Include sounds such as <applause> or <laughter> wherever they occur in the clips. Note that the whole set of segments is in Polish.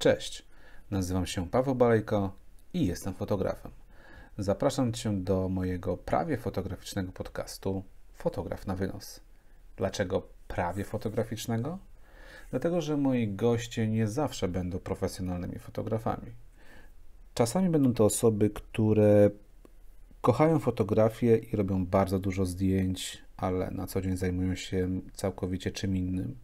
Cześć, nazywam się Paweł Balejko i jestem fotografem. Zapraszam Cię do mojego prawie fotograficznego podcastu Fotograf na wynos. Dlaczego prawie fotograficznego? Dlatego, że moi goście nie zawsze będą profesjonalnymi fotografami. Czasami będą to osoby, które kochają fotografię i robią bardzo dużo zdjęć, ale na co dzień zajmują się całkowicie czym innym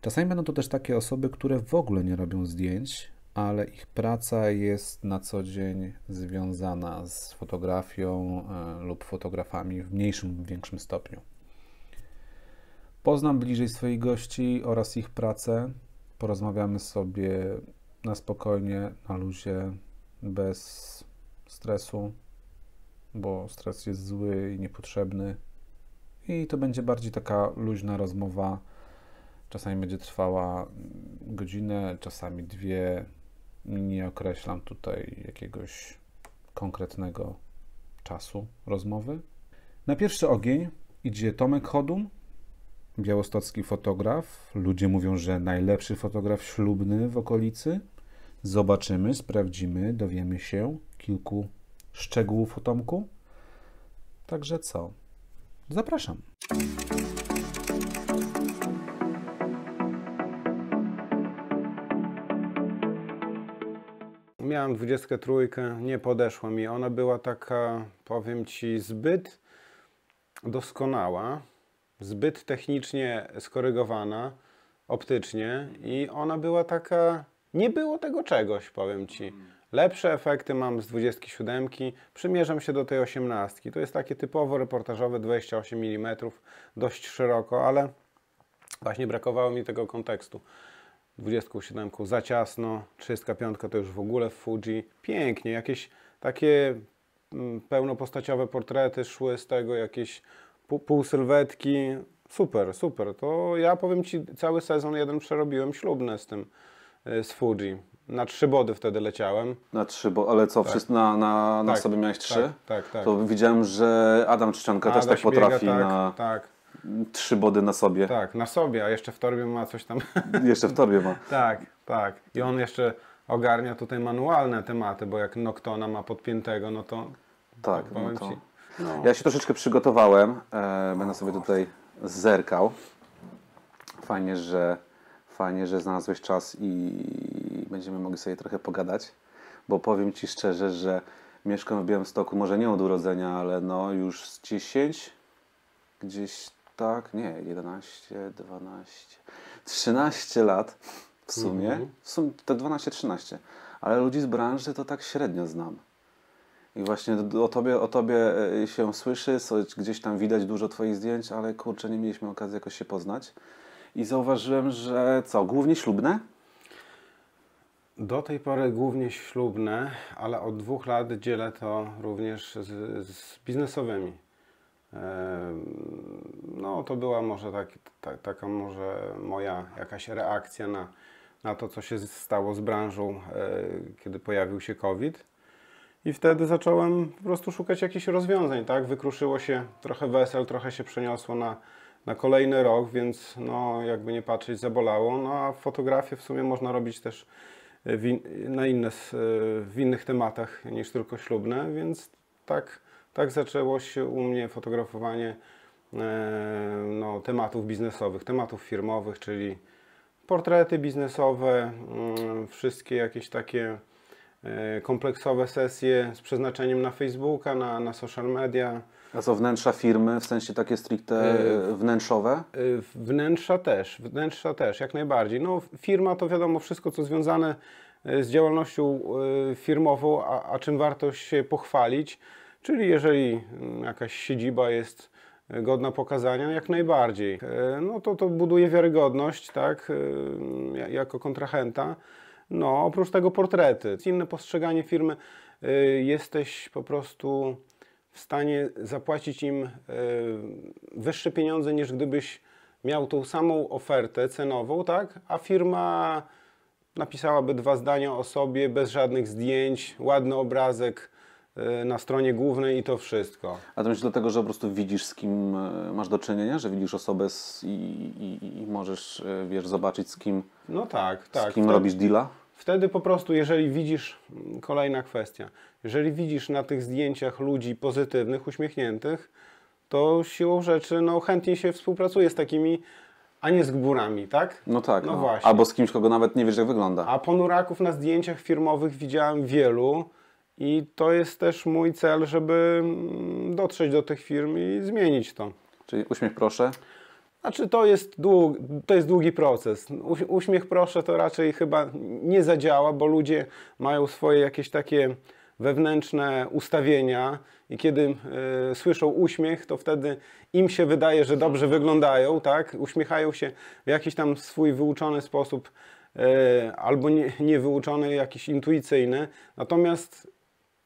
Czasami będą to też takie osoby, które w ogóle nie robią zdjęć, ale ich praca jest na co dzień związana z fotografią e, lub fotografami w mniejszym lub większym stopniu. Poznam bliżej swoich gości oraz ich pracę. Porozmawiamy sobie na spokojnie, na luzie, bez stresu, bo stres jest zły i niepotrzebny. I to będzie bardziej taka luźna rozmowa Czasami będzie trwała mm, godzinę, czasami dwie. Nie określam tutaj jakiegoś konkretnego czasu rozmowy. Na pierwszy ogień idzie Tomek Chodum, białostocki fotograf. Ludzie mówią, że najlepszy fotograf ślubny w okolicy. Zobaczymy, sprawdzimy, dowiemy się kilku szczegółów o Tomku. Także co? Zapraszam. miałem 23, nie podeszła mi. Ona była taka, powiem Ci, zbyt doskonała, zbyt technicznie skorygowana optycznie i ona była taka, nie było tego czegoś, powiem Ci. Lepsze efekty mam z 27, przymierzam się do tej 18. To jest takie typowo reportażowe 28 mm, dość szeroko, ale właśnie brakowało mi tego kontekstu. 27 za ciasno, 35 to już w ogóle w Fuji. Pięknie, jakieś takie mm, pełnopostaciowe portrety szły z tego, jakieś półsylwetki. Super, super. To ja powiem Ci, cały sezon jeden przerobiłem ślubne z tym, y, z Fuji. Na trzy body wtedy leciałem. Na trzy body, ale co, tak. na, na, na tak, sobie miałeś trzy? Tak, tak, tak, To widziałem, że Adam Czcionka też tak potrafi biega, tak, na... Tak, trzy body na sobie. Tak, na sobie, a jeszcze w torbie ma coś tam. <laughs> Jeszcze w torbie ma. tak, tak. I on jeszcze ogarnia tutaj manualne tematy, bo jak Noctona ma podpiętego, no to tak, tak powiem no to... Ci. No. Ja się troszeczkę przygotowałem, e, będę sobie tutaj zerkał. Fajnie, że fajnie, że znalazłeś czas i będziemy mogli sobie trochę pogadać, bo powiem Ci szczerze, że mieszkam w Białymstoku, może nie od urodzenia, ale no już z 10, gdzieś tak, nie, 11, 12, 13 lat w sumie, mhm. w sumie te 12-13, ale ludzi z branży to tak średnio znam. I właśnie o tobie, o tobie e, się słyszy, gdzieś tam widać dużo Twoich zdjęć, ale kurczę, nie mieliśmy okazji jakoś się poznać. I zauważyłem, że co, głównie ślubne? Do tej pory głównie ślubne, ale od dwóch lat dzielę to również z, z biznesowymi. No, to była może tak, taka może moja jakaś reakcja na, na to, co się stało z branżą, e, kiedy pojawił się COVID. I wtedy zacząłem po prostu szukać jakichś rozwiązań, tak? Wykruszyło się trochę wesel, trochę się przeniosło na, na kolejny rok, więc no, jakby nie patrzeć, zabolało. No a fotografię w sumie można robić też e, w in, na inne, e, w innych tematach niż tylko ślubne, więc tak tak zaczęło się u mnie fotografowanie e, no, tematów biznesowych, tematów firmowych, czyli portrety biznesowe, mm, wszystkie jakieś takie e, kompleksowe sesje z przeznaczeniem na Facebooka, na, na social media. A co wnętrza firmy, w sensie takie stricte e, wnętrzowe? Wnętrza też, wnętrza też, jak najbardziej. No, firma to wiadomo wszystko, co związane z działalnością firmową, a, a czym warto się pochwalić Czyli jeżeli mm, jakaś siedziba jest e, godna pokazania, jak najbardziej. E, no to to buduje wiarygodność, tak, e, jako kontrahenta. No, oprócz tego portrety. Inne postrzeganie firmy, jesteś po prostu w stanie zapłacić im wyższe pieniądze niż gdybyś miał tą samą ofertę cenową, tak, a firma napisałaby dwa zdania o sobie bez żadnych zdjęć, ładny obrazek, E, na stronie głównej i to wszystko. A to myślisz dlatego, że po prostu widzisz z kim e, masz do czynienia, że widzisz osobę z, i, i, i, możesz, e, wiesz, zobaczyć z kim, no tak, tak. z kim wtedy, robisz deala? Wtedy po prostu, jeżeli widzisz, mm, kolejna kwestia, jeżeli widzisz na tych zdjęciach ludzi pozytywnych, uśmiechniętych, to siłą rzeczy no, chętnie się współpracuje z takimi, a nie z gburami, tak? No tak, no, no. właśnie. albo z kimś, kogo nawet nie wiesz jak wygląda. A ponuraków na zdjęciach firmowych widziałem wielu, i to jest też mój cel, żeby mm, dotrzeć do tych firm i zmienić to. Czyli uśmiech proszę? Znaczy to jest, dług, to jest długi proces. Uśmiech proszę to raczej chyba nie zadziała, bo ludzie mają swoje jakieś takie wewnętrzne ustawienia i kiedy y, słyszą uśmiech, to wtedy im się wydaje, że dobrze wyglądają, tak? Uśmiechają się w jakiś tam swój wyuczony sposób y, albo nie, wyuczony jakiś intuicyjny. Natomiast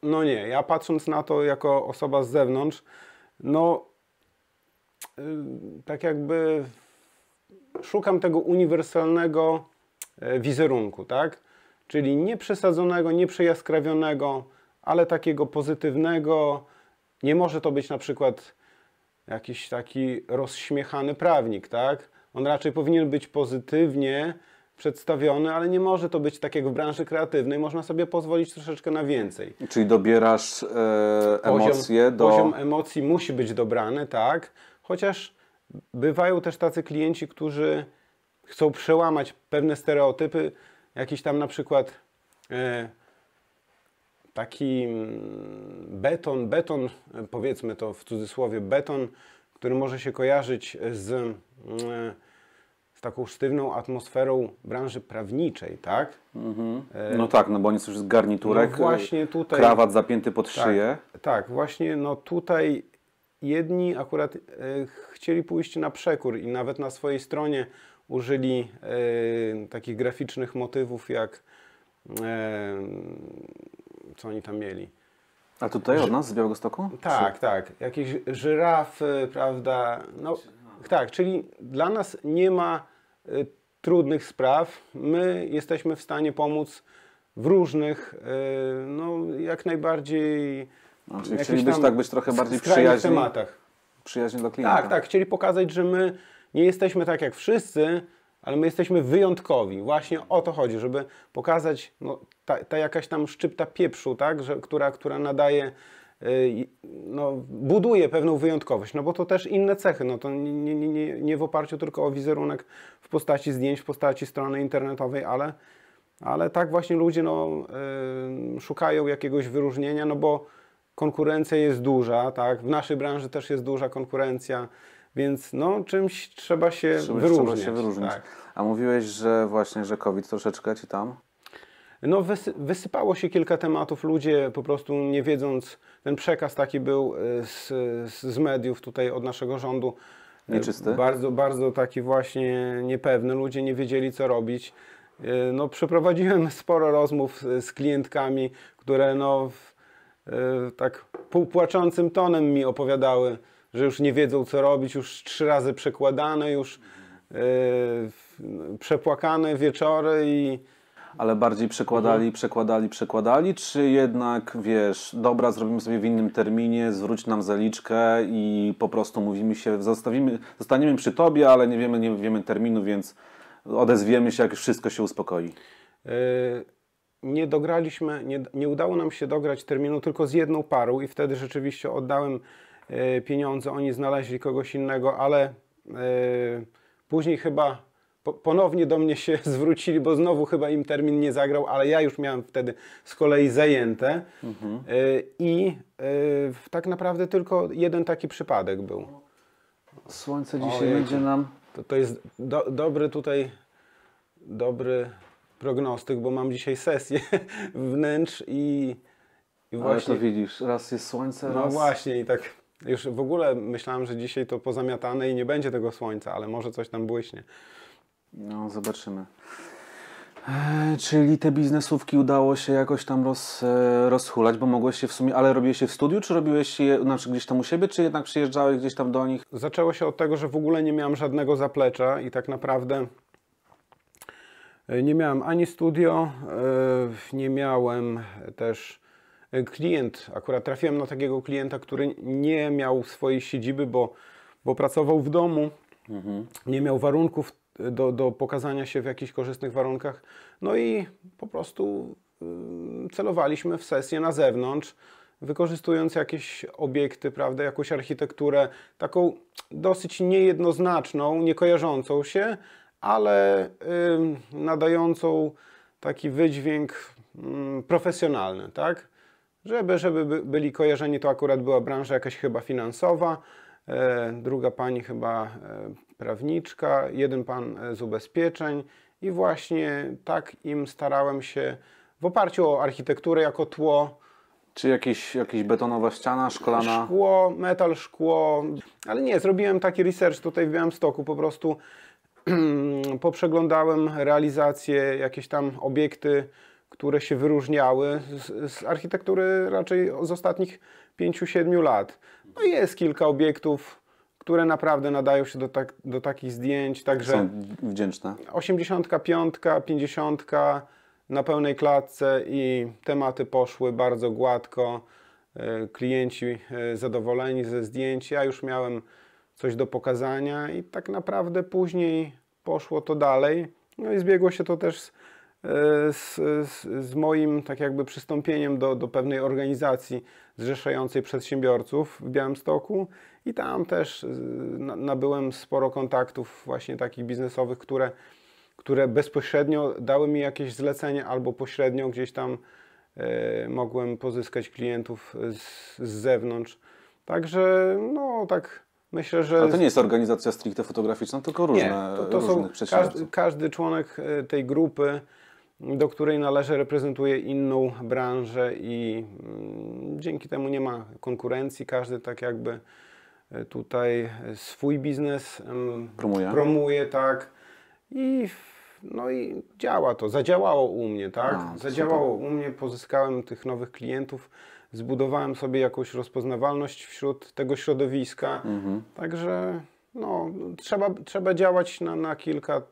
no nie, ja patrząc na to jako osoba z zewnątrz, no y, tak jakby szukam tego uniwersalnego e, wizerunku, tak? Czyli nie przesadzonego, nie ale takiego pozytywnego. Nie może to być na przykład jakiś taki rozśmiechany prawnik, tak? On raczej powinien być pozytywnie przedstawiony, ale nie może to być tak jak w branży kreatywnej, można sobie pozwolić troszeczkę na więcej. Czyli dobierasz e, emocje poziom, do... Poziom emocji musi być dobrany, tak, chociaż bywają też tacy klienci, którzy chcą przełamać pewne stereotypy, jakiś tam na przykład e, taki mm, beton, beton, powiedzmy to w cudzysłowie, beton, który może się kojarzyć z... Mm, e, taką sztywną atmosferą branży prawniczej, tak? Mhm. E, no tak, no bo nie już z garniturek, no właśnie tutaj, krawat zapięty pod tak, szyję. Tak, właśnie no tutaj jedni akurat e, chcieli pójść na przekór i nawet na swojej stronie użyli e, takich graficznych motywów jak e, co oni tam mieli. A tutaj od nas, z Białegostoku? Tak, Czy? tak. Jakieś żyrafy, prawda? No, tak, czyli dla nas nie ma Y, trudnych spraw, my jesteśmy w stanie pomóc w różnych, y, no jak najbardziej... No, czyli chcielibyście tak być trochę bardziej przyjaźni, tematach. przyjaźni dla klienta. Tak, tak. Chcieli pokazać, że my nie jesteśmy tak jak wszyscy, ale my jesteśmy wyjątkowi. Właśnie o to chodzi, żeby pokazać no, ta, ta jakaś tam szczypta pieprzu, tak, że, która, która nadaje Y, no, buduje pewną wyjątkowość, no bo to też inne cechy, no to nie, nie, nie, nie w oparciu tylko o wizerunek w postaci zdjęć, w postaci strony internetowej, ale, ale tak właśnie ludzie no, y, szukają jakiegoś wyróżnienia, no bo konkurencja jest duża, tak, w naszej branży też jest duża konkurencja, więc no, czymś trzeba się czymś wyróżnić. Trzeba się wyróżnić. Tak. A mówiłeś, że właśnie, że COVID troszeczkę Ci tam no wysypało się kilka tematów, ludzie po prostu nie wiedząc, ten przekaz taki był e, z, z mediów tutaj od naszego rządu, e, Nieczysty. Bardzo, bardzo taki właśnie niepewny. Ludzie nie wiedzieli, co robić. E, no, przeprowadziłem <laughs> sporo rozmów z klientkami, które no, w, tak półpłaczącym tonem mi opowiadały, że już nie wiedzą, co robić, już trzy razy przekładane, już yy, przepłakane wieczory i ale bardziej przekładali, mhm. przekładali, przekładali, czy jednak wiesz, dobra, zrobimy sobie w innym terminie, zwróć nam zaliczkę i po prostu mówimy się, zostawimy, zostaniemy przy tobie, ale nie wiemy, nie wiemy terminu, więc odezwiemy się, jak już wszystko się uspokoi. Yy, nie dograliśmy, nie, nie udało nam się dograć terminu tylko z jedną parą i wtedy rzeczywiście oddałem yy, pieniądze, oni znaleźli kogoś innego, ale yy, później chyba ponownie do mnie się <laughs> zwrócili, bo znowu chyba im termin nie zagrał, ale ja już miałem wtedy z kolei zajęte mhm. Y, i y, tak naprawdę tylko jeden taki przypadek był. Słońce dzisiaj będzie nam... To, to jest do, dobry tutaj, dobry prognostyk, bo mam dzisiaj sesję <laughs> wnętrz i, i właśnie... Ale to widzisz, raz jest słońce, no raz... No właśnie i tak już w ogóle myślałem, że dzisiaj to pozamiatane i nie będzie tego słońca, ale może coś tam błyśnie. No, zobaczymy. Eee, czyli te biznesówki udało się jakoś tam roz, e, rozhulać, bo mogłeś się w sumie, ale robiłeś je w studiu, czy robiłeś je znaczy gdzieś tam u siebie, czy jednak przyjeżdżałeś gdzieś tam do nich? Zaczęło się od tego, że w ogóle nie miałem żadnego zaplecza i tak naprawdę e, nie miałem ani studio, e, nie miałem też klient. Akurat trafiłem na takiego klienta, który nie miał swojej siedziby, bo, bo pracował w domu, mhm. nie miał warunków do, do pokazania się w jakichś korzystnych warunkach. No i po prostu celowaliśmy w sesję na zewnątrz, wykorzystując jakieś obiekty, prawda, jakąś architekturę taką dosyć niejednoznaczną, niekojarzącą się, ale nadającą taki wydźwięk profesjonalny, tak? Żeby, żeby byli kojarzeni, to akurat była branża jakaś chyba finansowa, e, druga pani chyba e, prawniczka, jeden pan e, z ubezpieczeń i właśnie tak im starałem się w oparciu o architekturę jako tło. Czy jakieś, jakieś betonowa ściana, szklana? Szkło, metal, szkło, ale nie, zrobiłem taki research tutaj w Białymstoku, po prostu <clears throat> poprzeglądałem realizacje, jakieś tam obiekty, które się wyróżniały z, z architektury raczej z ostatnich 5-7 lat. No jest kilka obiektów, które naprawdę nadają się do, tak, do takich zdjęć. Także Są wdzięczne. 85, 50 na pełnej klatce i tematy poszły bardzo gładko. E, klienci e, zadowoleni ze zdjęć. Ja już miałem coś do pokazania i tak naprawdę później poszło to dalej. No i zbiegło się to też z, e, z, z, moim tak jakby przystąpieniem do, do pewnej organizacji zrzeszającej przedsiębiorców w Białymstoku i tam też y, nabyłem sporo kontaktów właśnie takich biznesowych, które, które bezpośrednio dały mi jakieś zlecenie albo pośrednio gdzieś tam y, mogłem pozyskać klientów z, z zewnątrz. Także no tak myślę, że... Ale to nie jest organizacja stricte fotograficzna, tylko różne, nie, to, to różnych każdy, każdy członek y, tej grupy do której należy, reprezentuje inną branżę i mm, dzięki temu nie ma konkurencji, każdy tak jakby E, tutaj e, swój biznes promuje, promuje tak. I no i działa to, zadziałało u mnie, tak? A, zadziałało super. u mnie, pozyskałem tych nowych klientów, zbudowałem sobie jakąś rozpoznawalność wśród tego środowiska. Mhm. Także no, trzeba, trzeba działać na, na kilka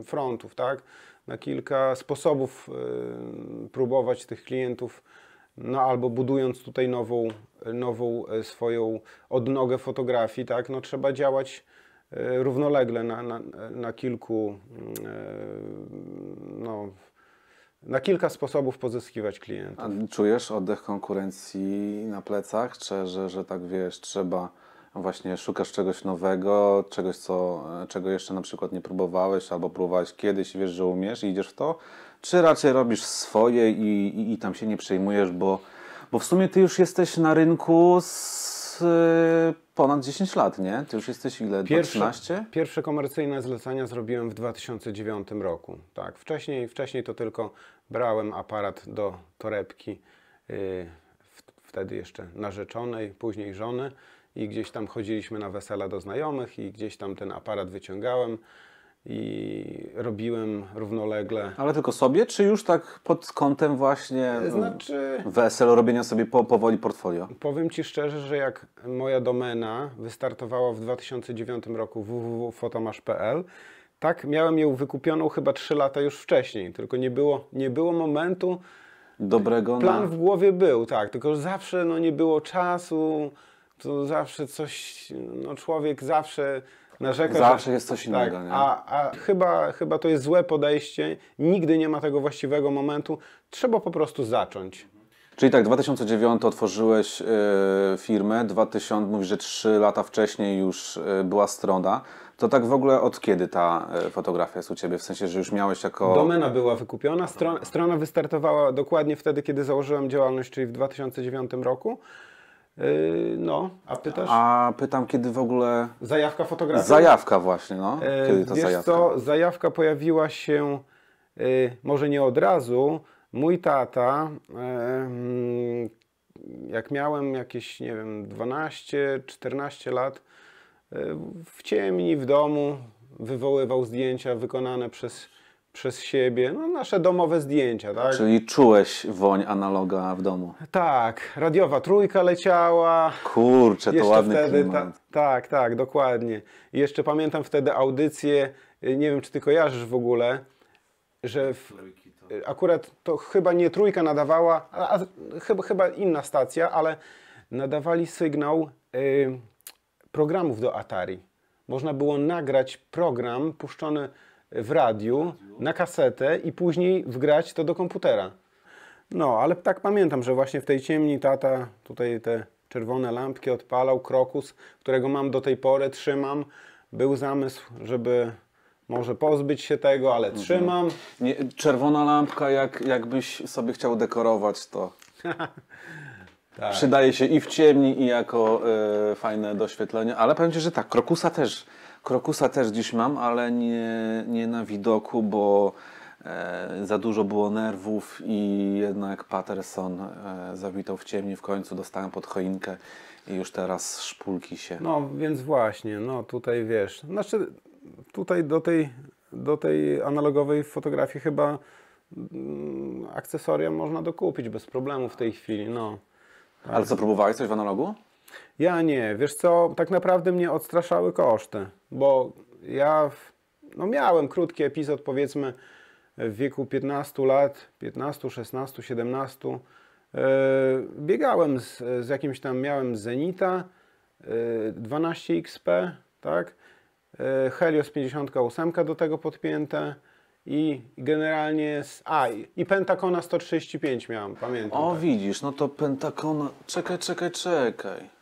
y, frontów, tak? Na kilka sposobów y, próbować tych klientów no albo budując tutaj nową, nową e, swoją odnogę fotografii, tak, no trzeba działać e, równolegle na, na, na kilku, mm, e, no, na kilka sposobów pozyskiwać klientów. A czujesz oddech konkurencji na plecach, czy, że, że tak wiesz, trzeba właśnie szukasz czegoś nowego, czegoś, co, czego jeszcze na przykład nie próbowałeś, albo próbowałeś kiedyś, wiesz, że umiesz i idziesz w to, czy raczej robisz swoje i, i, i tam się nie przejmujesz, bo, bo w sumie ty już jesteś na rynku z y, ponad 10 lat, nie? Ty już jesteś ile? Pierwsze, 13? Pierwsze komercyjne zlecenia zrobiłem w 2009 roku. Tak, wcześniej, wcześniej to tylko brałem aparat do torebki, y, wtedy jeszcze narzeczonej, później żony i gdzieś tam chodziliśmy na wesela do znajomych i gdzieś tam ten aparat wyciągałem i robiłem równolegle. Ale tylko sobie, czy już tak pod kątem właśnie mm, znaczy, wesel, robienia sobie po, powoli portfolio? Powiem Ci szczerze, że jak moja domena wystartowała w 2009 roku www.fotomasz.pl, tak miałem ją wykupioną chyba 3 lata już wcześniej, tylko nie było, nie było momentu dobrego. Plan na... w głowie był, tak, tylko zawsze no, nie było czasu, to zawsze coś, no, człowiek zawsze Zawsze jest coś innego. Tak, a, a chyba, chyba to jest złe podejście. Nigdy nie ma tego właściwego momentu. Trzeba po prostu zacząć. Czyli tak, 2009 otworzyłeś y, firmę, 2000, mówisz, że 3 lata wcześniej już y, była strona. To tak w ogóle od kiedy ta y, fotografia jest u Ciebie? W sensie, że już miałeś jako... Domena była wykupiona, strona wystartowała dokładnie wtedy, kiedy założyłem działalność, czyli w 2009 roku. Yy, no, a pytasz? A pytam, kiedy w ogóle... Zajawka fotografii? Zajawka właśnie, no. Yy, kiedy to Wiesz zajawka? Co? Zajawka pojawiła się yy, może nie od razu. Mój tata, jak miałem jakieś, nie wiem, 12-14 lat, w ciemni, w domu wywoływał zdjęcia wykonane przez przez siebie, no nasze domowe zdjęcia, tak? Czyli czułeś woń analoga w domu? Tak, radiowa trójka leciała. Kurczę, to ładny wtedy, Ta, tak, tak, dokładnie. jeszcze pamiętam wtedy audycję, y, nie wiem czy ty kojarzysz w ogóle, że w, y, akurat to chyba nie trójka nadawała, a, a, chyba, chyba inna stacja, ale nadawali sygnał y, programów do Atari. Można było nagrać program puszczony w radiu, na kasetę i później wgrać to do komputera. No, ale tak pamiętam, że właśnie w tej ciemni tata tutaj te czerwone lampki odpalał, krokus, którego mam do tej pory, trzymam. Był zamysł, żeby może pozbyć się tego, ale mhm. trzymam. Nie, czerwona lampka, jak, jakbyś sobie chciał dekorować to. <laughs> tak. Przydaje się i w ciemni, i jako y, fajne doświetlenie, ale powiem Ci, że tak, krokusa też Krokusa też dziś mam, ale nie, nie na widoku, bo e, za dużo było nerwów i jednak Patterson e, zawitał w ciemni. W końcu dostałem pod choinkę i już teraz szpulki się. No więc właśnie, no tutaj wiesz. Znaczy, tutaj do tej, do tej analogowej fotografii chyba mm, akcesoria można dokupić bez problemu w tej chwili. No. Ale co, próbowałeś coś w analogu? Ja nie, wiesz co, tak naprawdę mnie odstraszały koszty, bo ja no miałem krótki epizod powiedzmy w wieku 15 lat, 15, 16, 17. Yy, biegałem z, z jakimś tam, miałem Zenita yy, 12XP, tak? Yy, Helios 58 do tego podpięte i generalnie z A i Pentakona 135 miałem, pamiętam. O, tak. widzisz, no to Pentakona, Czekaj, czekaj, czekaj.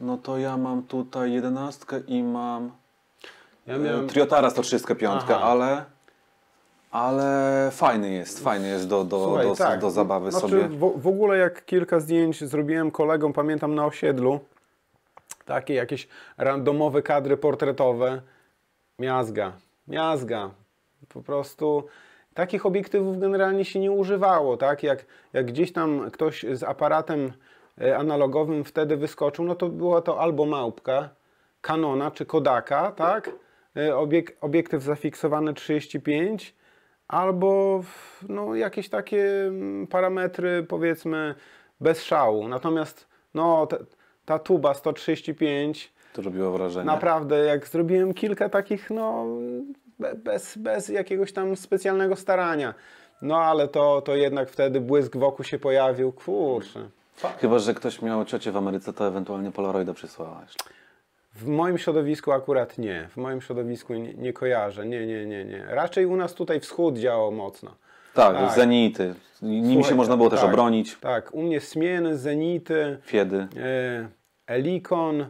No to ja mam tutaj jedenastkę i mam ja miałem... E, Triotara 135, ale... Ale fajny jest, fajny jest do, do, Słuchaj, do, tak. do zabawy znaczy, sobie. W, w ogóle jak kilka zdjęć zrobiłem kolegom, pamiętam na osiedlu, takie jakieś randomowe kadry portretowe, miazga, miazga. Po prostu takich obiektywów generalnie się nie używało, tak? Jak, jak gdzieś tam ktoś z aparatem E, analogowym wtedy wyskoczył, no to była to albo małpka Canona czy Kodaka, tak? E, obiek, obiektyw zafiksowany 35, albo no, jakieś takie mm, parametry powiedzmy bez szału. Natomiast no, ta, ta tuba 135 to robiło wrażenie. Naprawdę, jak zrobiłem kilka takich, no bez, bez jakiegoś tam specjalnego starania. No ale to, to jednak wtedy błysk wokół się pojawił, kurczę. Chyba, że ktoś miał ciocię w Ameryce, to ewentualnie Polaroida przysłałaś. jeszcze. W moim środowisku akurat nie. W moim środowisku nie, nie kojarzę. Nie, nie, nie, nie. Raczej u nas tutaj wschód działał mocno. Tak, tak. Zenity. Nimi Słuchaj, się można było tak, też obronić. Tak, u mnie Smien, Zenity. Fiedy. E, Elikon, e,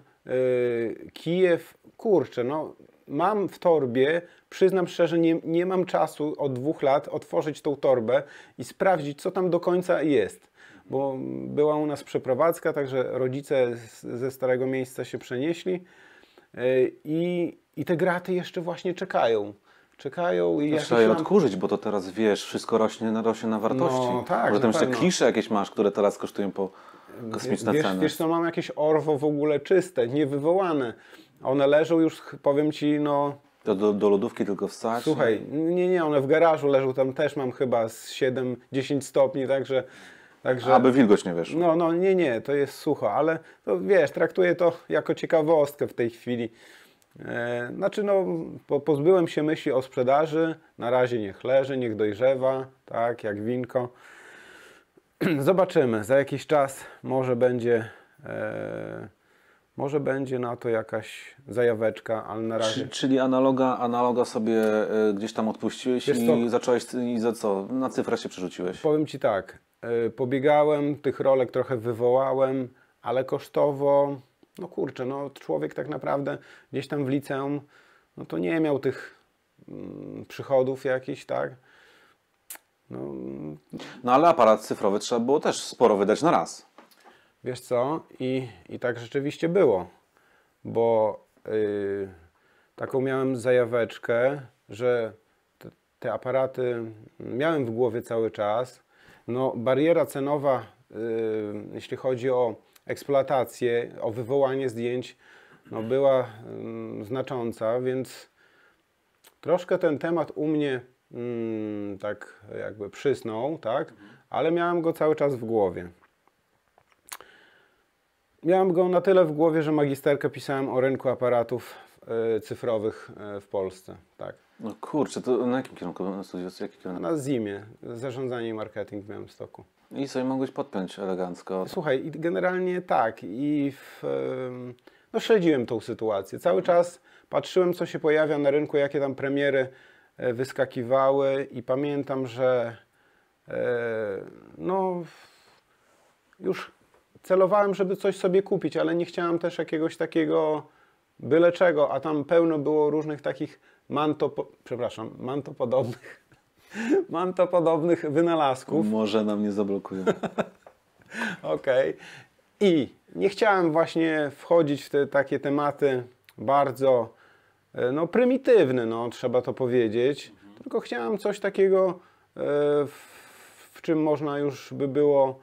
Kijew. Kurczę, no mam w torbie, przyznam szczerze, nie, nie mam czasu od dwóch lat otworzyć tą torbę i sprawdzić, co tam do końca jest bo była u nas przeprowadzka, także rodzice ze starego miejsca się przenieśli e, i, i te graty jeszcze właśnie czekają czekają i... jeszcze trzeba je odkurzyć, bo to teraz, wiesz, wszystko rośnie, rośnie na wartości. No tak, Poza tam jeszcze klisze jakieś masz, które teraz kosztują po kosmiczne wiesz, ceny. Wiesz co, mam jakieś orwo w ogóle czyste, niewywołane. One leżą już, powiem Ci, no... Do, do, do lodówki tylko wstać? Słuchaj, nie, nie, one w garażu leżą, tam też mam chyba z 7-10 stopni, także... Także, Aby wilgoć nie wiesz. No, no, nie, nie, to jest sucho, ale to, wiesz, traktuję to jako ciekawostkę w tej chwili. E, znaczy, no, po, pozbyłem się myśli o sprzedaży, na razie niech leży, niech dojrzewa, tak, jak winko. <clears throat> Zobaczymy, za jakiś czas może będzie... E, może będzie na to jakaś zajaweczka, ale na razie. Czyli, czyli analoga, analoga sobie e, gdzieś tam odpuściłeś Wiesz i co? zacząłeś i za co? Na cyfra się przerzuciłeś. Powiem ci tak. E, pobiegałem, tych rolek trochę wywołałem, ale kosztowo, no kurczę, no człowiek tak naprawdę gdzieś tam w liceum, no to nie miał tych mm, przychodów jakichś, tak? No. no ale aparat cyfrowy trzeba było też sporo wydać na raz. Wiesz co? I, i tak rzeczywiście było, bo yy, taką miałem zajaweczkę, że te, te aparaty miałem w głowie cały czas, no, bariera cenowa, y, jeśli chodzi o eksploatację, o wywołanie zdjęć, no, była mm, znacząca, więc troszkę ten temat u mnie mm, tak jakby przysnął, tak? ale miałem go cały czas w głowie. Miałem go na tyle w głowie, że magisterkę pisałem o rynku aparatów y, cyfrowych y, w Polsce. Tak. No kurczę, to na jakim kierunku studiować? Jaki kierunek? Na zimie, zarządzanie i marketing w stoku. I sobie mogłeś podpiąć elegancko. Słuchaj, generalnie tak i w, no śledziłem tą sytuację. Cały czas patrzyłem, co się pojawia na rynku, jakie tam premiery e, wyskakiwały i pamiętam, że e, no już celowałem, żeby coś sobie kupić, ale nie chciałem też jakiegoś takiego byle czego, a tam pełno było różnych takich manto, przepraszam, manto podobnych <laughs> wynalazków. Może nam nie zablokują. <laughs> Okej. Okay. I nie chciałem właśnie wchodzić w te takie tematy bardzo e, no, prymitywne, no, trzeba to powiedzieć, mhm. tylko chciałem coś takiego, e, w czym można już by było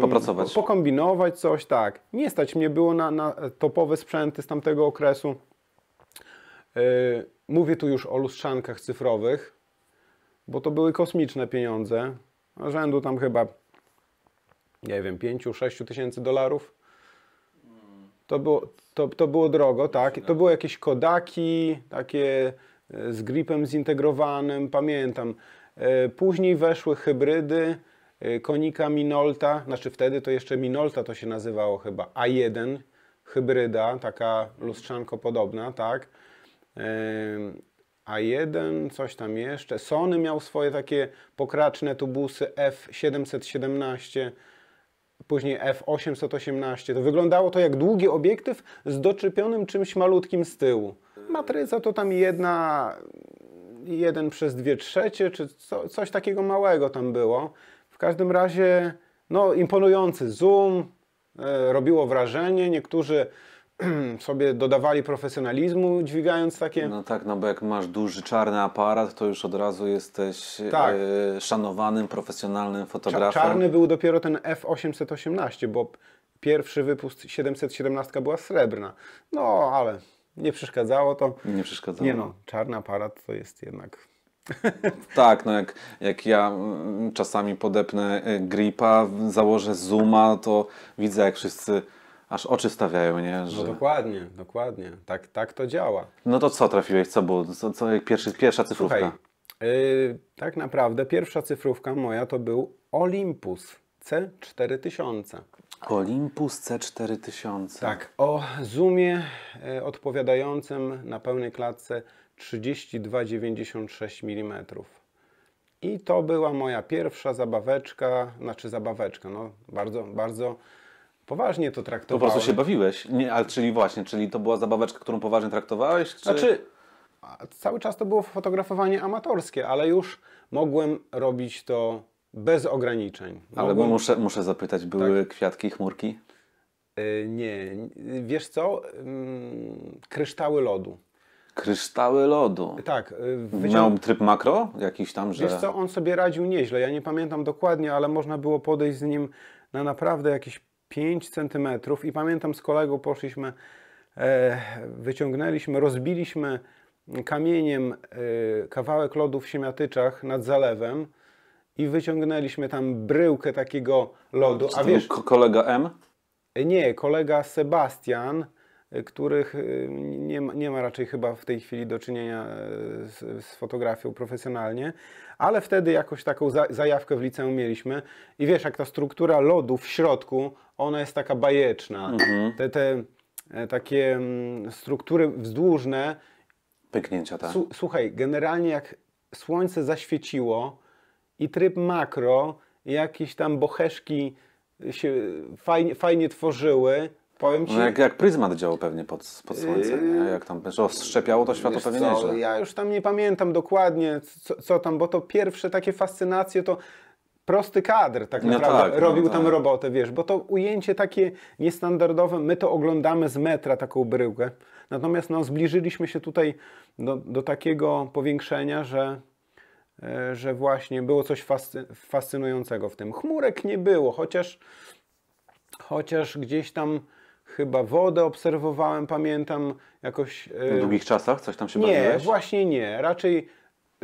Popracować. Pokombinować coś, tak. Nie stać mnie było na, na topowe sprzęty z tamtego okresu. E, Mówię tu już o lustrzankach cyfrowych, bo to były kosmiczne pieniądze, rzędu tam chyba, nie wiem, 5-6 tysięcy dolarów. To było, to, to było drogo, tak. To były jakieś Kodaki, takie e, z gripem zintegrowanym, pamiętam. E, później weszły hybrydy, e, konika Minolta, znaczy wtedy to jeszcze Minolta to się nazywało chyba, A1, hybryda, taka lustrzanko podobna, tak. A1, coś tam jeszcze. Sony miał swoje takie pokraczne tubusy F717, później F818. To wyglądało to jak długi obiektyw z doczepionym czymś malutkim z tyłu. Matryca to tam jedna 1 przez dwie trzecie, czy co, coś takiego małego tam było. W każdym razie, no imponujący zoom, e, robiło wrażenie. Niektórzy <clears throat> sobie dodawali profesjonalizmu, dźwigając takie. No tak, no bo jak masz duży czarny aparat, to już od razu jesteś tak. e, szanowanym, profesjonalnym fotografem. czarny był dopiero ten F818, bo pierwszy wypust 717 była srebrna. No ale nie przeszkadzało to. Nie przeszkadzało. Nie no, czarny aparat to jest jednak. <laughs> tak, no jak, jak ja mm, czasami podepnę e, gripa, założę zooma, to widzę jak wszyscy aż oczy stawiają, nie? No Że... No dokładnie, dokładnie. Tak, tak to działa. No to co trafiłeś? Co było? Co, co pierwszy, pierwsza cyfrówka? Słuchaj, yy, tak naprawdę pierwsza cyfrówka moja to był Olympus C4000. Olympus C4000. Tak, o zoomie y, odpowiadającym na pełnej klatce 32,96 mm. I to była moja pierwsza zabaweczka, znaczy zabaweczka, no bardzo, bardzo poważnie to traktowałem. Po prostu się bawiłeś. Nie, ale czyli właśnie, czyli to była zabaweczka, którą poważnie traktowałeś? Czy... Znaczy, cały czas to było fotografowanie amatorskie, ale już mogłem robić to bez ograniczeń. Ale muszę, muszę zapytać, były tak. kwiatki, chmurki? Y, nie, wiesz co? Mm, kryształy lodu. Kryształy lodu. Tak. Y, wyciąg... Miał tryb makro jakiś tam, że... Wiesz co, on sobie radził nieźle. Ja nie pamiętam dokładnie, ale można było podejść z nim na naprawdę jakiś 5 cm i pamiętam z kolegą poszliśmy, e, wyciągnęliśmy, rozbiliśmy kamieniem e, kawałek lodu w Siemiatyczach nad zalewem i wyciągnęliśmy tam bryłkę takiego lodu. A wiesz, kolega M? Nie, kolega Sebastian, E, których e, nie ma, nie ma raczej chyba w tej chwili do czynienia e, z, z fotografią profesjonalnie, ale wtedy jakoś taką za, zajawkę w liceum mieliśmy i wiesz, jak ta struktura lodu w środku, ona jest taka bajeczna. Mhm. Te, te takie mm, struktury wzdłużne. Pyknięcia, tak. Słuchaj, generalnie jak słońce zaświeciło i tryb makro, jakieś tam boheszki się fajnie, fajnie tworzyły, powiem Ci... No jak, jak pryzmat działał pewnie pod, pod słońcem, yy... jak tam szczepiało to światło pewnie nieźle. Ja już tam nie pamiętam dokładnie, co, co tam, bo to pierwsze takie fascynacje to prosty kadr tak no naprawdę tak, no tak, robił no tam tak. robotę, wiesz, bo to ujęcie takie niestandardowe, my to oglądamy z metra taką bryłkę, natomiast no, zbliżyliśmy się tutaj do, do takiego powiększenia, że e, że właśnie było coś fascynującego w tym. Chmurek nie było, chociaż, chociaż gdzieś tam chyba wodę obserwowałem, pamiętam jakoś... E, w długich czasach coś tam się Nie, właśnie nie. Raczej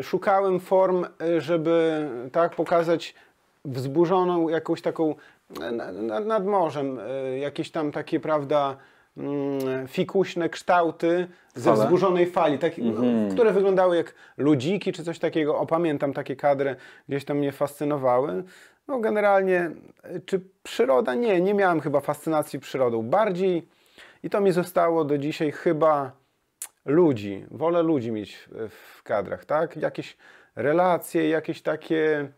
szukałem form, żeby tak pokazać wzburzoną jakąś taką e, nad morzem, e, jakieś tam takie, prawda, mm, fikuśne kształty ze wzburzonej fali, taki, no, mhm. które wyglądały jak ludziki czy coś takiego. pamiętam takie kadry, gdzieś tam mnie fascynowały. No generalnie, e, czy przyroda? Nie, nie miałem chyba fascynacji przyrodą. Bardziej, i to mi zostało do dzisiaj chyba ludzi. Wolę ludzi mieć w kadrach, tak? Jakieś relacje, jakieś takie,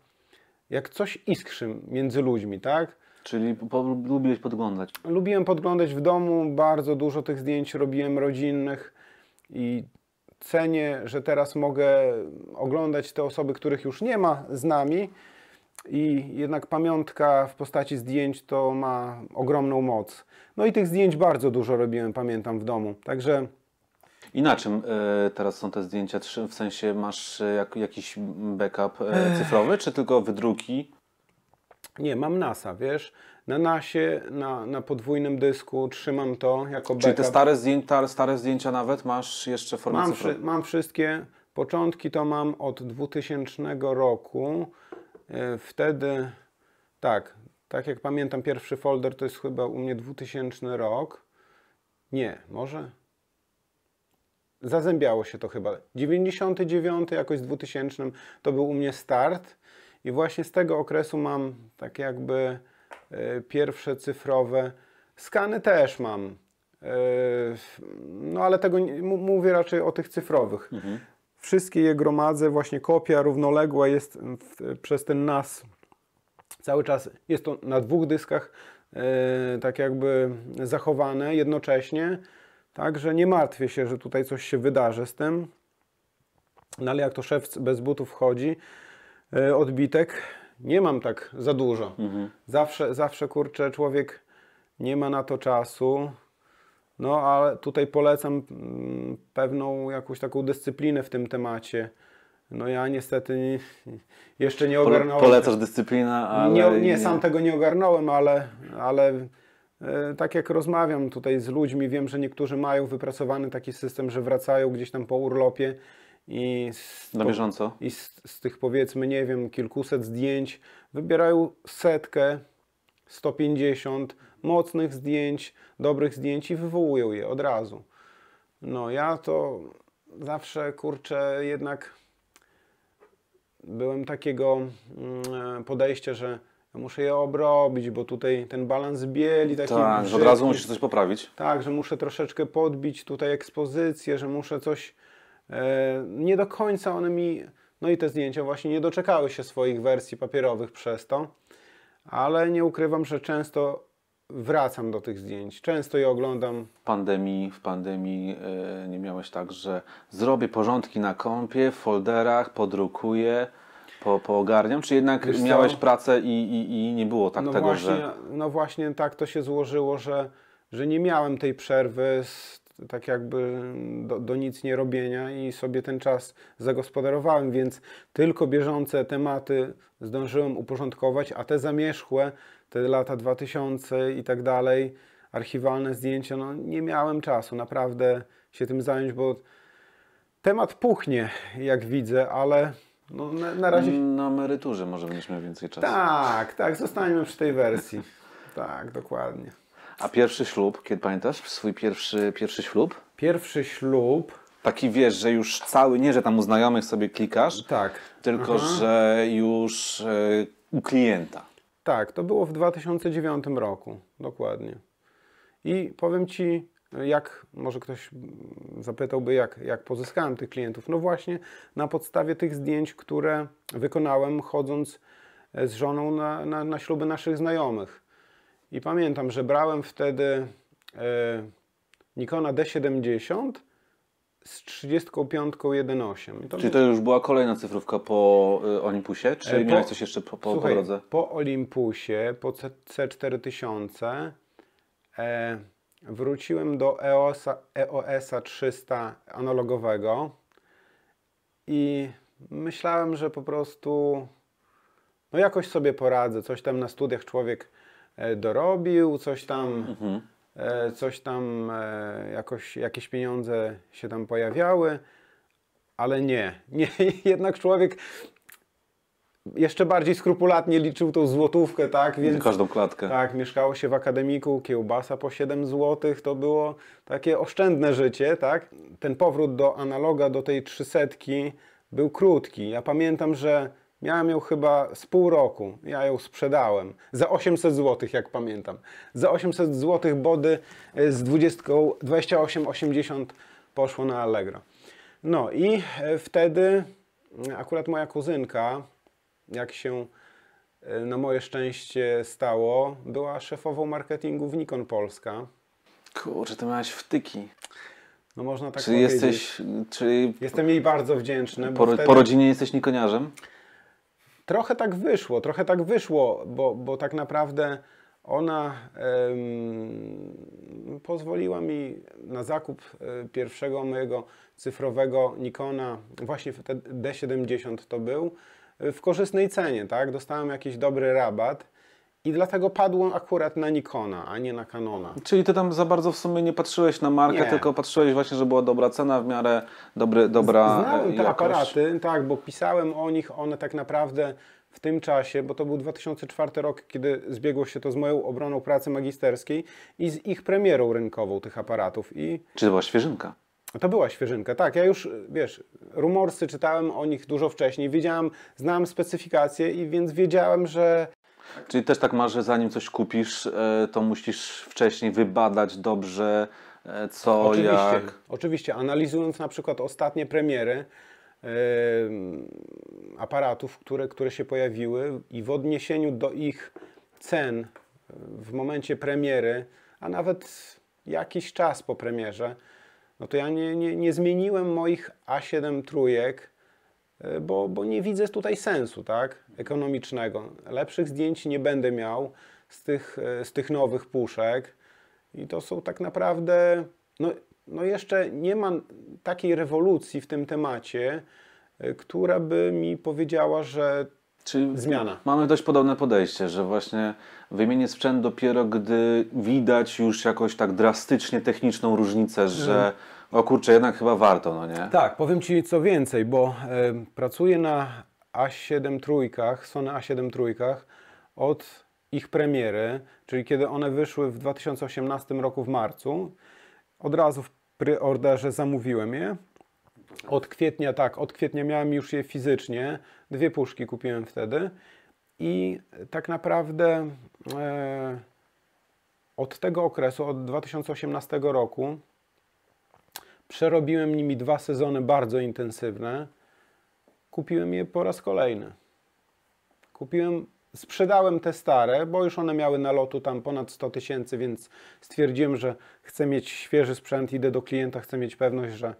jak coś iskrzy między ludźmi, tak? Czyli po, lubiłeś podglądać? Lubiłem podglądać w domu, bardzo dużo tych zdjęć robiłem rodzinnych i cenię, że teraz mogę oglądać te osoby, których już nie ma z nami, i jednak pamiątka w postaci zdjęć to ma ogromną moc. No i tych zdjęć bardzo dużo robiłem, pamiętam, w domu. Także i na czym e, teraz są te zdjęcia? W sensie masz e, jak, jakiś backup e, cyfrowy, czy tylko wydruki? Nie, mam NASA, wiesz? Na NASie, na, na podwójnym dysku trzymam to jako backup. Czyli te stare, zdjęcia, stare zdjęcia nawet masz jeszcze w formie mam, mam wszystkie. Początki to mam od 2000 roku. E, wtedy, tak, tak jak pamiętam, pierwszy folder to jest chyba u mnie 2000 rok. Nie, może? Zazębiało się to chyba. 99 jakoś z 2000 to był u mnie start. I właśnie z tego okresu mam tak jakby e, pierwsze cyfrowe. Skany też mam. E, no ale tego mówię raczej o tych cyfrowych. Mhm wszystkie je gromadzę, właśnie kopia równoległa jest w, przez ten NAS. Cały czas jest to na dwóch dyskach e, tak jakby zachowane jednocześnie, także nie martwię się, że tutaj coś się wydarzy z tym. No ale jak to szef bez butów chodzi, e, odbitek nie mam tak za dużo. Mhm. Zawsze, zawsze kurczę, człowiek nie ma na to czasu. No, ale tutaj polecam mm, pewną jakąś taką dyscyplinę w tym temacie. No ja niestety nie, <laughs> jeszcze nie ogarnąłem. Polecasz dyscyplinę, ale... Nie, nie, nie, sam tego nie ogarnąłem, ale, ale e, tak jak rozmawiam tutaj z ludźmi, wiem, że niektórzy mają wypracowany taki system, że wracają gdzieś tam po urlopie i z, na bieżąco. I z, z tych powiedzmy, nie wiem, kilkuset zdjęć wybierają setkę, 150, mocnych zdjęć, dobrych zdjęć i wywołują je od razu. No ja to zawsze kurczę jednak byłem takiego mm, e, podejścia, że muszę je obrobić, bo tutaj ten balans bieli taki... Tak, że od razu musisz coś poprawić. Tak, że muszę troszeczkę podbić tutaj ekspozycję, że muszę coś... E, nie do końca one mi... No i te zdjęcia właśnie nie doczekały się swoich wersji papierowych przez to, ale nie ukrywam, że często wracam do tych zdjęć. Często je oglądam. W pandemii, w pandemii e, nie miałeś tak, że zrobię porządki na kąpie, w folderach, podrukuję, po, poogarniam? Czy jednak Wiesz miałeś co? pracę i, i, i, nie było tak no tego, właśnie, że... No właśnie tak to się złożyło, że, że nie miałem tej przerwy z, tak jakby do, do nic nie robienia i sobie ten czas zagospodarowałem, więc tylko bieżące tematy zdążyłem uporządkować, a te zamierzchłe te lata 2000 i tak dalej, archiwalne zdjęcia, no nie miałem czasu naprawdę się tym zająć, bo temat puchnie, jak widzę, ale no, na, na razie... Na emeryturze może będziesz miał więcej czasu. Tak, tak, zostańmy przy tej wersji. <laughs> tak, dokładnie. A pierwszy ślub, kiedy pamiętasz swój pierwszy, pierwszy ślub? Pierwszy ślub... Taki wiesz, że już cały, nie że tam u znajomych sobie klikasz, tak. tylko Aha. Mhm. że już y, u klienta. Tak, to było w 2009 roku, dokładnie. I powiem Ci, jak może ktoś zapytałby, jak, jak pozyskałem tych klientów? No właśnie na podstawie tych zdjęć, które wykonałem chodząc e, z żoną na, na, na śluby naszych znajomych. I pamiętam, że brałem wtedy e, Nikona D70 z 35.1.8. Czyli to już była kolejna cyfrowka po y, Olympusie? Czy e, po, miałeś coś jeszcze po, po, słuchaj, po drodze? Po Olympusie, po C4000 e, wróciłem do EOS-a, EOS-a 300 analogowego i myślałem, że po prostu no jakoś sobie poradzę. Coś tam na studiach człowiek e, dorobił, coś tam... Mhm E, coś tam, e, jakoś, jakieś pieniądze się tam pojawiały, ale nie, <laughs> nie, jednak człowiek jeszcze bardziej skrupulatnie liczył tą złotówkę, tak? Więc, każdą klatkę. Tak, mieszkało się w akademiku, kiełbasa po 7 zł, to było takie oszczędne życie, tak? Ten powrót do analoga, do tej trzysetki był krótki. Ja pamiętam, że Miałem ją chyba z pół roku. Ja ją sprzedałem. Za 800 zł, jak pamiętam. Za 800 zł body e, z 28,80 poszło na Allegro. No i e, wtedy akurat moja kuzynka, jak się e, na moje szczęście stało, była szefową marketingu w Nikon Polska. Kurczę, ty miałeś wtyki. No można tak czy powiedzieć. Jesteś, czy... Jestem jej bardzo wdzięczny. Po, wtedy... po rodzinie jesteś nikoniarzem? Trochę tak wyszło, trochę tak wyszło, bo, bo tak naprawdę ona ym, pozwoliła mi na zakup e, pierwszego mojego cyfrowego Nikona, właśnie D70 to był, e, w korzystnej cenie, tak? Dostałem jakiś dobry rabat i dlatego padło akurat na Nikona, a nie na Canona. Czyli ty tam za bardzo w sumie nie patrzyłeś na markę, nie. tylko patrzyłeś właśnie, że była dobra cena w miarę dobry, dobra e, Znałem te aparaty, tak, bo pisałem o nich, one tak naprawdę w tym czasie, bo to był 2004 rok, kiedy zbiegło się to z moją obroną pracy magisterskiej i z ich premierą rynkową tych aparatów. I... Czy to była świeżynka? To była świeżynka, tak. Ja już, wiesz, rumorsy czytałem o nich dużo wcześniej, wiedziałem, znałem specyfikacje i więc wiedziałem, że tak. Czyli też tak masz, że zanim coś kupisz, e, to musisz wcześniej wybadać dobrze, e, co, oczywiście, jak... Oczywiście, analizując na przykład ostatnie premiery, aparatów, które, które się pojawiły i w odniesieniu do ich cen e, w momencie premiery, a nawet jakiś czas po premierze, no to ja nie, nie, nie zmieniłem moich A7 trójek E, bo, bo nie widzę tutaj sensu tak, ekonomicznego. Lepszych zdjęć nie będę miał z tych, e, z tych nowych puszek i to są tak naprawdę, no, no jeszcze nie ma takiej rewolucji w tym temacie, e, która by mi powiedziała, że zmiana. Mamy dość podobne podejście, że właśnie wymienię sprzęt dopiero, gdy widać już jakoś tak drastycznie techniczną różnicę, że mhm. O kurczę, jednak chyba warto, no nie? Tak, powiem Ci co więcej, bo pracuję na A7 trójkach, Sony A7 trójkach od ich premiery, czyli kiedy one wyszły w 2018 roku w marcu. Od razu w preorderze zamówiłem je. Od kwietnia, tak, od kwietnia miałem już je fizycznie. Dwie puszki kupiłem wtedy. I tak naprawdę e, od tego okresu, od 2018 roku, Przerobiłem nimi dwa sezony bardzo intensywne. Kupiłem je po raz kolejny. Kupiłem, sprzedałem te stare, bo już one miały nalotu tam ponad 100 tysięcy, więc stwierdziłem, że chcę mieć świeży sprzęt, idę do klienta, chcę mieć pewność, że,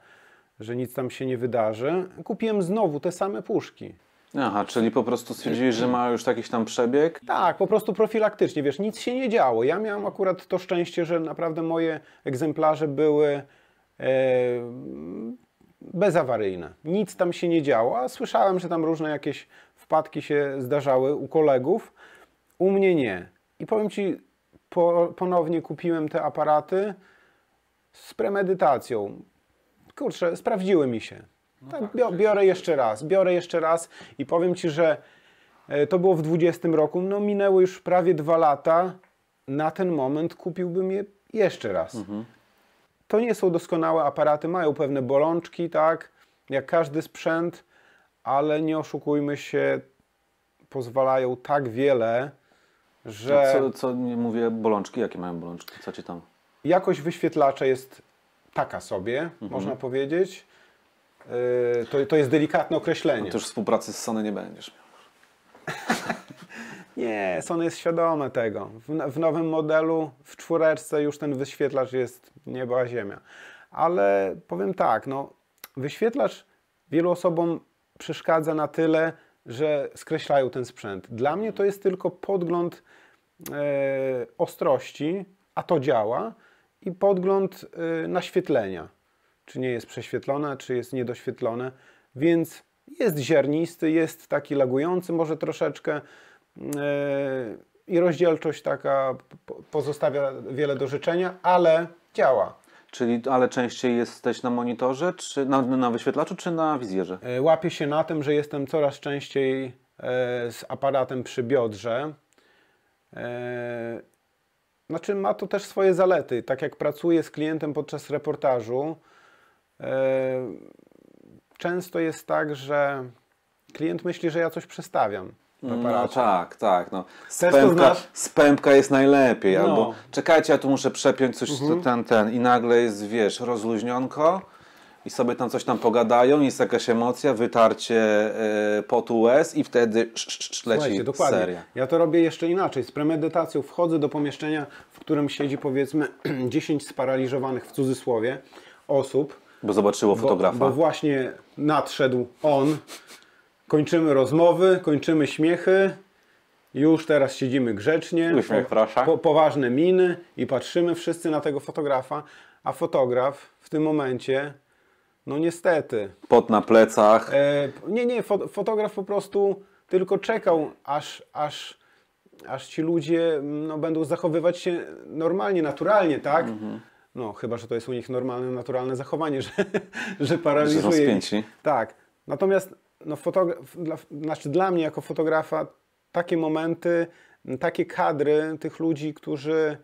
że nic tam się nie wydarzy. Kupiłem znowu te same puszki. Aha, czyli po prostu stwierdziłeś, że ma już jakiś tam przebieg? Tak, po prostu profilaktycznie, wiesz, nic się nie działo. Ja miałem akurat to szczęście, że naprawdę moje egzemplarze były E, bezawaryjne. Nic tam się nie działo, a słyszałem, że tam różne jakieś wpadki się zdarzały u kolegów. U mnie nie. I powiem Ci, po, ponownie kupiłem te aparaty z premedytacją. Kurczę, sprawdziły mi się. No tak, tak biorę jeszcze raz, biorę jeszcze raz i powiem Ci, że e, to było w 20 roku, no minęło już prawie dwa lata. Na ten moment kupiłbym je jeszcze raz. Mhm to nie są doskonałe aparaty, mają pewne bolączki, tak, jak każdy sprzęt, ale nie oszukujmy się, pozwalają tak wiele, że... Co, co nie mówię, bolączki, jakie mają bolączki, co ci tam? Jakość wyświetlacza jest taka sobie, mhm. można powiedzieć. Yy, to, to jest delikatne określenie. No to już współpracy z Sony nie będziesz miał. <laughs> Nie, Sony jest świadome tego. W, w nowym modelu, w czwóreczce już ten wyświetlacz jest nieba a ziemia. Ale powiem tak, no, wyświetlacz wielu osobom przeszkadza na tyle, że skreślają ten sprzęt. Dla mnie to jest tylko podgląd e, ostrości, a to działa, i podgląd e, naświetlenia. Czy nie jest prześwietlone, czy jest niedoświetlone. Więc jest ziarnisty, jest taki lagujący może troszeczkę, E, i rozdzielczość taka pozostawia wiele do życzenia, ale działa. Czyli, ale częściej jesteś na monitorze, czy na, na wyświetlaczu, czy na wizjerze? E, łapię się na tym, że jestem coraz częściej e, z aparatem przy biodrze. Znaczy ma to też swoje zalety. Tak jak pracuję z klientem podczas reportażu, często jest tak, że klient myśli, że ja coś przestawiam. Mm. No, no tak, tak. No. Spępka, jest najlepiej. No. Albo czekajcie, ja tu muszę przepiąć coś, mhm. ten, ten. I nagle jest, wiesz, rozluźnionko i sobie tam coś tam pogadają, jest jakaś emocja, wytarcie y, potu łez i wtedy sz, leci dokładnie. seria. Ja to robię jeszcze inaczej, z premedytacją wchodzę do pomieszczenia, w którym siedzi powiedzmy 10 <clears throat> sparaliżowanych w cudzysłowie osób. Bo zobaczyło fotografa. Bo, bo właśnie nadszedł on, kończymy rozmowy, kończymy śmiechy. Już teraz siedzimy grzecznie, Uśmiech, proszę. Po, poważne miny i patrzymy wszyscy na tego fotografa, a fotograf w tym momencie, no niestety. Pot na plecach. E, nie, nie, fo, fotograf po prostu tylko czekał, aż, aż, aż ci ludzie no, będą zachowywać się normalnie, naturalnie, tak? Mhm. No, chyba, że to jest u nich normalne, naturalne zachowanie, że, <laughs> że paraliżuje. Że rozpięci. Tak. Natomiast no fotograf, dla, znaczy dla mnie jako fotografa takie momenty, takie kadry tych ludzi, którzy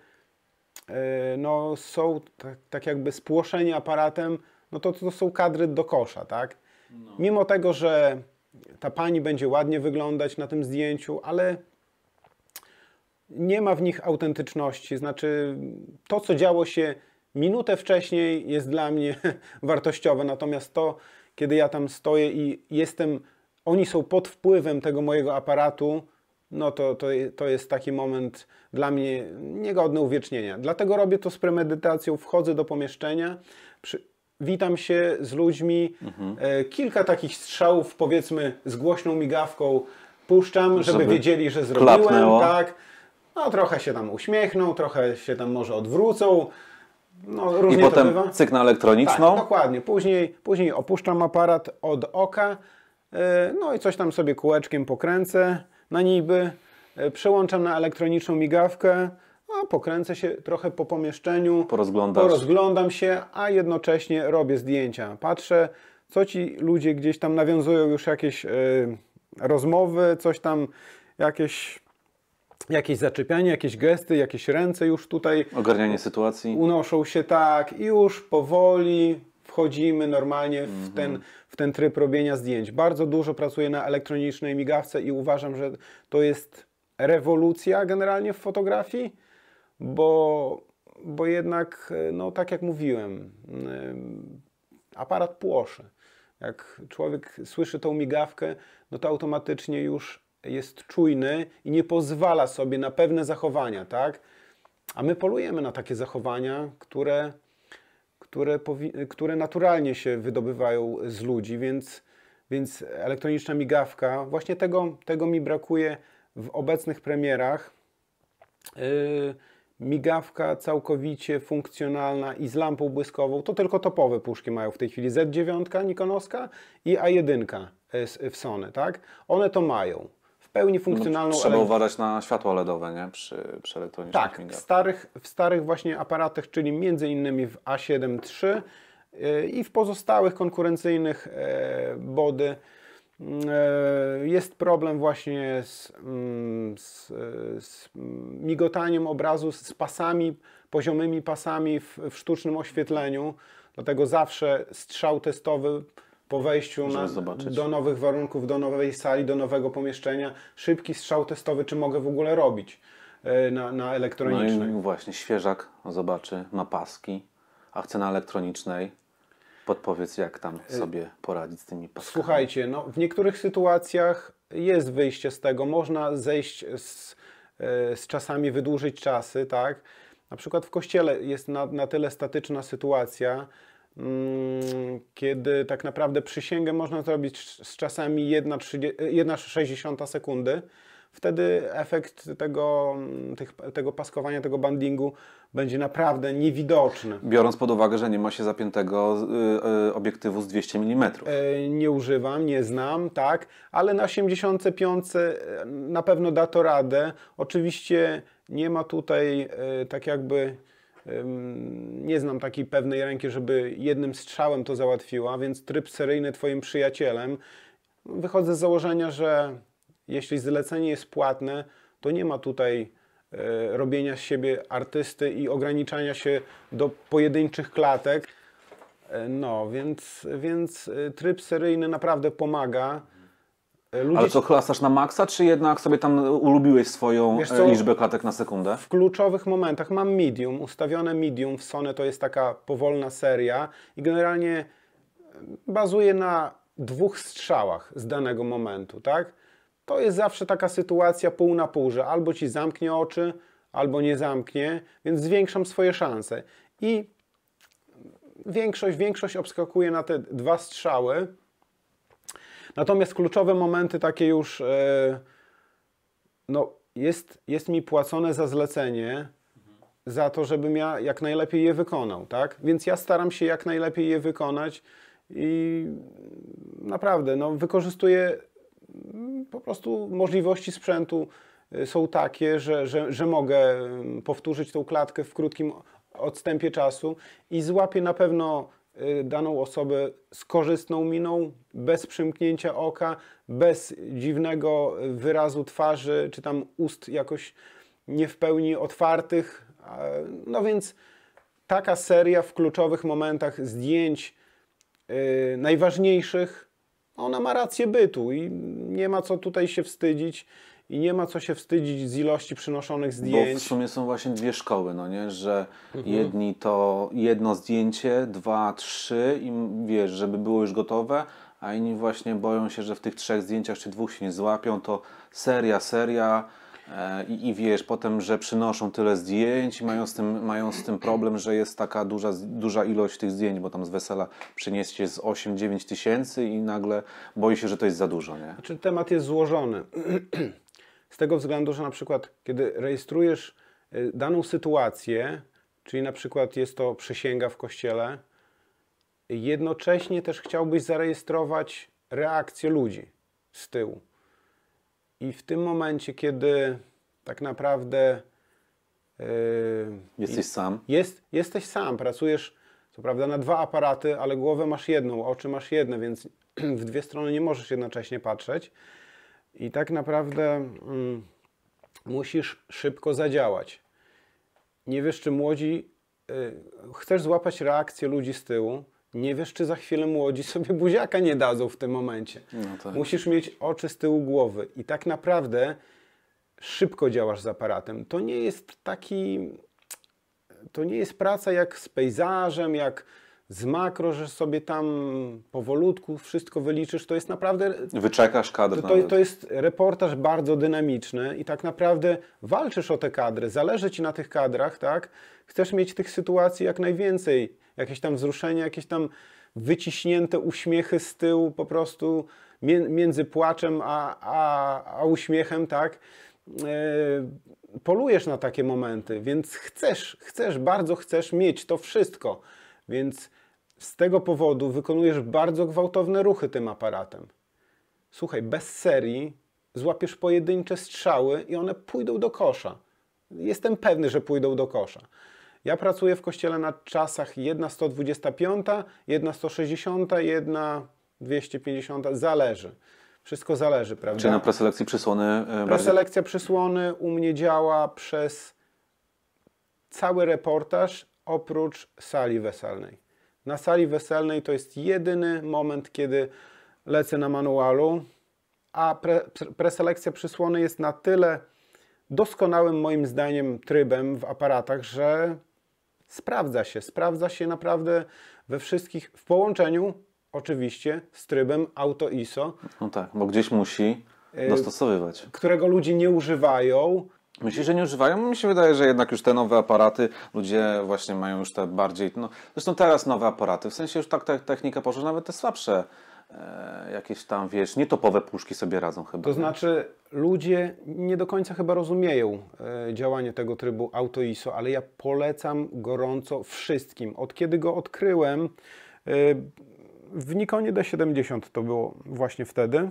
e, no, są tak, tak jakby spłoszeni aparatem, no to to są kadry do kosza, tak? No. Mimo tego, że ta pani będzie ładnie wyglądać na tym zdjęciu, ale nie ma w nich autentyczności. Znaczy, to, co działo się minutę wcześniej, jest dla mnie <laughs> wartościowe, natomiast to, kiedy ja tam stoję i jestem, oni są pod wpływem tego mojego aparatu, no to, to, to jest taki moment dla mnie niegodny uwiecznienia. Dlatego robię to z premedytacją, wchodzę do pomieszczenia, przy, witam się z ludźmi, mhm. e, kilka takich strzałów powiedzmy z głośną migawką puszczam, no żeby, żeby wiedzieli, że zrobiłem, klapnęło. tak. No trochę się tam uśmiechną, trochę się tam może odwrócą, no, I potem to bywa. cyk na elektroniczną. Tak, dokładnie. Później, później opuszczam aparat od oka, e, no i coś tam sobie kółeczkiem pokręcę na niby, e, przełączam na elektroniczną migawkę, a pokręcę się trochę po pomieszczeniu, porozglądam się, a jednocześnie robię zdjęcia. Patrzę, co ci ludzie gdzieś tam nawiązują już jakieś y, rozmowy, coś tam, jakieś jakieś zaczepianie, jakieś gesty, jakieś ręce już tutaj. Ogarnianie sytuacji. Unoszą się tak i już powoli wchodzimy normalnie w, mhm. ten, w ten tryb robienia zdjęć. Bardzo dużo pracuję na elektronicznej migawce i uważam, że to jest rewolucja generalnie w fotografii, bo, bo jednak, no tak jak mówiłem, y, aparat płoszy. Jak człowiek słyszy tą migawkę, no to automatycznie już jest czujny i nie pozwala sobie na pewne zachowania, tak? A my polujemy na takie zachowania, które, które, które naturalnie się wydobywają z ludzi, więc, więc elektroniczna migawka, właśnie tego, tego mi brakuje w obecnych premierach. Yy, migawka całkowicie funkcjonalna i z lampą błyskową, to tylko topowe puszki mają w tej chwili Z9 Nikonowska i A1 e, w Sony, tak? One to mają pełni no, funkcjonalną... No, trzeba ele... uważać na światło LEDowe, nie? Przy, przy elektronicznych tak, w starych, w starych właśnie aparatach, czyli między innymi w A7 III y, i w pozostałych konkurencyjnych e, body y, jest problem właśnie z, mm, z, z, migotaniem obrazu, z pasami, poziomymi pasami w, w sztucznym oświetleniu. Dlatego zawsze strzał testowy po wejściu na, do nowych warunków, do nowej sali, do nowego pomieszczenia, szybki strzał testowy, czy mogę w ogóle robić e, na, na elektronicznej. No i właśnie, świeżak zobaczy, ma paski, a chce na elektronicznej. Podpowiedz, jak tam e, sobie poradzić z tymi paskami. Słuchajcie, no, w niektórych sytuacjach jest wyjście z tego. Można zejść z, e, z czasami, wydłużyć czasy, tak? Na przykład w kościele jest na, na tyle statyczna sytuacja, Mm, kiedy tak naprawdę przysięgę można zrobić z czasami 1,60 e, sekundy. Wtedy efekt tego, mm, tych, tego paskowania, tego bandingu będzie naprawdę niewidoczny. Biorąc pod uwagę, że nie ma się zapiętego y, y, obiektywu z 200 mm. Y, nie używam, nie znam, tak, ale na 85 e, na pewno da to radę. Oczywiście nie ma tutaj e, tak jakby nie znam takiej pewnej ręki, żeby jednym strzałem to załatwiła, więc tryb seryjny Twoim przyjacielem. Wychodzę z założenia, że jeśli zlecenie jest płatne, to nie ma tutaj e, robienia z siebie artysty i ograniczania się do pojedynczych klatek. E, no, więc, więc e, tryb seryjny naprawdę pomaga. E, ludzie... Ale co, klasasz na maksa, czy jednak sobie tam ulubiłeś swoją e, liczbę klatek na sekundę? W kluczowych momentach mam medium, ustawione medium w Sony to jest taka powolna seria i generalnie e, bazuje na dwóch strzałach z danego momentu, tak? To jest zawsze taka sytuacja pół na pół, że albo ci zamknie oczy, albo nie zamknie, więc zwiększam swoje szanse. I większość, większość obskakuje na te dwa strzały, Natomiast kluczowe momenty takie już, e, no jest, jest mi płacone za zlecenie, za to, żebym ja jak najlepiej je wykonał, tak? Więc ja staram się jak najlepiej je wykonać i naprawdę, no wykorzystuję mm, po prostu możliwości sprzętu y, są takie, że, że, że mogę mm, powtórzyć tą klatkę w krótkim odstępie czasu i złapię na pewno Y, daną osobę z korzystną miną, bez przymknięcia oka, bez dziwnego wyrazu twarzy, czy tam ust jakoś nie w pełni otwartych. No więc taka seria w kluczowych momentach zdjęć yy, najważniejszych, no ona ma rację bytu i nie ma co tutaj się wstydzić i nie ma co się wstydzić z ilości przynoszonych zdjęć. Bo w sumie są właśnie dwie szkoły, no nie? Że mhm. jedni to jedno zdjęcie, dwa, trzy i wiesz, żeby było już gotowe, a inni właśnie boją się, że w tych trzech zdjęciach czy dwóch się nie złapią, to seria, seria e, i, i wiesz, potem, że przynoszą tyle zdjęć i mają z tym, mają z tym problem, że jest taka duża, duża ilość tych zdjęć, bo tam z wesela przynieście z 8-9 tysięcy i nagle boi się, że to jest za dużo, nie? Znaczy temat jest złożony. <clears throat> z tego względu, że na przykład kiedy rejestrujesz y, daną sytuację, czyli na przykład jest to przysięga w kościele, jednocześnie też chciałbyś zarejestrować reakcję ludzi z tyłu. I w tym momencie, kiedy tak naprawdę yy, jesteś sam. Jest, jesteś sam, pracujesz co prawda na dwa aparaty, ale głowę masz jedną, oczy masz jedne, więc <clears throat> w dwie strony nie możesz jednocześnie patrzeć i tak naprawdę mm, musisz szybko zadziałać. Nie wiesz, czy młodzi, y, chcesz złapać reakcję ludzi z tyłu, nie wiesz, czy za chwilę młodzi <laughs> sobie buziaka nie dadzą w tym momencie. No tak. Musisz mieć oczy z tyłu głowy i tak naprawdę szybko działasz z aparatem. To nie jest taki. To nie jest praca jak z pejzażem, jak z makro, że sobie tam powolutku wszystko wyliczysz, to jest naprawdę... Wyczekasz kadr. To, to, to, jest reportaż bardzo dynamiczny i tak naprawdę walczysz o te kadry, zależy Ci na tych kadrach, tak? Chcesz mieć tych sytuacji jak najwięcej, jakieś tam wzruszenia, jakieś tam wyciśnięte uśmiechy z tyłu po prostu między płaczem a, a, a uśmiechem, tak? Yy, polujesz na takie momenty, więc chcesz, chcesz, bardzo chcesz mieć to wszystko. Więc z tego powodu wykonujesz bardzo gwałtowne ruchy tym aparatem. Słuchaj, bez serii złapiesz pojedyncze strzały i one pójdą do kosza. Jestem pewny, że pójdą do kosza. Ja pracuję w kościele na czasach 1 125, 1 160, 1 250, zależy. Wszystko zależy, prawda? Czy na preselekcji przysłony? E, bardziej... Preselekcja przysłony u mnie działa przez cały reportaż oprócz sali weselnej. Na sali weselnej to jest jedyny moment, kiedy lecę na manualu, a pre, preselekcja przysłony jest na tyle doskonałym moim zdaniem trybem w aparatach, że sprawdza się. Sprawdza się naprawdę we wszystkich, w połączeniu oczywiście z trybem auto ISO. No tak, bo gdzieś musi y, dostosowywać. Którego ludzie nie używają, Myślisz, że nie używają? Mi się wydaje, że jednak już te nowe aparaty, ludzie właśnie mają już te bardziej, no zresztą teraz nowe aparaty, w sensie już tak ta technika poszła, nawet te słabsze e, jakieś tam, wiesz, nietopowe puszki sobie radzą chyba. To znaczy ludzie nie do końca chyba rozumieją e, działanie tego trybu AutoISO, ale ja polecam gorąco wszystkim. Od kiedy go odkryłem, e, w Nikonie D70 to było właśnie wtedy,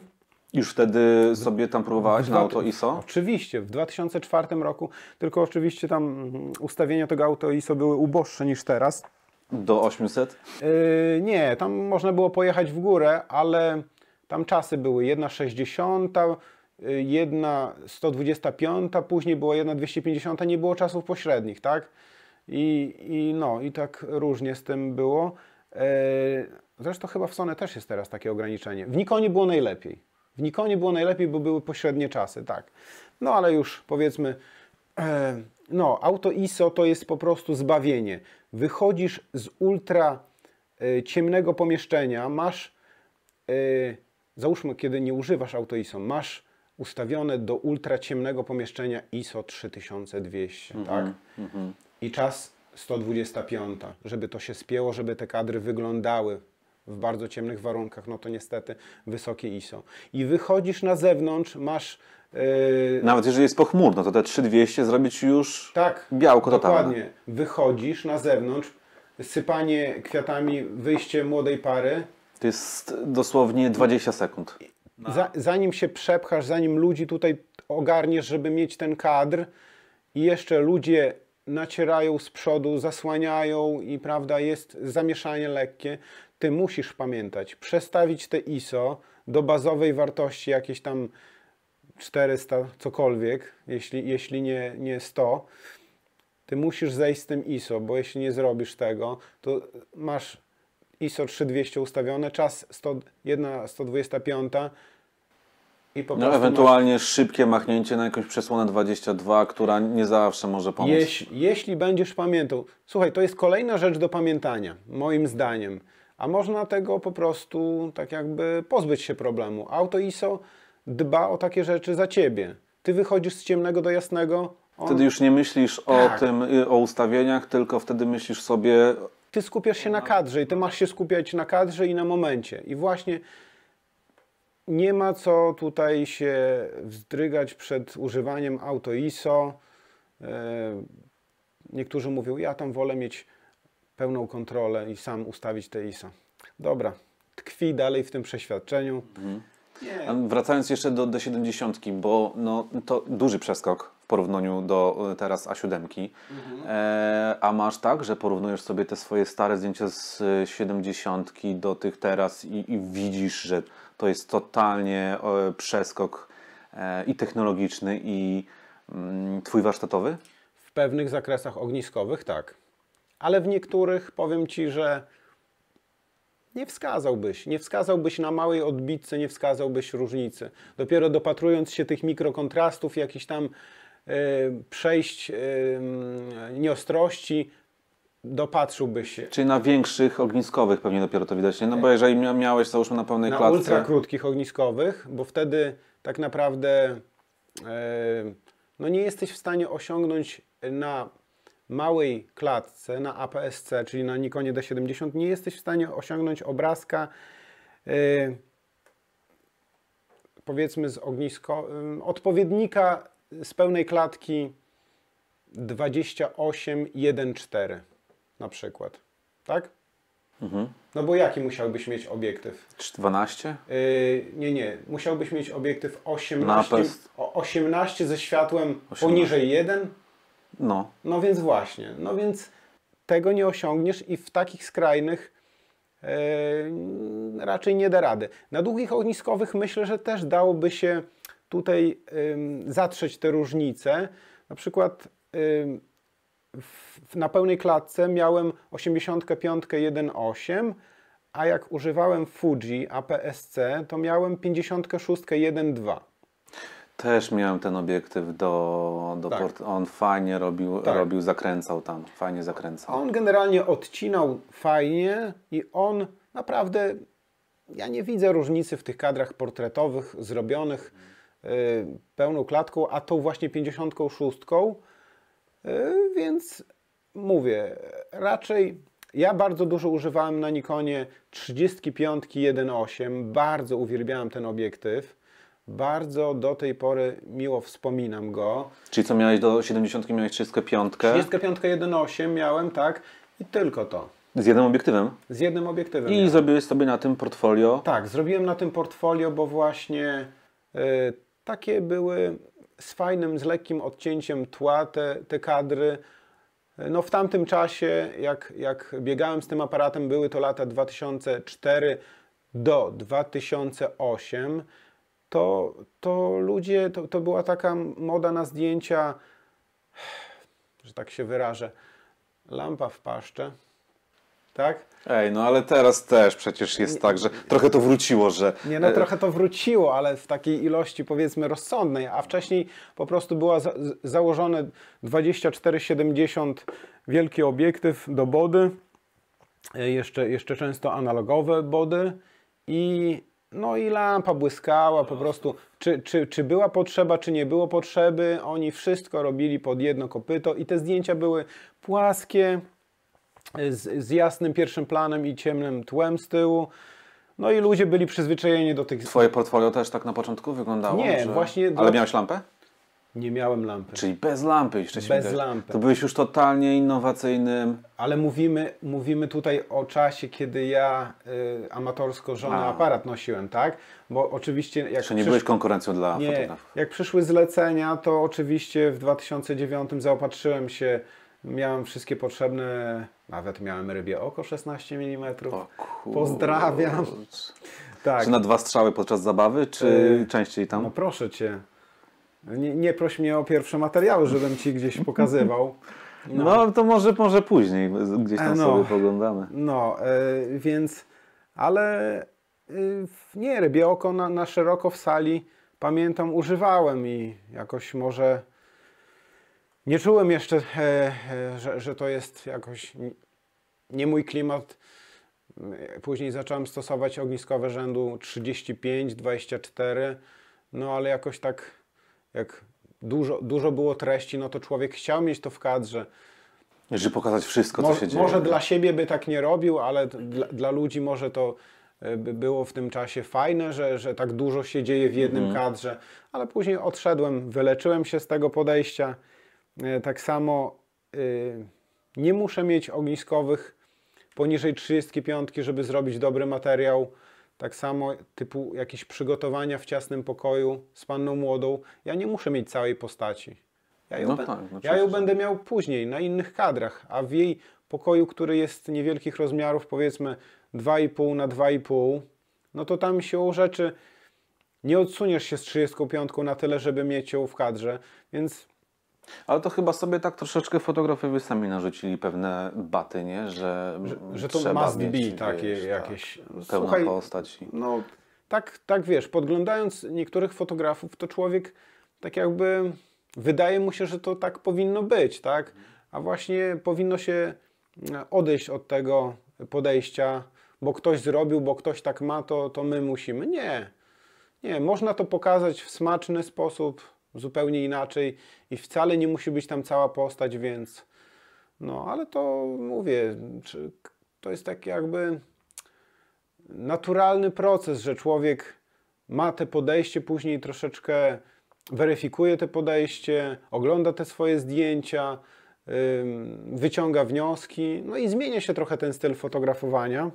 już wtedy sobie tam próbowałaś na auto ISO? Oczywiście, w 2004 roku, tylko oczywiście tam mm, ustawienia tego auto ISO były uboższe niż teraz. Do 800? Yy, nie, tam można było pojechać w górę, ale tam czasy były 1,60, jedna 125, yy, później była jedna nie było czasów pośrednich, tak? I, i no, i tak różnie z tym było. Yy, zresztą chyba w Sony też jest teraz takie ograniczenie. W Nikonie było najlepiej. W Nikonie było najlepiej, bo były pośrednie czasy, tak. No ale już powiedzmy, e, no auto ISO to jest po prostu zbawienie. Wychodzisz z ultra e, ciemnego pomieszczenia, masz, e, załóżmy kiedy nie używasz auto ISO, masz ustawione do ultra ciemnego pomieszczenia ISO 3200, mm -hmm, tak? Mm -hmm. I czas 125, żeby to się spięło, żeby te kadry wyglądały w bardzo ciemnych warunkach, no to niestety wysokie ISO. I wychodzisz na zewnątrz, masz Yy... Nawet jeżeli jest pochmurno, to te 3200 zrobić już tak, białko totalne. Dokładnie. Wychodzisz na zewnątrz, sypanie kwiatami, wyjście młodej pary. To jest dosłownie 20 sekund. No. zanim się przepchasz, zanim ludzi tutaj ogarniesz, żeby mieć ten kadr i jeszcze ludzie nacierają z przodu, zasłaniają i prawda, jest zamieszanie lekkie, ty musisz pamiętać, przestawić te ISO do bazowej wartości jakieś tam 400, cokolwiek, jeśli, jeśli nie, nie 100. Ty musisz zejść z tym ISO, bo jeśli nie zrobisz tego, to masz ISO 3200 ustawione, czas 100, 125 i po no, ewentualnie masz... szybkie machnięcie na jakąś przesłonę 22, która nie zawsze może pomóc. Jeś, jeśli będziesz pamiętał. Słuchaj, to jest kolejna rzecz do pamiętania, moim zdaniem a można tego po prostu tak jakby pozbyć się problemu. Auto ISO dba o takie rzeczy za ciebie. Ty wychodzisz z ciemnego do jasnego. On... Wtedy już nie myślisz tak. o tym, y, o ustawieniach, tylko wtedy myślisz sobie. Ty skupiasz się na no. kadrze i ty masz się skupiać na kadrze i na momencie. I właśnie nie ma co tutaj się wzdrygać przed używaniem auto ISO. E, niektórzy mówią, ja tam wolę mieć pełną kontrolę i sam ustawić te ISO. Dobra, tkwi dalej w tym przeświadczeniu. Mhm. Wracając jeszcze do, do 70, bo no, to duży przeskok w porównaniu do y, teraz A7. Mhm. E, a masz tak, że porównujesz sobie te swoje stare zdjęcia z 70 y, do tych teraz i, i widzisz, że to jest totalnie przeskok e, i technologiczny, i mm, twój warsztatowy? W pewnych zakresach ogniskowych tak ale w niektórych powiem Ci, że nie wskazałbyś. Nie wskazałbyś na małej odbitce, nie wskazałbyś różnicy. Dopiero dopatrując się tych mikrokontrastów, jakichś tam y, przejść yy, nieostrości, dopatrzyłbyś się. Czyli na większych ogniskowych pewnie dopiero to widać, nie? No bo jeżeli miałeś załóżmy na pełnej na klatce... Na ultra krótkich ogniskowych, bo wtedy tak naprawdę y, no nie jesteś w stanie osiągnąć na małej klatce na APS-C, czyli na Nikonie D70, nie jesteś w stanie osiągnąć obrazka yy, powiedzmy z ognisko, yy, odpowiednika z pełnej klatki 28.1.4 na przykład, tak? Mhm. No bo jaki musiałbyś mieć obiektyw? 12? Yy, nie, nie. Musiałbyś mieć obiektyw 18, 18 ze światłem 18. poniżej 1? No. No więc właśnie, no więc tego nie osiągniesz i w takich skrajnych yy, raczej nie da rady. Na długich ogniskowych myślę, że też dałoby się tutaj yy, zatrzeć te różnice. Na przykład yy, w, na pełnej klatce miałem 85 1.8, a jak używałem Fuji APS-C, to miałem 56 1.2. Też miałem ten obiektyw do, do tak. port... On fajnie robił, tak. robił, zakręcał tam, fajnie zakręcał. On generalnie odcinał fajnie i on naprawdę, ja nie widzę różnicy w tych kadrach portretowych zrobionych yy, pełną klatką, a tą właśnie 56, yy, więc mówię, raczej ja bardzo dużo używałem na Nikonie 35 1.8, bardzo uwielbiałem ten obiektyw bardzo do tej pory miło wspominam go. Czyli co miałeś do 70, miałeś 35? 35, 1,8 miałem, tak, i tylko to. Z jednym obiektywem? Z jednym obiektywem. I miałem. zrobiłeś sobie na tym portfolio? Tak, zrobiłem na tym portfolio, bo właśnie y, takie były z fajnym, z lekkim odcięciem tła te, te kadry. Y, no w tamtym czasie, jak, jak biegałem z tym aparatem, były to lata 2004 do 2008 to, to ludzie, to, to była taka moda na zdjęcia, że tak się wyrażę, lampa w paszcze. Tak? Ej, no ale teraz też przecież jest nie, tak, że trochę to wróciło, że... Nie, no e, trochę to wróciło, ale w takiej ilości powiedzmy rozsądnej, a wcześniej po prostu była za, założone 24-70 wielki obiektyw do body, e, jeszcze, jeszcze często analogowe body i no i lampa błyskała po no. prostu. Czy, czy, czy była potrzeba, czy nie było potrzeby, oni wszystko robili pod jedno kopyto i te zdjęcia były płaskie, z, z jasnym pierwszym planem i ciemnym tłem z tyłu. No i ludzie byli przyzwyczajeni do tych... Twoje portfolio też tak na początku wyglądało? Nie, że... właśnie... Ale miałeś lampę? Nie miałem lampy. Czyli bez lampy jeszcze się Bez lampy. To byłeś już totalnie innowacyjnym. Ale mówimy, mówimy tutaj o czasie, kiedy ja y, amatorsko żonę aparat nosiłem, tak? Bo oczywiście... Jak Czy nie przysz... byłeś konkurencją dla nie, fotografów? Jak przyszły zlecenia, to oczywiście w 2009 zaopatrzyłem się miałem wszystkie potrzebne, nawet miałem rybie oko 16 mm. O, Pozdrawiam. Czy tak. na dwa strzały podczas zabawy, czy yy, częściej tam? No proszę cię. Nie, nie proś mnie o pierwsze materiały, żebym ci gdzieś pokazywał. No, no to może, może później gdzieś tam no, sobie poglądamy. No, y, więc, ale y, nie, rybie oko na, na szeroko w sali pamiętam używałem i jakoś może nie czułem jeszcze, e, e, że, że to jest jakoś nie mój klimat. E, później zacząłem stosować ogniskowe rzędu 35, 24, no ale jakoś tak jak dużo, dużo było treści, no to człowiek chciał mieć to w kadrze. Żeby pokazać wszystko, co się dzieje. Może dla siebie by tak nie robił, ale dla, dla ludzi może to e, by było w tym czasie fajne, że, że tak dużo się dzieje w jednym mm. kadrze, ale później odszedłem, wyleczyłem się z tego podejścia. E, tak samo y, nie muszę mieć ogniskowych poniżej 35, żeby zrobić dobry materiał tak samo typu jakieś przygotowania w ciasnym pokoju z panną młodą. Ja nie muszę mieć całej postaci. Ja ją, no tak, no ja ją będę miał później, na innych kadrach, a w jej pokoju, który jest niewielkich rozmiarów, powiedzmy 2,5 na 2,5, no to tam się rzeczy nie odsuniesz się z 35 na tyle, żeby mieć ją w kadrze. Więc ale to chyba sobie tak troszeczkę fotografowie sami narzucili pewne baty, nie? Że, że, że to trzeba must mieć, be takie wiesz, tak, jakieś. Tak, Słuchaj, No, tak, tak wiesz, podglądając niektórych fotografów, to człowiek tak jakby wydaje mu się, że to tak powinno być, tak? A właśnie powinno się e, odejść od tego podejścia, bo ktoś zrobił, bo ktoś tak ma, to, to my musimy. Nie. Nie, można to pokazać w smaczny sposób, zupełnie inaczej i wcale nie musi być tam cała postać, więc no, ale to mówię, to jest taki jakby naturalny proces, że człowiek ma te podejście, później troszeczkę weryfikuje te podejście, ogląda te swoje zdjęcia, wyciąga wnioski, no i zmienia się trochę ten styl fotografowania.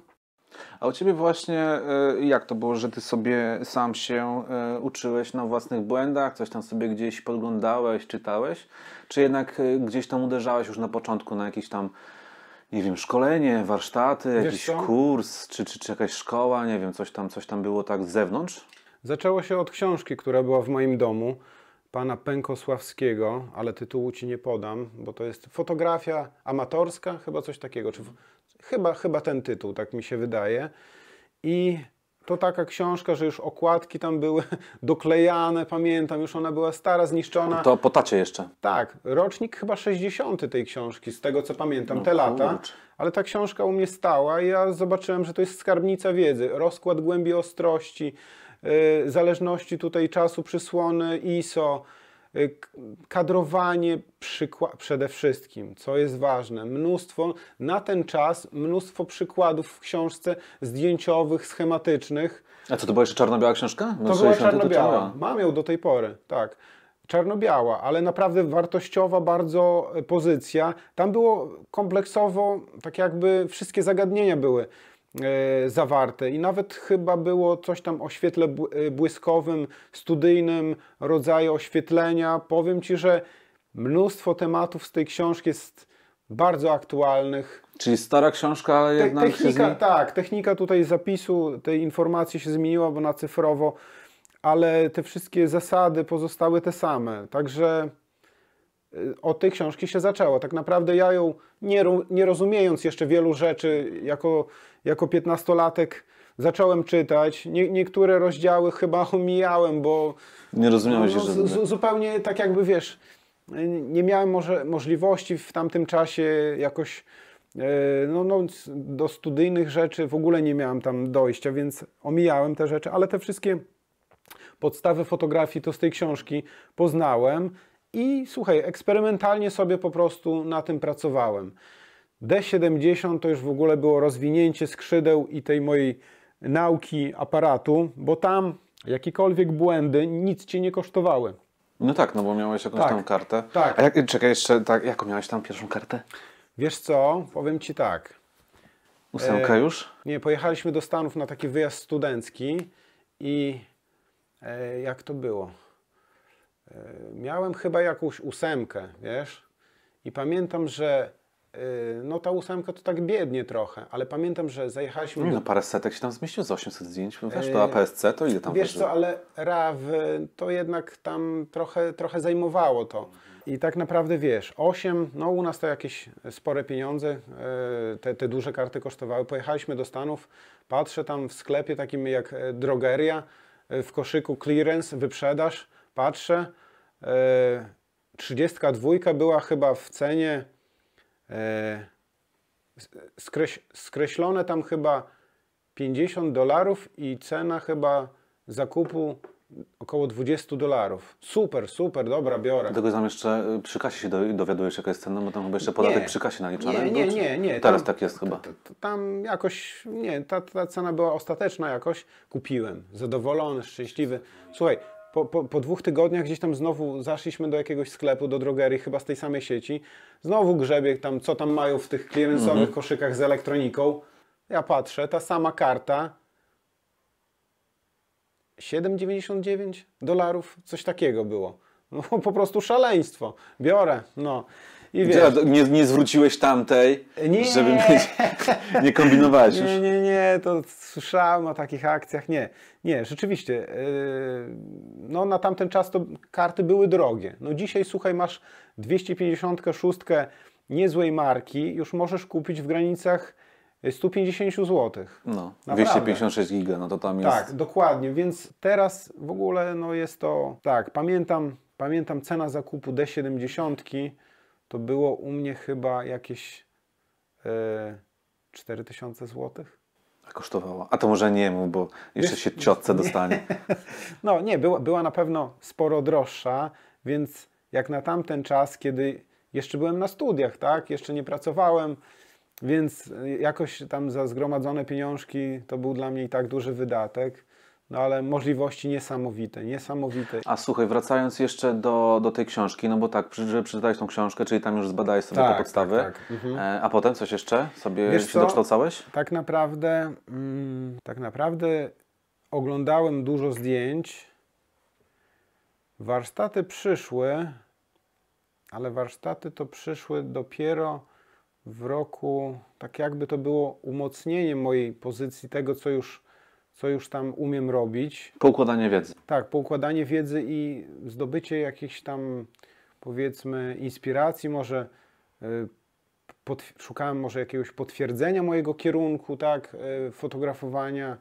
A u Ciebie właśnie e, jak to było, że Ty sobie sam się e, uczyłeś na własnych błędach, coś tam sobie gdzieś podglądałeś, czytałeś, czy jednak e, gdzieś tam uderzałeś już na początku na jakiś tam nie wiem, szkolenie, warsztaty, Wiesz jakiś co? kurs, czy, czy, czy jakaś szkoła, nie wiem, coś tam, coś tam było tak z zewnątrz? Zaczęło się od książki, która była w moim domu, pana Pękosławskiego, ale tytułu ci nie podam, bo to jest fotografia amatorska, chyba coś takiego, czy Chyba, chyba ten tytuł, tak mi się wydaje. I to taka książka, że już okładki tam były <laughs> doklejane, pamiętam, już ona była stara, zniszczona. To po tacie jeszcze. Tak, rocznik chyba 60 tej książki, z tego co pamiętam, no, te lata. Kurcz. Ale ta książka u mnie stała i ja zobaczyłem, że to jest skarbnica wiedzy, rozkład głębi ostrości, yy, zależności tutaj czasu, przysłony, ISO, Y, kadrowanie przede wszystkim, co jest ważne. Mnóstwo, na ten czas mnóstwo przykładów w książce zdjęciowych, schematycznych. A co, to była jeszcze czarno-biała książka? No to była czarno-biała. Mam ją do tej pory, tak czarno-biała, ale naprawdę wartościowa bardzo e, pozycja. Tam było kompleksowo, tak jakby wszystkie zagadnienia były. E, zawarte i nawet chyba było coś tam o świetle e, błyskowym, studyjnym rodzaju oświetlenia. Powiem Ci, że mnóstwo tematów z tej książki jest bardzo aktualnych. Czyli stara książka Te, jednak technika, się Tak, technika tutaj zapisu tej informacji się zmieniła, bo na cyfrowo, ale te wszystkie zasady pozostały te same. Także Y, od tej książki się zaczęło. Tak naprawdę ja ją, nie, nie rozumiejąc jeszcze wielu rzeczy, jako, jako 15-latek zacząłem czytać. Nie, niektóre rozdziały chyba omijałem, bo... Nie rozumiałeś no, z, Zupełnie tak jakby, wiesz, nie miałem może możliwości w tamtym czasie jakoś... E, no, no, do studyjnych rzeczy w ogóle nie miałem tam dojścia, więc omijałem te rzeczy, ale te wszystkie podstawy fotografii to z tej książki poznałem. I słuchaj, eksperymentalnie sobie po prostu na tym pracowałem. D70 to już w ogóle było rozwinięcie skrzydeł i tej mojej nauki aparatu, bo tam jakiekolwiek błędy nic cię nie kosztowały. No tak, no bo miałeś jakąś tak, tam kartę. Tak. A jak, czekaj jeszcze, tak, jaką miałeś tam pierwszą kartę? Wiesz co, powiem ci tak. Ósemka e, już? Nie, pojechaliśmy do Stanów na taki wyjazd studencki i e, jak to było? E, miałem chyba jakąś ósemkę, wiesz? I pamiętam, że e, no ta ósemka to tak biednie trochę, ale pamiętam, że zajechaliśmy... No parę setek się tam zmieściło, z 800 zdjęć, wiesz, e, to APS-C to ile tam Wiesz ważyło? co, ale RAW to jednak tam trochę, trochę zajmowało to. I tak naprawdę wiesz, 8, no u nas to jakieś spore pieniądze, te, te duże karty kosztowały. Pojechaliśmy do Stanów, patrzę tam w sklepie takim jak drogeria, w koszyku clearance, wyprzedaż, patrzę, 32 e, była chyba w cenie e, skreś, skreślone tam chyba 50 dolarów i cena chyba zakupu około 20 dolarów. Super, super, dobra, biorę. Tego tam jeszcze y, przy kasie się dowiadujesz, jaka jest cena, bo tam chyba jeszcze podatek nie, przy kasie naliczany. Nie, no nie, nie. nie. Teraz tam, tak jest chyba. Tam jakoś, nie, ta, ta cena była ostateczna jakoś. Kupiłem, zadowolony, szczęśliwy. Słuchaj, po, po, po, dwóch tygodniach gdzieś tam znowu zaszliśmy do jakiegoś sklepu, do drogerii, chyba z tej samej sieci. Znowu grzebiek tam, co tam mają w tych clearance'owych mhm. koszykach z elektroniką. Ja patrzę, ta sama karta. 7,99 dolarów, coś takiego było. No po prostu szaleństwo. Biorę, no. I wiesz, Dziela, nie, nie zwróciłeś tamtej, nie. żeby mieć, <laughs> nie kombinować. już. Nie, nie, nie, to słyszałem o takich akcjach, nie. Nie, rzeczywiście, yy, no na tamten czas to karty były drogie. No dzisiaj, słuchaj, masz 256 niezłej marki, już możesz kupić w granicach 150 zł. No, Naprawdę. 256 giga, no to tam jest. Tak, dokładnie, więc teraz w ogóle no jest to, tak, pamiętam, pamiętam cena zakupu D70 to było u mnie chyba jakieś yy, 4000 zł. A A to może nie mu, bo jeszcze się ciotce dostanie. <laughs> No nie, była, była na pewno sporo droższa, więc jak na tamten czas, kiedy jeszcze byłem na studiach, tak, jeszcze nie pracowałem, więc jakoś tam za zgromadzone pieniążki to był dla mnie i tak duży wydatek no ale możliwości niesamowite, niesamowite. A słuchaj, wracając jeszcze do, do tej książki, no bo tak, żeby przeczytałeś tą książkę, czyli tam już zbadałeś sobie tak, te podstawy, tak, tak. Mhm. E, a potem coś jeszcze sobie Wiesz się co? dokształcałeś? Tak naprawdę, mm, tak naprawdę oglądałem dużo zdjęć, warsztaty przyszły, ale warsztaty to przyszły dopiero w roku, tak jakby to było umocnienie mojej pozycji, tego co już co już tam umiem robić. Poukładanie wiedzy. Tak, poukładanie wiedzy i zdobycie jakichś tam powiedzmy inspiracji, może y, pod, szukałem może jakiegoś potwierdzenia mojego kierunku, tak, y, fotografowania.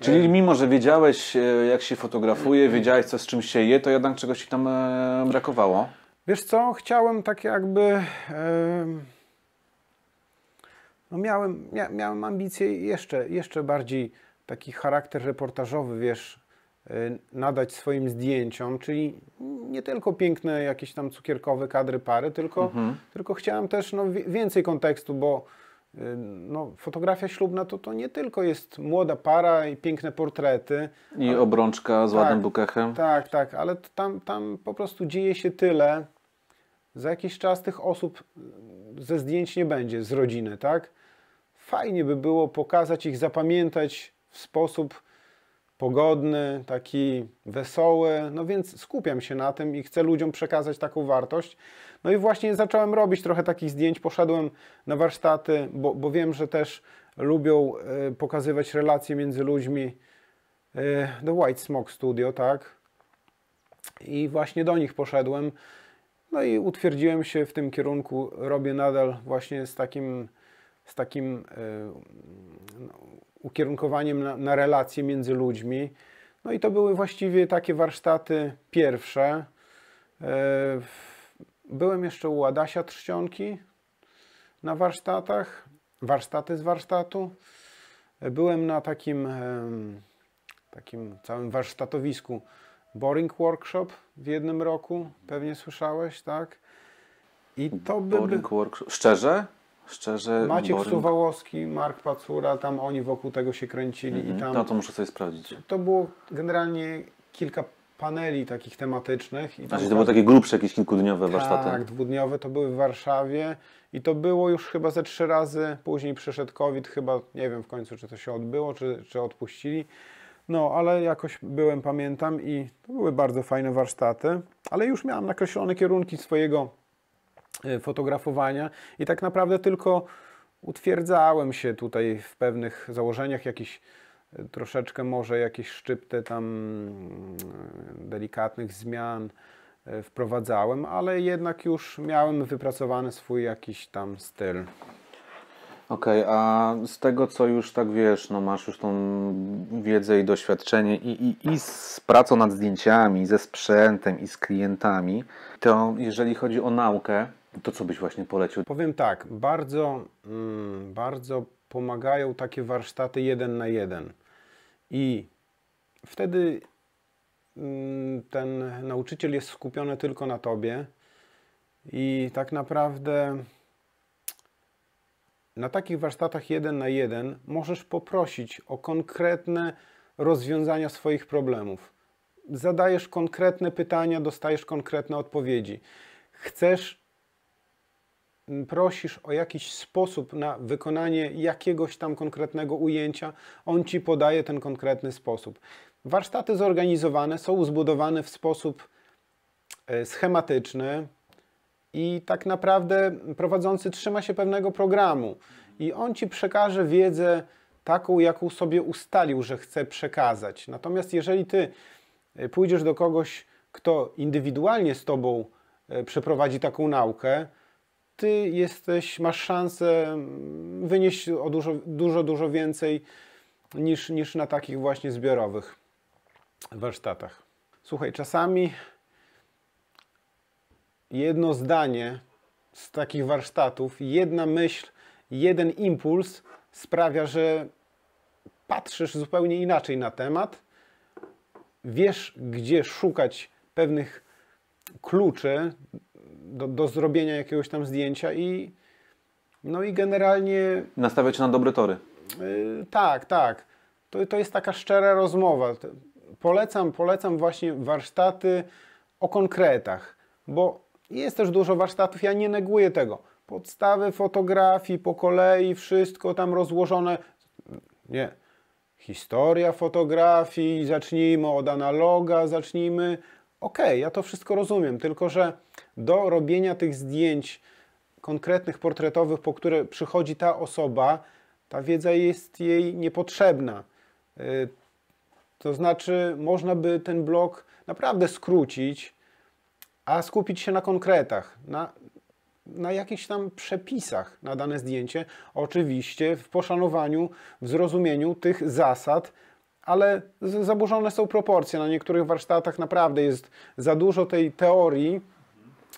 Czyli y, mimo, że wiedziałeś, jak się fotografuje, wiedziałeś, co z czym się je, to jednak czegoś ci tam e, brakowało? Wiesz co, chciałem tak jakby... E, no miałem, miałem ambicje jeszcze, jeszcze bardziej taki charakter reportażowy, wiesz, y, nadać swoim zdjęciom, czyli nie tylko piękne jakieś tam cukierkowe kadry pary, tylko, mhm. tylko chciałem też no, więcej kontekstu, bo y, no, fotografia ślubna to, to nie tylko jest młoda para i piękne portrety. I ale, obrączka z tak, ładnym bukechem. Tak, tak, ale tam, tam po prostu dzieje się tyle. Za jakiś czas tych osób y, ze zdjęć nie będzie z rodziny, tak? Fajnie by było pokazać ich, zapamiętać w sposób pogodny, taki wesoły, no więc skupiam się na tym i chcę ludziom przekazać taką wartość. No i właśnie zacząłem robić trochę takich zdjęć, poszedłem na warsztaty, bo, bo wiem, że też lubią y, pokazywać relacje między ludźmi y, do White Smoke Studio, tak? I właśnie do nich poszedłem. No i utwierdziłem się w tym kierunku. Robię nadal właśnie z takim z takim e, no, ukierunkowaniem na, na relacje między ludźmi. No i to były właściwie takie warsztaty pierwsze. E, byłem jeszcze u Adasia Trzcionki na warsztatach, warsztaty z warsztatu. E, byłem na takim, takim całym warsztatowisku Boring Workshop w jednym roku, pewnie słyszałeś, tak? I to by... Boring Workshop, szczerze? szczerze... Maciek Boryn... Suwałowski, Mark Pacura, tam oni wokół tego się kręcili mm -hmm. i mhm. tam... No to muszę sobie sprawdzić. To było generalnie kilka paneli takich tematycznych. I znaczy, to były tak- takie grubsze, jakieś kilkudniowe tak, warsztaty? Tak, dwudniowe, to były w Warszawie i to było już chyba ze trzy razy. Później przyszedł COVID, chyba nie wiem w końcu, czy to się odbyło, czy, czy odpuścili. No, ale jakoś byłem, pamiętam i to były bardzo fajne warsztaty, ale już miałem nakreślone kierunki swojego Y, fotografowania i tak naprawdę tylko utwierdzałem się tutaj w pewnych założeniach, jakiś y, troszeczkę może jakieś szczypty tam y, delikatnych zmian wprowadzałem, ale jednak już miałem wypracowany swój jakiś tam styl. Okej, okay, a z tego co już tak wiesz, no masz już tą wiedzę i doświadczenie i, i, i z pracą nad zdjęciami, ze sprzętem i z klientami, to jeżeli chodzi o naukę, to, co byś właśnie polecił? Powiem tak, bardzo, mm, bardzo pomagają takie warsztaty jeden na jeden. I wtedy mm, ten nauczyciel jest skupiony tylko na tobie i tak naprawdę na takich warsztatach jeden na jeden możesz poprosić o konkretne rozwiązania swoich problemów. Zadajesz konkretne pytania, dostajesz konkretne odpowiedzi. Chcesz prosisz o jakiś sposób na wykonanie jakiegoś tam konkretnego ujęcia, on ci podaje ten konkretny sposób. Warsztaty zorganizowane są zbudowane w sposób e, schematyczny i tak naprawdę prowadzący trzyma się pewnego programu i on ci przekaże wiedzę taką, jaką sobie ustalił, że chce przekazać. Natomiast jeżeli ty e, pójdziesz do kogoś, kto indywidualnie z tobą e, przeprowadzi taką naukę, ty jesteś, masz szansę mm, wynieść o dużo, dużo, dużo więcej niż, niż na takich właśnie zbiorowych warsztatach. Słuchaj, czasami jedno zdanie z takich warsztatów, jedna myśl, jeden impuls sprawia, że patrzysz zupełnie inaczej na temat, wiesz, gdzie szukać pewnych kluczy do, do zrobienia jakiegoś tam zdjęcia i no i generalnie... Nastawiać na dobre tory. Yy, tak, tak. To, to jest taka szczera rozmowa. Polecam, polecam właśnie warsztaty o konkretach, bo jest też dużo warsztatów, ja nie neguję tego. Podstawy fotografii po kolei, wszystko tam rozłożone. Nie. Historia fotografii, zacznijmy od analoga, zacznijmy okej, okay, ja to wszystko rozumiem, tylko że do robienia tych zdjęć konkretnych, portretowych, po które przychodzi ta osoba, ta wiedza jest jej niepotrzebna. Y, to znaczy, można by ten blok naprawdę skrócić, a skupić się na konkretach, na, na jakichś tam przepisach na dane zdjęcie, oczywiście w poszanowaniu, w zrozumieniu tych zasad, ale zaburzone są proporcje. Na niektórych warsztatach naprawdę jest za dużo tej teorii,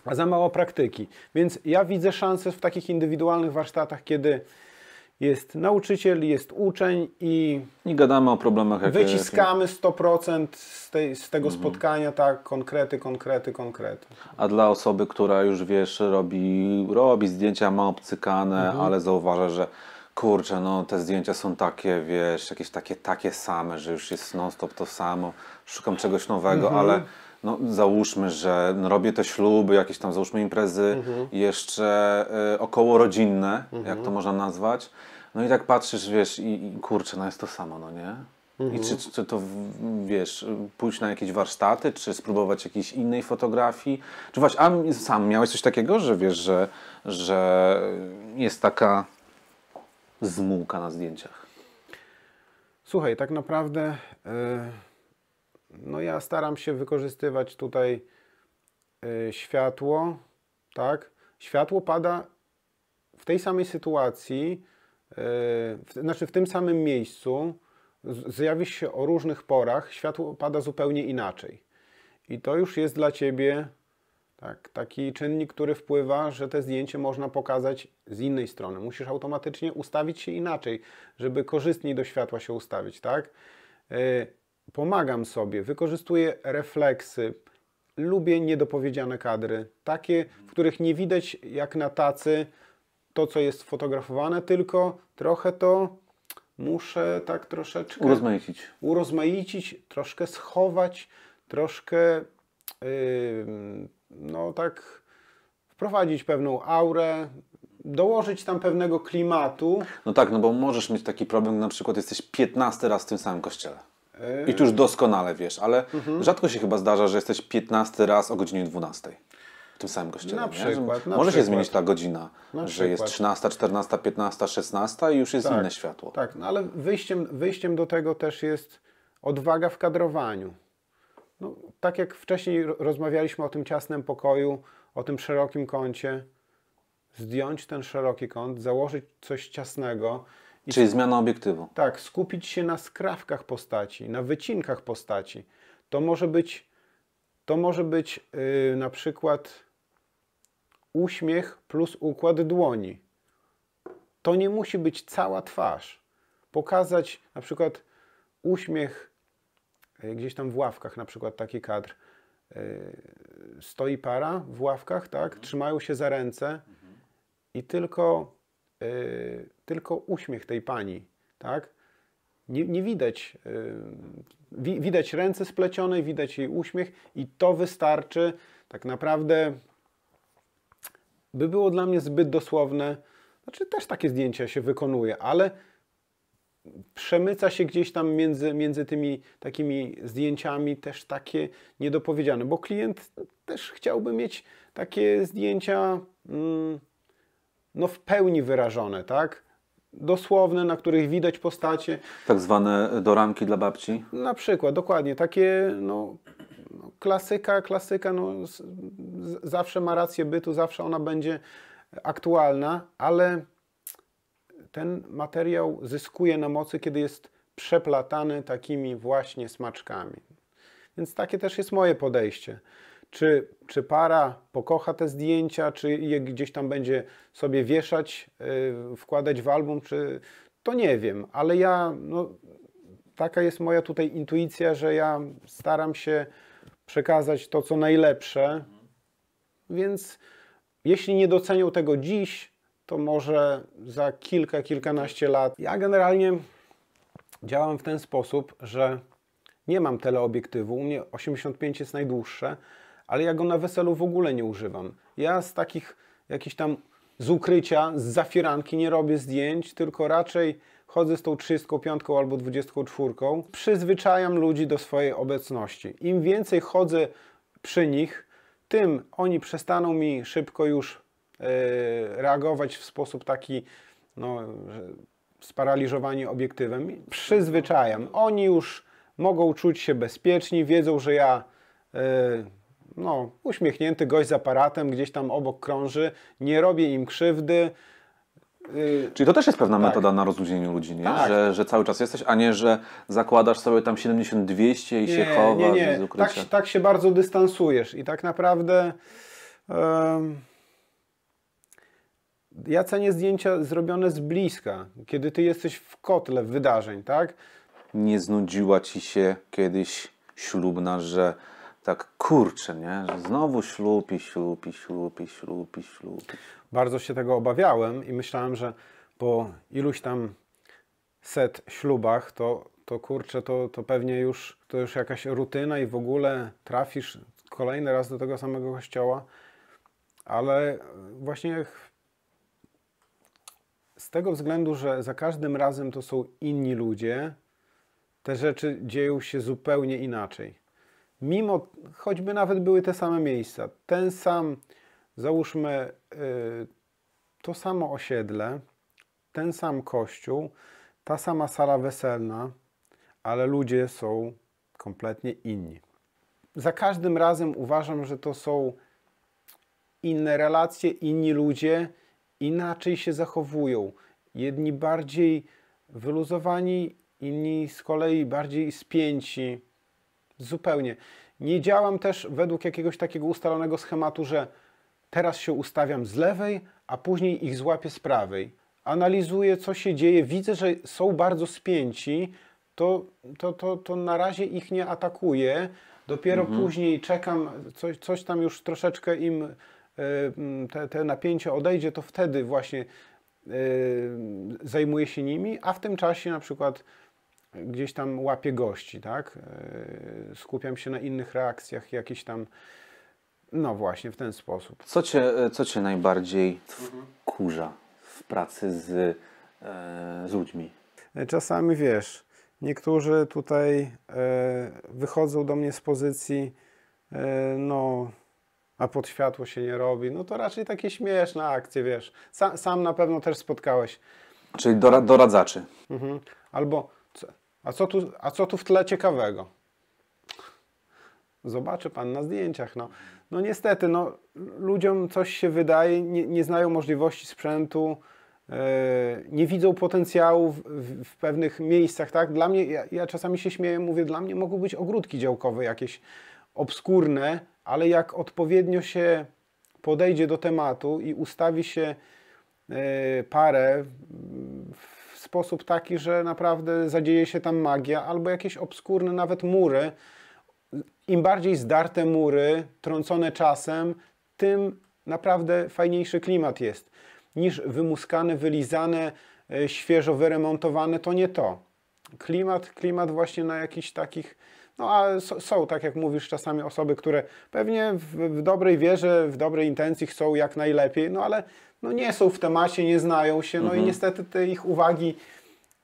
a za mało praktyki. Więc ja widzę szansę w takich indywidualnych warsztatach, kiedy jest nauczyciel, jest uczeń i. I gadamy o problemach, jakie. Wyciskamy 100% z, tej, z tego mhm. spotkania, tak, konkrety, konkrety, konkrety. A dla osoby, która już wiesz, robi, robi zdjęcia, ma obcykane, mhm. ale zauważa, że kurczę, no te zdjęcia są takie, wiesz, jakieś takie, takie same, że już jest non-stop to samo, szukam czegoś nowego, mhm. ale no, załóżmy, że no, robię te śluby, jakieś tam załóżmy imprezy mhm. jeszcze y, około rodzinne, mhm. jak to mhm. można nazwać, no i tak patrzysz, wiesz, i, i kurczę, no jest to samo, no nie? I czy, mhm. czy to, wiesz, pójść na jakieś warsztaty, czy spróbować jakiejś innej fotografii? Czy właśnie, a sam miałeś coś takiego, że wiesz, że, że jest taka zmułka na zdjęciach? Słuchaj, tak naprawdę y, no ja staram się wykorzystywać tutaj y, światło, tak? Światło pada w tej samej sytuacji, y, w, znaczy w tym samym miejscu, zjawisz się o różnych porach, światło pada zupełnie inaczej. I to już jest dla Ciebie tak, taki czynnik, który wpływa, że te zdjęcie można pokazać z innej strony. Musisz automatycznie ustawić się inaczej, żeby korzystniej do światła się ustawić, tak? E, pomagam sobie, wykorzystuję refleksy, lubię niedopowiedziane kadry, takie, w których nie widać jak na tacy to, co jest fotografowane, tylko trochę to muszę tak troszeczkę... Urozmaicić. Urozmaicić, troszkę schować, troszkę... Yy, no tak wprowadzić pewną aurę, dołożyć tam pewnego klimatu. No tak, no bo możesz mieć taki problem, na przykład jesteś 15 raz w tym samym kościele. Yy. I tu już doskonale wiesz, ale mhm. rzadko się chyba zdarza, że jesteś 15 raz o godzinie 12 w tym samym kościele. Na przykład. Na Może przykład. się zmienić ta godzina, na że jest 13, 14, 15, 16 i już jest tak, inne światło. Tak, no ale wyjściem, wyjściem do tego też jest odwaga w kadrowaniu. No, tak jak wcześniej rozmawialiśmy o tym ciasnym pokoju, o tym szerokim kącie, zdjąć ten szeroki kąt, założyć coś ciasnego. Czyli zmiana obiektywu. Tak, skupić się na skrawkach postaci, na wycinkach postaci. To może być, to może być yy, na przykład uśmiech plus układ dłoni. To nie musi być cała twarz. Pokazać na przykład uśmiech E, gdzieś tam w ławkach, na przykład taki kadr. E, stoi para w ławkach, tak? Mhm. Trzymają się za ręce i tylko, e, tylko uśmiech tej pani, tak? Nie, nie widać, widać ręce splecione, widać jej uśmiech i to wystarczy. Tak naprawdę by było dla mnie zbyt dosłowne. Znaczy też takie zdjęcia się wykonuje, ale przemyca się gdzieś tam między, między tymi takimi zdjęciami też takie niedopowiedziane, bo klient też chciałby mieć takie zdjęcia mm, no w pełni wyrażone, tak? Dosłowne, na których widać postacie. Tak zwane doramki dla babci? Na przykład, dokładnie. Takie no, no klasyka, klasyka no, z, zawsze ma rację bytu, zawsze ona będzie aktualna, ale ten materiał zyskuje na mocy, kiedy jest przeplatany takimi właśnie smaczkami. Więc takie też jest moje podejście. Czy, czy para pokocha te zdjęcia, czy je gdzieś tam będzie sobie wieszać, yy, wkładać w album, czy to nie wiem, ale ja, no, taka jest moja tutaj intuicja, że ja staram się przekazać to, co najlepsze. Więc jeśli nie docenią tego dziś, to może za kilka, kilkanaście lat. Ja generalnie działam w ten sposób, że nie mam teleobiektywu, u mnie 85 jest najdłuższe, ale ja go na weselu w ogóle nie używam. Ja z takich jakichś tam z ukrycia, z zafiranki nie robię zdjęć, tylko raczej chodzę z tą 35 albo 24. Przyzwyczajam ludzi do swojej obecności. Im więcej chodzę przy nich, tym oni przestaną mi szybko już E, reagować w sposób taki, no, sparaliżowani obiektywem, przyzwyczajam. Oni już mogą czuć się bezpieczni, wiedzą, że ja e, no, uśmiechnięty gość z aparatem gdzieś tam obok krąży, nie robię im krzywdy. Y, Czyli to też jest pewna tak. metoda na rozluźnieniu ludzi, nie? Tak. Że, że cały czas jesteś, a nie, że zakładasz sobie tam 70-200 i nie, się chowasz nie, nie. Tak, tak się bardzo dystansujesz i tak naprawdę... Ja cenię zdjęcia zrobione z bliska, kiedy ty jesteś w kotle wydarzeń, tak? Nie znudziła ci się kiedyś ślubna, że tak kurczę, nie? Że znowu ślub i ślub i ślub i ślub i ślub. Bardzo się tego obawiałem i myślałem, że po iluś tam set ślubach to, to kurczę, to, to pewnie już to już jakaś rutyna i w ogóle trafisz kolejny raz do tego samego kościoła. Ale właśnie jak z tego względu, że za każdym razem to są inni ludzie, te rzeczy dzieją się zupełnie inaczej. Mimo, choćby nawet były te same miejsca, ten sam, załóżmy, y, to samo osiedle, ten sam kościół, ta sama sala weselna, ale ludzie są kompletnie inni. Za każdym razem uważam, że to są inne relacje, inni ludzie, inaczej się zachowują. Jedni bardziej wyluzowani, inni z kolei bardziej spięci. Zupełnie. Nie działam też według jakiegoś takiego ustalonego schematu, że teraz się ustawiam z lewej, a później ich złapię z prawej. Analizuję, co się dzieje, widzę, że są bardzo spięci, to, to, to, to na razie ich nie atakuję. Dopiero mhm. później czekam, coś, coś tam już troszeczkę im E, te, te napięcie odejdzie, to wtedy właśnie e, zajmuje się nimi, a w tym czasie na przykład gdzieś tam łapię gości, tak? E, skupiam się na innych reakcjach, jakieś tam. No właśnie, w ten sposób. Co cię, co cię najbardziej wkurza w pracy z, z ludźmi? Czasami wiesz, niektórzy tutaj wychodzą do mnie z pozycji, no a pod światło się nie robi, no to raczej takie śmieszne akcje, wiesz. Sa, sam na pewno też spotkałeś. Czyli dora, doradzaczy. Mhm. Albo, a co, tu, a co tu w tle ciekawego? Zobaczy pan na zdjęciach, no. No niestety, no, ludziom coś się wydaje, nie, nie znają możliwości sprzętu, e, nie widzą potencjału w, w, w, pewnych miejscach, tak? Dla mnie, ja, ja czasami się śmieję, mówię, dla mnie mogą być ogródki działkowe jakieś obskurne, ale jak odpowiednio się podejdzie do tematu i ustawi się e, parę w sposób taki, że naprawdę zadzieje się tam magia, albo jakieś obskurne nawet mury. Im bardziej zdarte mury, trącone czasem, tym naprawdę fajniejszy klimat jest niż wymuskane, wylizane, e, świeżo wyremontowane. To nie to. Klimat, klimat właśnie na jakichś takich no a są, tak jak mówisz, czasami osoby, które pewnie w, w dobrej wierze, w dobrej intencji chcą jak najlepiej, no ale no nie są w temacie, nie znają się, no mhm. i niestety te ich uwagi,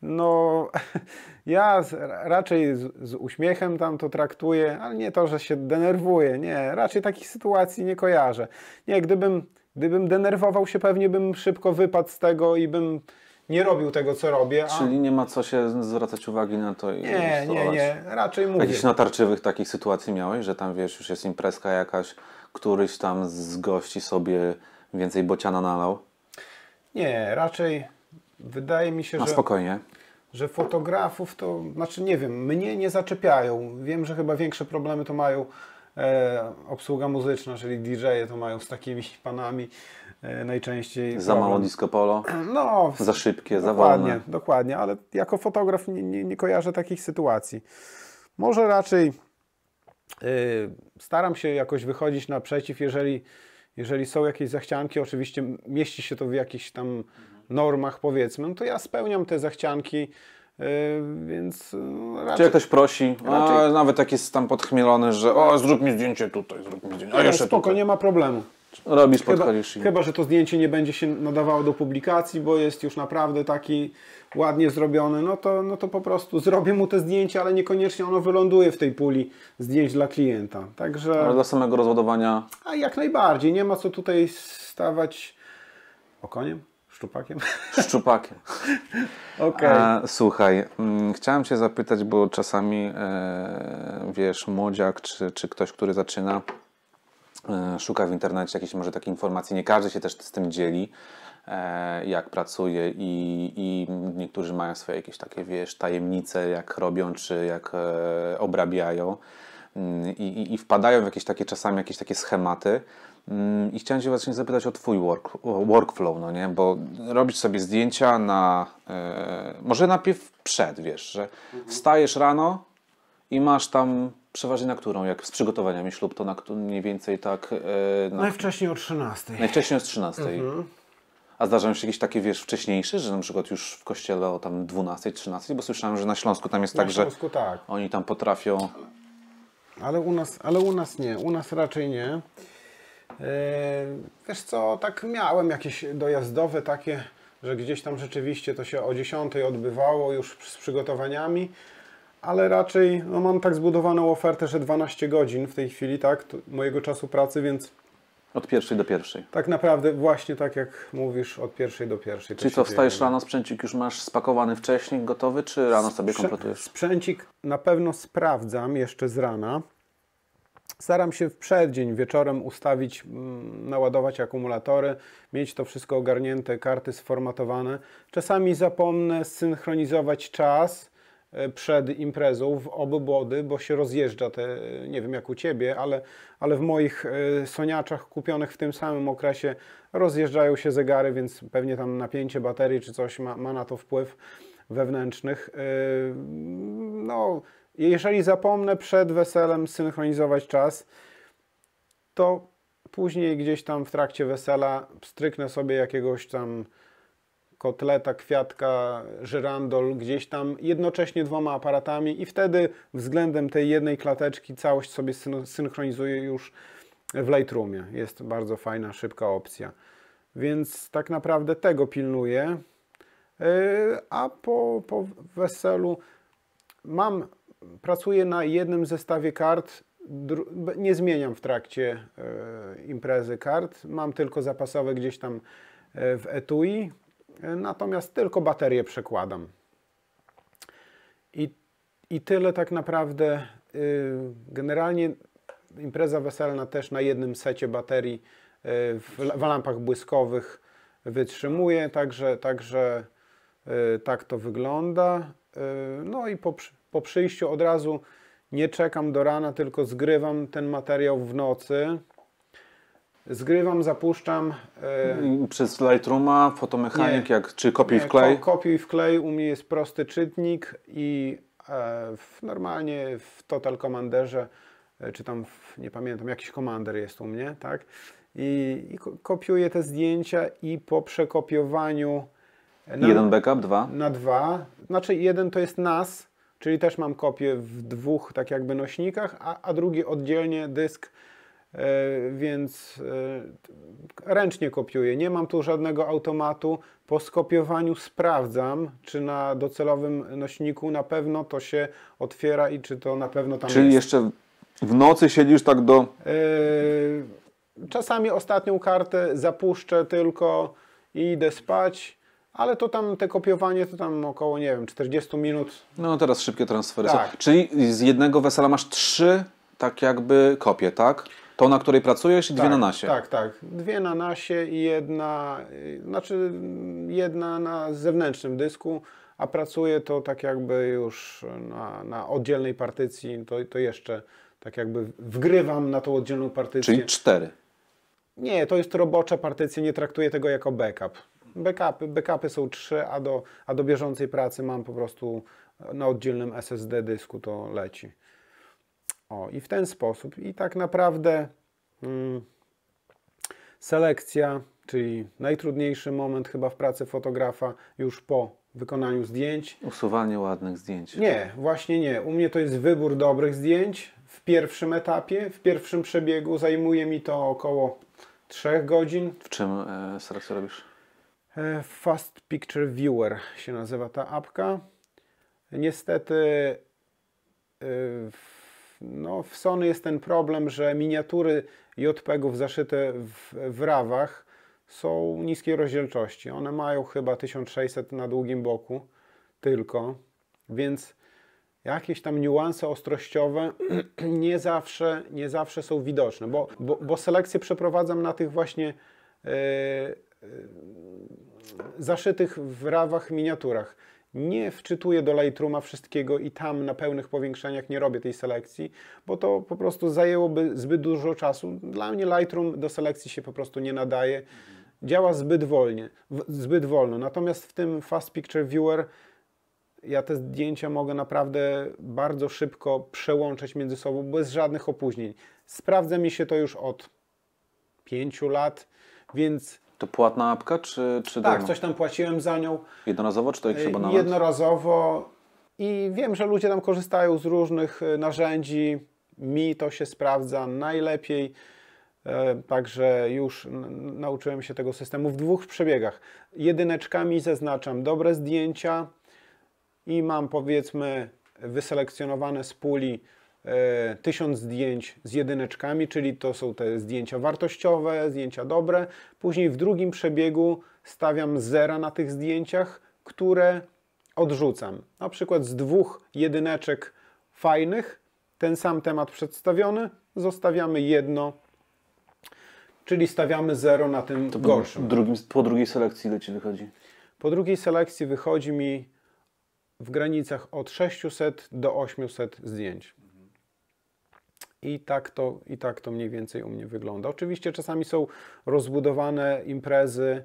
no <laughs> ja z, raczej z, z, uśmiechem tam to traktuję, ale nie to, że się denerwuję, nie, raczej takich sytuacji nie kojarzę. Nie, gdybym, gdybym denerwował się, pewnie bym szybko wypadł z tego i bym nie robił tego, co robię. A... Czyli nie ma co się zwracać uwagi na to i Nie, nie, nie, raczej mówię. Jakichś natarczywych takich sytuacji miałeś, że tam wiesz, już jest imprezka jakaś, któryś tam z gości sobie więcej bociana nalał? Nie, raczej wydaje mi się, na że... spokojnie. Że fotografów to, znaczy nie wiem, mnie nie zaczepiają. Wiem, że chyba większe problemy to mają e, obsługa muzyczna, czyli DJ-e to mają z takimi <laughs> panami E, najczęściej. Za mało disco polo? E, no, za szybkie, za wolne. Dokładnie, ale jako fotograf nie, nie, nie kojarzę takich sytuacji. Może raczej yy, staram się jakoś wychodzić naprzeciw, jeżeli, jeżeli są jakieś zachcianki, oczywiście mieści się to w jakichś tam normach powiedzmy, no to ja spełniam te zachcianki, Yy, więc raczej... Czy jak ktoś prosi, raczej... a, nawet jak jest tam podchmielony, że o, zrób mi zdjęcie tutaj, zrób mi zdjęcie, a jeszcze Spoko, tutaj. nie ma problemu. Robisz, chyba, I... Chyba, że to zdjęcie nie będzie się nadawało do publikacji, bo jest już naprawdę taki ładnie zrobiony, no to, no to po prostu zrobię mu te zdjęcie, ale niekoniecznie ono wyląduje w tej puli zdjęć dla klienta. Także... Ale dla samego rozładowania... A jak najbardziej. Nie ma co tutaj stawać okoniem. Szczupakiem? <laughs> Szczupakiem. okay. E, słuchaj, m, mm, chciałem Cię zapytać, bo czasami e, wiesz, młodziak czy, czy ktoś, który zaczyna, E, szuka w internecie jakichś może takiej informacji. Nie każdy się też z tym dzieli, e, jak pracuje i, i niektórzy mają swoje jakieś takie, wiesz, tajemnice, jak robią czy jak e, obrabiają. Mm, I, i, i, wpadają w jakieś takie czasami jakieś takie schematy. Mm, I chciałem Cię właśnie zapytać o Twój work, workflow, no nie? Bo robisz sobie zdjęcia na. może najpierw przed, wiesz, że wstajesz rano i masz tam Przeważnie na którą? Jak z przygotowaniami ślub, to na mniej więcej tak... E, na... Najwcześniej o 13. Najwcześniej o 13. Mhm. A zdarzają się jakieś takie, wiesz, wcześniejsze, że na przykład już w kościele o tam 12, 13, bo słyszałem, że na Śląsku tam jest na tak, Śląsku, że tak. oni tam potrafią... Ale u, nas, ale u nas nie, u nas raczej nie. Yy, wiesz co, tak miałem jakieś dojazdowe takie, że gdzieś tam rzeczywiście to się o 10 odbywało już z przygotowaniami, ale raczej no, mam tak zbudowaną ofertę, że 12 godzin w tej chwili, tak, mojego czasu pracy, więc od pierwszej do pierwszej. Tak naprawdę, właśnie tak jak mówisz, od pierwszej do pierwszej. Czyli to wstajesz dzieje. rano, sprzęcik już masz spakowany wcześniej, gotowy, czy rano sobie Sprze kompletujesz? Sprzęcik na pewno sprawdzam jeszcze z rana. Staram się w przeddzień, wieczorem ustawić, mm, naładować akumulatory, mieć to wszystko ogarnięte, karty sformatowane. Czasami zapomnę synchronizować czas, E, przed imprezą w obłody, bo się rozjeżdża te, e, nie wiem jak u Ciebie, ale, ale w moich e, soniaczach kupionych w tym samym okresie rozjeżdżają się zegary, więc pewnie tam napięcie baterii czy coś ma, ma na to wpływ wewnętrznych. No, jeżeli zapomnę przed weselem synchronizować czas, to później gdzieś tam w trakcie wesela stryknę sobie jakiegoś tam kotleta, kwiatka, żyrandol gdzieś tam jednocześnie dwoma aparatami i wtedy względem tej jednej klateczki całość sobie synchronizuje już w Lightroomie. Jest bardzo fajna, szybka opcja. Więc tak naprawdę tego pilnuję. Yy, a po, po weselu mam, pracuję na jednym zestawie kart. Nie zmieniam w trakcie yy, imprezy kart. Mam tylko zapasowe gdzieś tam yy, w etui natomiast tylko baterię przekładam. I, i tyle tak naprawdę. Y, generalnie impreza weselna też na jednym secie baterii y, w, w lampach błyskowych wytrzymuje, także, także y, tak to wygląda. No i po, po przyjściu od razu nie czekam do rana, tylko zgrywam ten materiał w nocy zgrywam, zapuszczam. E, Przez Lightrooma, fotomechanik, nie, jak, czy kopiuj w klej? Ko kopiuj w klej, u mnie jest prosty czytnik i e, w, normalnie w Total Commanderze, e, czy tam, w, nie pamiętam, jakiś komander jest u mnie, tak? I, i kopiuję te zdjęcia i po przekopiowaniu... Na, jeden backup, dwa? Na dwa. Znaczy jeden to jest NAS, czyli też mam kopię w dwóch tak jakby nośnikach, a, a drugi oddzielnie dysk E, więc e, ręcznie kopiuję. Nie mam tu żadnego automatu. Po skopiowaniu sprawdzam, czy na docelowym nośniku na pewno to się otwiera i czy to na pewno tam Czyli jest. jeszcze w nocy siedzisz tak do... E, czasami ostatnią kartę zapuszczę tylko i idę spać. Ale to tam te kopiowanie to tam około, nie wiem, 40 minut. No teraz szybkie transfery. Tak. Czyli z jednego wesela masz trzy tak jakby kopie, tak? To, na której pracujesz i dwie tak, na nasie. Tak, tak. Dwie na nasie i jedna, znaczy jedna na zewnętrznym dysku, a pracuję to tak jakby już na, na oddzielnej partycji, to, to jeszcze tak jakby wgrywam na tą oddzielną partycję. Czyli cztery. Nie, to jest robocza partycja, nie traktuję tego jako backup. Backupy, backupy są trzy, a do, a do bieżącej pracy mam po prostu na oddzielnym SSD dysku to leci. O, i w ten sposób. I tak naprawdę mm, selekcja, czyli najtrudniejszy moment chyba w pracy fotografa już po wykonaniu zdjęć. Usuwanie ładnych zdjęć. Nie, właśnie nie. U mnie to jest wybór dobrych zdjęć w pierwszym etapie, w pierwszym przebiegu. Zajmuje mi to około 3 godzin. W czym e, selekcję robisz? E, Fast Picture Viewer się nazywa ta apka. Niestety e, no, w Sony jest ten problem, że miniatury JPEGów zaszyte w, w rawach są niskiej rozdzielczości. One mają chyba 1600 na długim boku tylko, więc jakieś tam niuanse ostrościowe <clears throat> nie zawsze, nie zawsze są widoczne, bo, bo, bo selekcję przeprowadzam na tych właśnie yy, yy, zaszytych w rawach miniaturach nie wczytuję do Lightrooma wszystkiego i tam na pełnych powiększeniach nie robię tej selekcji, bo to po prostu zajęłoby zbyt dużo czasu. Dla mnie Lightroom do selekcji się po prostu nie nadaje. Działa zbyt wolnie, zbyt wolno. Natomiast w tym Fast Picture Viewer ja te zdjęcia mogę naprawdę bardzo szybko przełączać między sobą bez żadnych opóźnień. Sprawdza mi się to już od 5 lat, więc to płatna apka, czy, czy Tak, darmo? coś tam płaciłem za nią. Jednorazowo, czy to chyba e, abonament? Jednorazowo. I wiem, że ludzie tam korzystają z różnych e, narzędzi. Mi to się sprawdza najlepiej. E, także już nauczyłem się tego systemu w dwóch przebiegach. Jedyneczkami zaznaczam dobre zdjęcia i mam powiedzmy wyselekcjonowane z puli E, tysiąc zdjęć z jedyneczkami, czyli to są te zdjęcia wartościowe, zdjęcia dobre. Później w drugim przebiegu stawiam zera na tych zdjęciach, które odrzucam. Na przykład z dwóch jedyneczek fajnych, ten sam temat przedstawiony, zostawiamy jedno, czyli stawiamy zero na tym to gorszym. Drugim, po drugiej selekcji ile Ci wychodzi? Po drugiej selekcji wychodzi mi w granicach od 600 do 800 zdjęć. I tak, to, I tak to mniej więcej u mnie wygląda. Oczywiście czasami są rozbudowane imprezy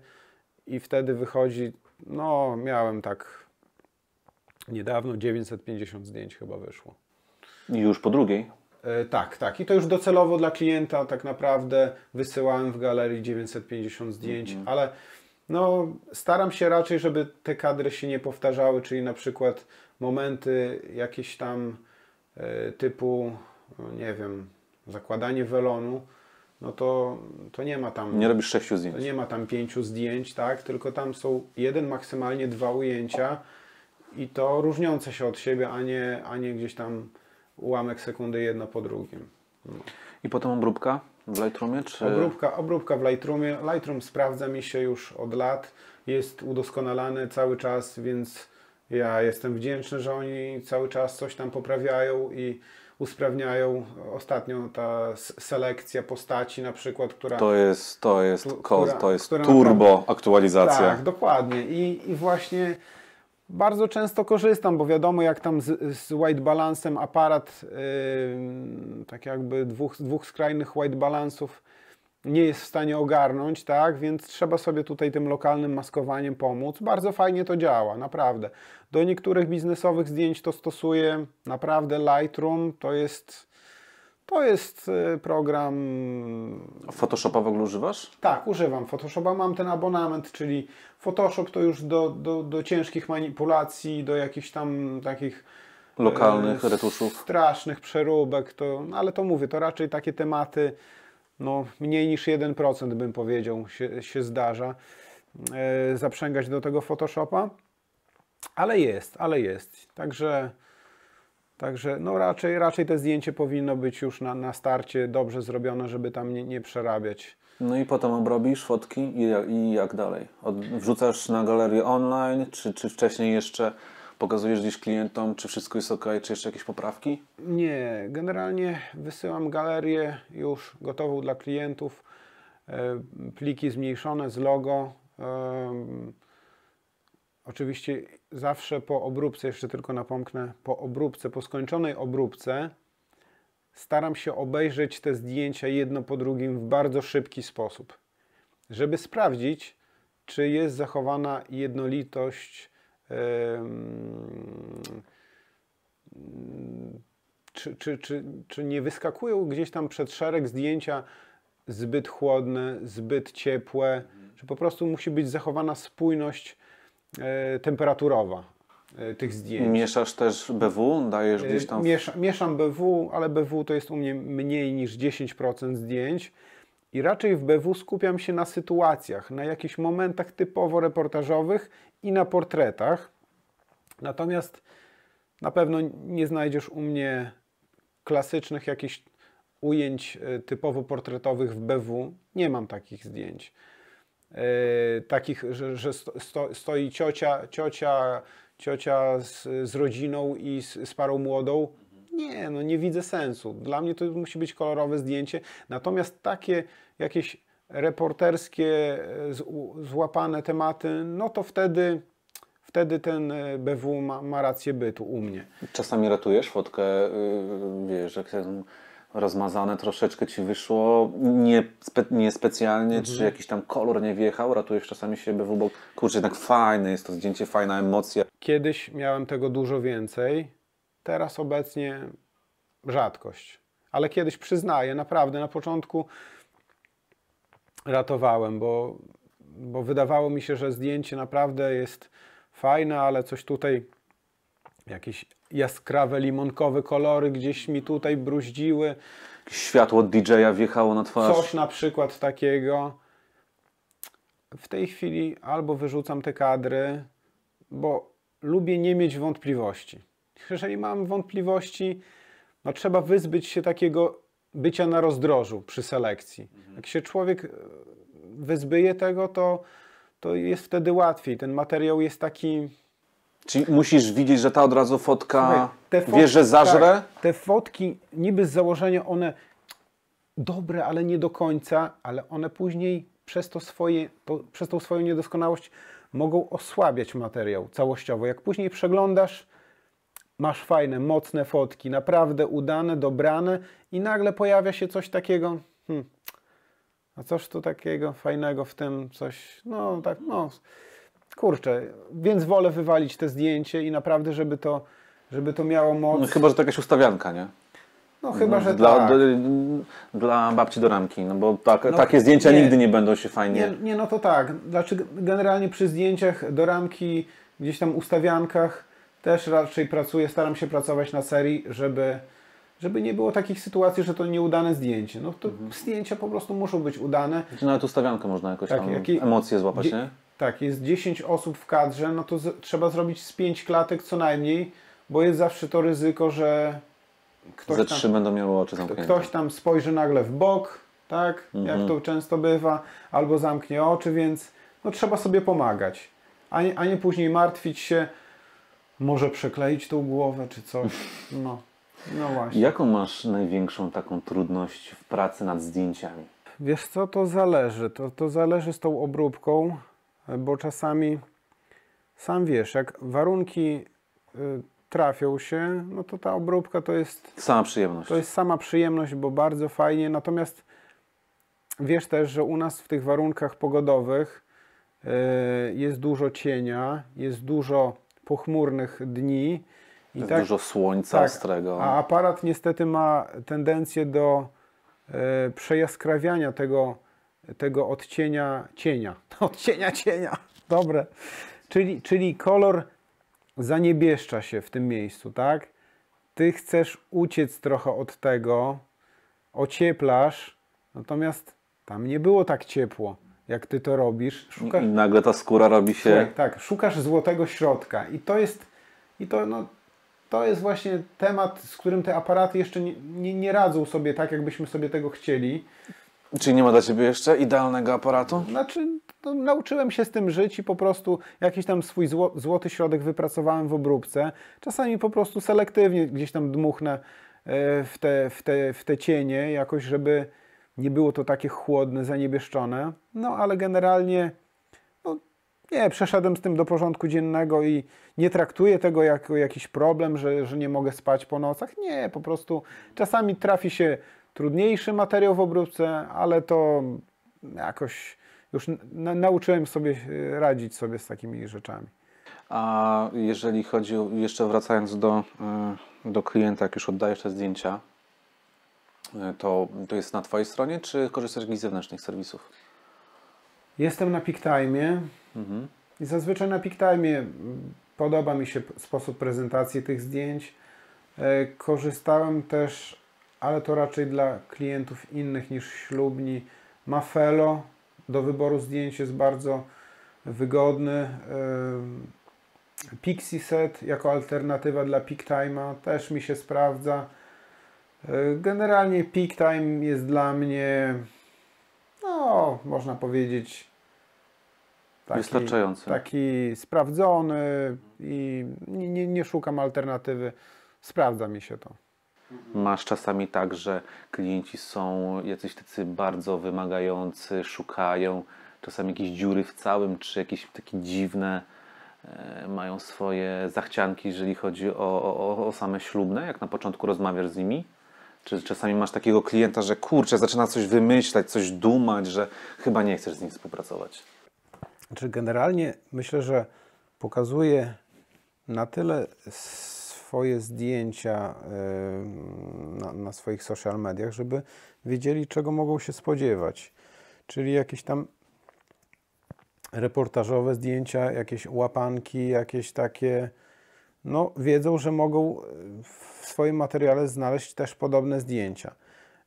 i wtedy wychodzi, no miałem tak niedawno 950 zdjęć chyba wyszło. I już po drugiej? E, tak, tak. I to już docelowo dla klienta tak naprawdę wysyłałem w galerii 950 zdjęć, mm -hmm. ale no, staram się raczej, żeby te kadry się nie powtarzały, czyli na przykład momenty jakieś tam y, typu no nie wiem, zakładanie welonu, no to, to nie ma tam... Nie robisz sześciu zdjęć. nie ma tam pięciu zdjęć, tak? Tylko tam są jeden, maksymalnie dwa ujęcia i to różniące się od siebie, a nie, a nie gdzieś tam ułamek sekundy jedno po drugim. No. I potem obróbka w Lightroomie? Czy... Obróbka, obróbka w Lightroomie. Lightroom sprawdza mi się już od lat. Jest udoskonalany cały czas, więc ja jestem wdzięczny, że oni cały czas coś tam poprawiają i usprawniają ostatnio ta selekcja postaci na przykład, która... To jest, to jest, która, to jest turbo naprawdę, aktualizacja. Tak, dokładnie. I, i właśnie bardzo często korzystam, bo wiadomo jak tam z, z white balance'em aparat yy, tak jakby dwóch, dwóch skrajnych white balansów nie jest w stanie ogarnąć, tak? Więc trzeba sobie tutaj tym lokalnym maskowaniem pomóc. Bardzo fajnie to działa, naprawdę. Do niektórych biznesowych zdjęć to stosuję. Naprawdę Lightroom to jest to jest y, program Photoshopa w ogóle używasz? Tak, używam Photoshopa. Mam ten abonament, czyli Photoshop to już do, do, do ciężkich manipulacji, do jakichś tam takich lokalnych e, retuszów. Strasznych przeróbek, to, no, ale to mówię, to raczej takie tematy no, mniej niż 1% bym powiedział się, się zdarza e, zaprzęgać do tego Photoshopa, ale jest, ale jest. Także, także no raczej, raczej to zdjęcie powinno być już na, na starcie dobrze zrobione, żeby tam nie, nie przerabiać. No i potem obrobisz fotki i, i jak dalej? Od, wrzucasz na galerię online, czy, czy wcześniej jeszcze Pokazujesz gdzieś klientom, czy wszystko jest ok, czy jeszcze jakieś poprawki? Nie, generalnie wysyłam galerię już gotową dla klientów, e, pliki zmniejszone z logo. Oczywiście zawsze po obróbce, jeszcze tylko napomknę, po obróbce, po skończonej obróbce staram się obejrzeć te zdjęcia jedno po drugim w bardzo szybki sposób, żeby sprawdzić, czy jest zachowana jednolitość czy, czy, czy, czy nie wyskakują gdzieś tam przed szereg zdjęcia zbyt chłodne, zbyt ciepłe, mhm. czy po prostu musi być zachowana spójność e, temperaturowa e, tych zdjęć. Mieszasz też BW, dajesz e, gdzieś tam... Miesza, mieszam BW, ale BW to jest u mnie mniej niż 10% zdjęć i raczej w BW skupiam się na sytuacjach, na jakichś momentach typowo reportażowych i na portretach. Natomiast na pewno nie znajdziesz u mnie klasycznych jakichś ujęć e, typowo portretowych w BW. Nie mam takich zdjęć. Yy, takich, że, że sto, stoi ciocia, ciocia, ciocia z, z rodziną i z, z, parą młodą. Nie, no nie widzę sensu. Dla mnie to musi być kolorowe zdjęcie. Natomiast takie jakieś reporterskie, e, złapane tematy, no to wtedy, wtedy ten e, BW ma, ma rację bytu u mnie. Czasami ratujesz fotkę, y, wiesz, jak rozmazane troszeczkę ci wyszło, nie, spe, nie specjalnie, mhm. czy jakiś tam kolor nie wjechał, ratujesz czasami się BW, bo kurczę, jednak fajne jest to zdjęcie, fajna emocja. Kiedyś miałem tego dużo więcej, teraz obecnie rzadkość. Ale kiedyś przyznaję, naprawdę na początku ratowałem, bo, bo wydawało mi się, że zdjęcie naprawdę jest fajne, ale coś tutaj, jakieś jaskrawe limonkowe kolory gdzieś mi tutaj bruździły. Światło DJ-a wjechało na twarz. Coś na przykład takiego. W tej chwili albo wyrzucam te kadry, bo lubię nie mieć wątpliwości. Jeżeli mam wątpliwości, no trzeba wyzbyć się takiego bycia na rozdrożu przy selekcji. Mhm. Jak się człowiek e, wyzbyje tego, to, to jest wtedy łatwiej. Ten materiał jest taki. Czyli musisz widzieć, że ta od razu fotka wie, że zażre? Tak, te fotki niby z założenia one dobre, ale nie do końca, ale one później przez, to swoje, to, przez tą swoją niedoskonałość mogą osłabiać materiał całościowo. Jak później przeglądasz masz fajne, mocne fotki, naprawdę udane, dobrane i nagle pojawia się coś takiego, hmm, a coś tu takiego fajnego w tym, coś, no tak, no, kurczę, więc wolę wywalić te zdjęcie i naprawdę, żeby to, żeby to miało no, moc. No, chyba, że to jakaś ustawianka, nie? No chyba, że dla, tak. dla babci do ramki, no bo tak, no, takie zdjęcia nie, nigdy nie będą się fajnie... Nie, nie, no to tak. Znaczy generalnie przy zdjęciach do ramki, gdzieś tam ustawiankach, też raczej pracuję, staram się pracować na serii, żeby, żeby nie było takich sytuacji, że to nieudane zdjęcie. No to mhm. zdjęcia po prostu muszą być udane. Czy znaczy, nawet ustawiankę można jakoś tak, tam emocje złapać, nie? Tak, jest 10 osób w kadrze, no to z, trzeba zrobić z 5 klatek co najmniej, bo jest zawsze to ryzyko, że ktoś Ze trzy będą miały oczy zamknięte. Ktoś tam spojrzy nagle w bok, tak? Mhm. Jak to często bywa, albo zamknie oczy, więc no, trzeba sobie pomagać, a nie, a nie później martwić się, może przekleić tą głowę czy coś. No, no właśnie. Jaką masz największą taką trudność w pracy nad zdjęciami? Wiesz co, to zależy. To, to zależy z tą obróbką, bo czasami sam wiesz, jak warunki y, trafią się, no to ta obróbka to jest... Sama przyjemność. To jest sama przyjemność, bo bardzo fajnie. Natomiast wiesz też, że u nas w tych warunkach pogodowych y, jest dużo cienia, jest dużo pochmurnych dni. I tak, dużo słońca tak, ostrego. A aparat niestety ma tendencję do e, przejaskrawiania tego, tego odcienia cienia. <laughs> Odcienia cienia. Dobre. Czyli, czyli kolor zaniebieszcza się w tym miejscu, tak? Ty chcesz uciec trochę od tego, ocieplasz, natomiast tam nie było tak ciepło jak ty to robisz. Szukasz... I nagle ta skóra robi się. Słuchaj, tak, tak, szukasz złotego środka. I to jest. I to, no, to jest właśnie temat, z którym te aparaty jeszcze nie, nie, nie radzą sobie tak, jakbyśmy sobie tego chcieli. Czyli nie ma dla ciebie jeszcze idealnego aparatu? Znaczy, no, nauczyłem się z tym żyć i po prostu jakiś tam swój zło, złoty środek wypracowałem w obróbce. Czasami po prostu selektywnie gdzieś tam dmuchnę e, w te, w te, w te cienie, jakoś, żeby nie było to takie chłodne, zaniebieszczone, no ale generalnie no, nie, przeszedłem z tym do porządku dziennego i nie traktuję tego jako jakiś problem, że, że nie mogę spać po nocach. Nie, po prostu czasami trafi się trudniejszy materiał w obróbce, ale to jakoś już na, nauczyłem sobie e, radzić sobie z takimi rzeczami. A jeżeli chodzi, jeszcze wracając do, e, do klienta, jak już oddajesz te zdjęcia, to, to jest na Twojej stronie, czy korzystasz z zewnętrznych serwisów? Jestem na PikTime'ie mhm. i zazwyczaj na PikTime'ie podoba mi się sposób prezentacji tych zdjęć. E, korzystałem też, ale to raczej dla klientów innych niż ślubni. Mafelo do wyboru zdjęć jest bardzo wygodny. E, Pixiset Set jako alternatywa dla PikTime'a też mi się sprawdza. Generalnie peak time jest dla mnie, no, można powiedzieć, taki, wystarczający. Taki sprawdzony i nie, nie szukam alternatywy. Sprawdza mi się to. Masz czasami tak, że klienci są jacyś tacy bardzo wymagający, szukają czasami jakieś dziury w całym, czy jakieś takie dziwne e, mają swoje zachcianki, jeżeli chodzi o, o, o same ślubne, jak na początku rozmawiasz z nimi? Czy czasami masz takiego klienta, że kurczę, zaczyna coś wymyślać, coś dumać, że chyba nie chcesz z nim współpracować? Znaczy, generalnie myślę, że pokazuje na tyle swoje zdjęcia na, na swoich social mediach, żeby wiedzieli, czego mogą się spodziewać. Czyli jakieś tam reportażowe zdjęcia, jakieś łapanki, jakieś takie no, wiedzą, że mogą e, w swoim materiale znaleźć też podobne zdjęcia.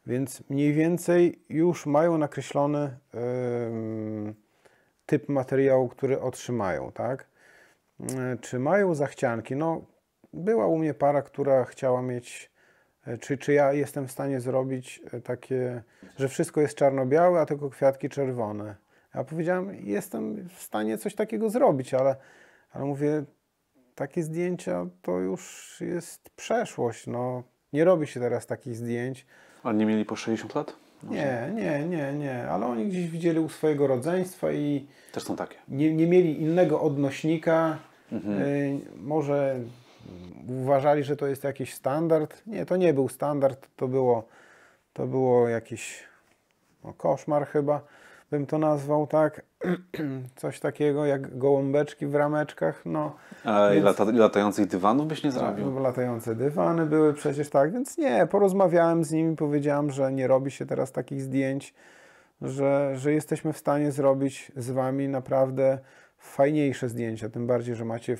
Więc mniej więcej już mają nakreślony yy, typ materiału, który otrzymają, tak? Yy, czy mają zachcianki? No, była u mnie para, która chciała mieć, yy, czy, czy ja jestem w stanie zrobić takie, że wszystko jest czarno-białe, a tylko kwiatki czerwone. Ja powiedziałem, jestem w stanie coś takiego zrobić, ale, ale mówię, takie zdjęcia to już jest przeszłość. No, nie robi się teraz takich zdjęć. A nie mieli po 60 lat? Nie, nie, nie, nie, ale oni gdzieś widzieli u swojego rodzeństwa i. Też są takie. Nie, nie mieli innego odnośnika. Mhm. Y, może uważali, że to jest jakiś standard. Nie, to nie był standard, to było, to było jakiś no, koszmar chyba bym to nazwał tak, <clears throat> coś takiego jak gołąbeczki w rameczkach. No, A więc... lata, latających dywanów byś nie zrobił? latające dywany były przecież tak, więc nie, porozmawiałem z nimi, powiedziałem, że nie robi się teraz takich zdjęć, że, że jesteśmy w stanie zrobić z Wami naprawdę fajniejsze zdjęcia, tym bardziej, że macie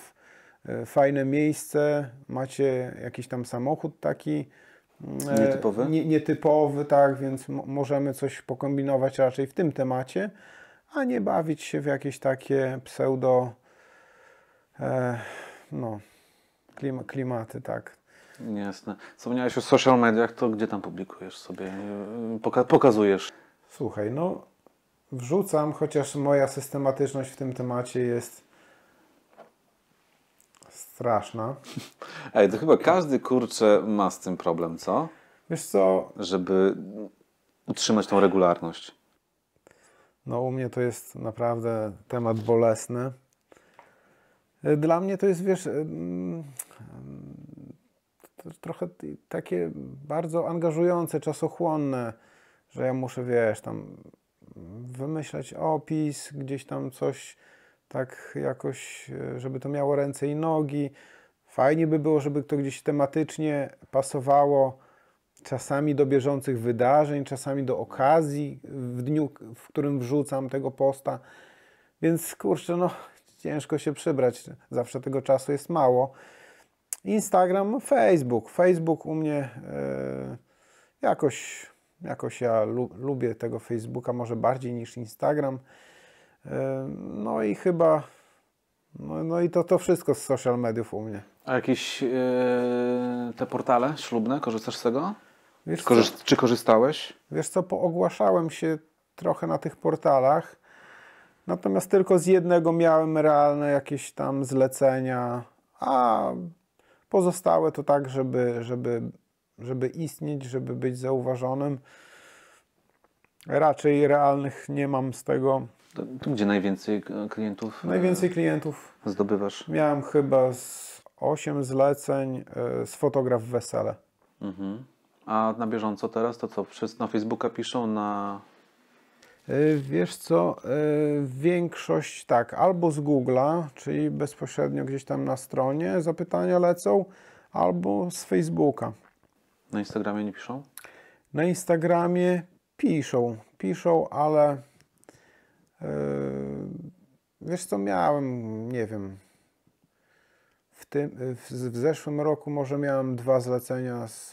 e, fajne miejsce, macie jakiś tam samochód taki, E, nietypowy? Nie, nietypowy, tak, więc możemy coś pokombinować raczej w tym temacie, a nie bawić się w jakieś takie pseudo e, no, klimaty, tak. Jasne. Wspomniałeś o social mediach, to gdzie tam publikujesz sobie, e, poka pokazujesz? Słuchaj, no wrzucam, chociaż moja systematyczność w tym temacie jest straszna. Ej, to chyba każdy kurczę ma z tym problem, co? Wiesz co? Żeby utrzymać tą regularność. No u mnie to jest naprawdę temat bolesny. E, dla mnie to jest, wiesz, e, mm, e, trochę takie bardzo angażujące, czasochłonne, że ja muszę, wiesz, tam wymyślać opis, gdzieś tam coś tak jakoś, e, żeby to miało ręce i nogi. Fajnie by było, żeby to gdzieś tematycznie pasowało czasami do bieżących wydarzeń, czasami do okazji w dniu, w którym wrzucam tego posta. Więc kurczę, no ciężko się przybrać. Zawsze tego czasu jest mało. Instagram, Facebook. Facebook u mnie e, jakoś, jakoś ja lu lubię tego Facebooka może bardziej niż Instagram. No i chyba, no, no i to, to wszystko z social mediów u mnie. A jakieś yy, te portale ślubne, korzystasz z tego? Wiesz czy, korzyst, czy korzystałeś? Wiesz co, poogłaszałem się trochę na tych portalach, natomiast tylko z jednego miałem realne jakieś tam zlecenia, a pozostałe to tak, żeby, żeby, żeby istnieć, żeby być zauważonym. Raczej realnych nie mam z tego. To, to gdzie najwięcej klientów? E, najwięcej klientów. Zdobywasz? Miałem chyba z 8 zleceń e, z fotograf wesele. Mhm. A na bieżąco teraz to co? Wszyscy na Facebooka piszą, na e, Wiesz co, większość tak, albo z Google'a, czyli bezpośrednio gdzieś tam na stronie zapytania lecą, albo z Facebooka. Na Instagramie nie piszą? Na Instagramie Piszą, piszą, ale yy, wiesz co, miałem, nie wiem, w, tym, w, w, zeszłym roku może miałem dwa zlecenia, z,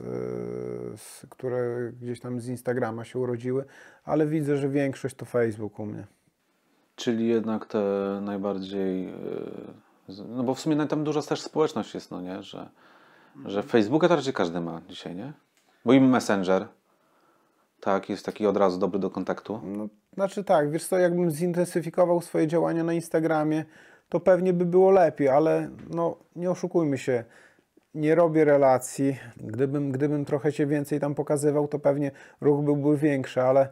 z, które gdzieś tam z Instagrama się urodziły, ale widzę, że większość to Facebook u mnie. Czyli jednak te najbardziej, yy, no bo w sumie tam duża też społeczność jest, no nie, że, że mhm. Facebooka to raczej każdy ma dzisiaj, nie? Bo im Messenger. Tak, jest taki od razu dobry do kontaktu. No, znaczy tak, wiesz co, jakbym zintensyfikował swoje działania na Instagramie, to pewnie by było lepiej, ale no nie oszukujmy się, nie robię relacji. Gdybym, gdybym trochę się więcej tam pokazywał, to pewnie ruch byłby większy, ale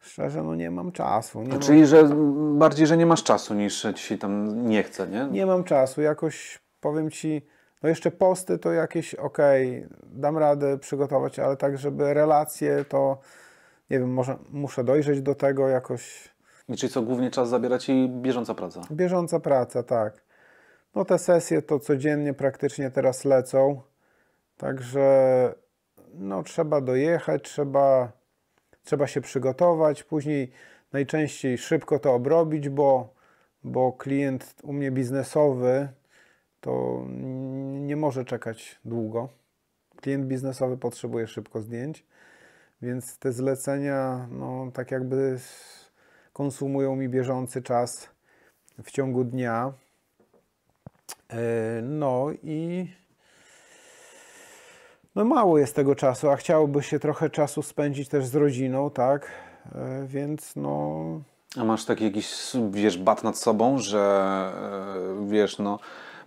szczerze, no nie mam czasu. Nie Czyli, że bardziej, że nie masz czasu niż ci tam nie chce, nie? Nie mam czasu, jakoś powiem Ci no jeszcze posty to jakieś, ok, dam radę przygotować, ale tak, żeby relacje to, nie wiem, może muszę dojrzeć do tego jakoś. No czyli co głównie czas zabierać i bieżąca praca? Bieżąca praca, tak. No te sesje to codziennie praktycznie teraz lecą, także no trzeba dojechać, trzeba, trzeba się przygotować, później najczęściej szybko to obrobić, bo, bo klient u mnie biznesowy to nie może czekać długo. Klient biznesowy potrzebuje szybko zdjęć, więc te zlecenia, no, tak jakby konsumują mi bieżący czas w ciągu dnia. E, no i no mało jest tego czasu, a chciałoby się trochę czasu spędzić też z rodziną, tak? E, więc no. A masz taki jakiś, wiesz, bat nad sobą, że e, wiesz, no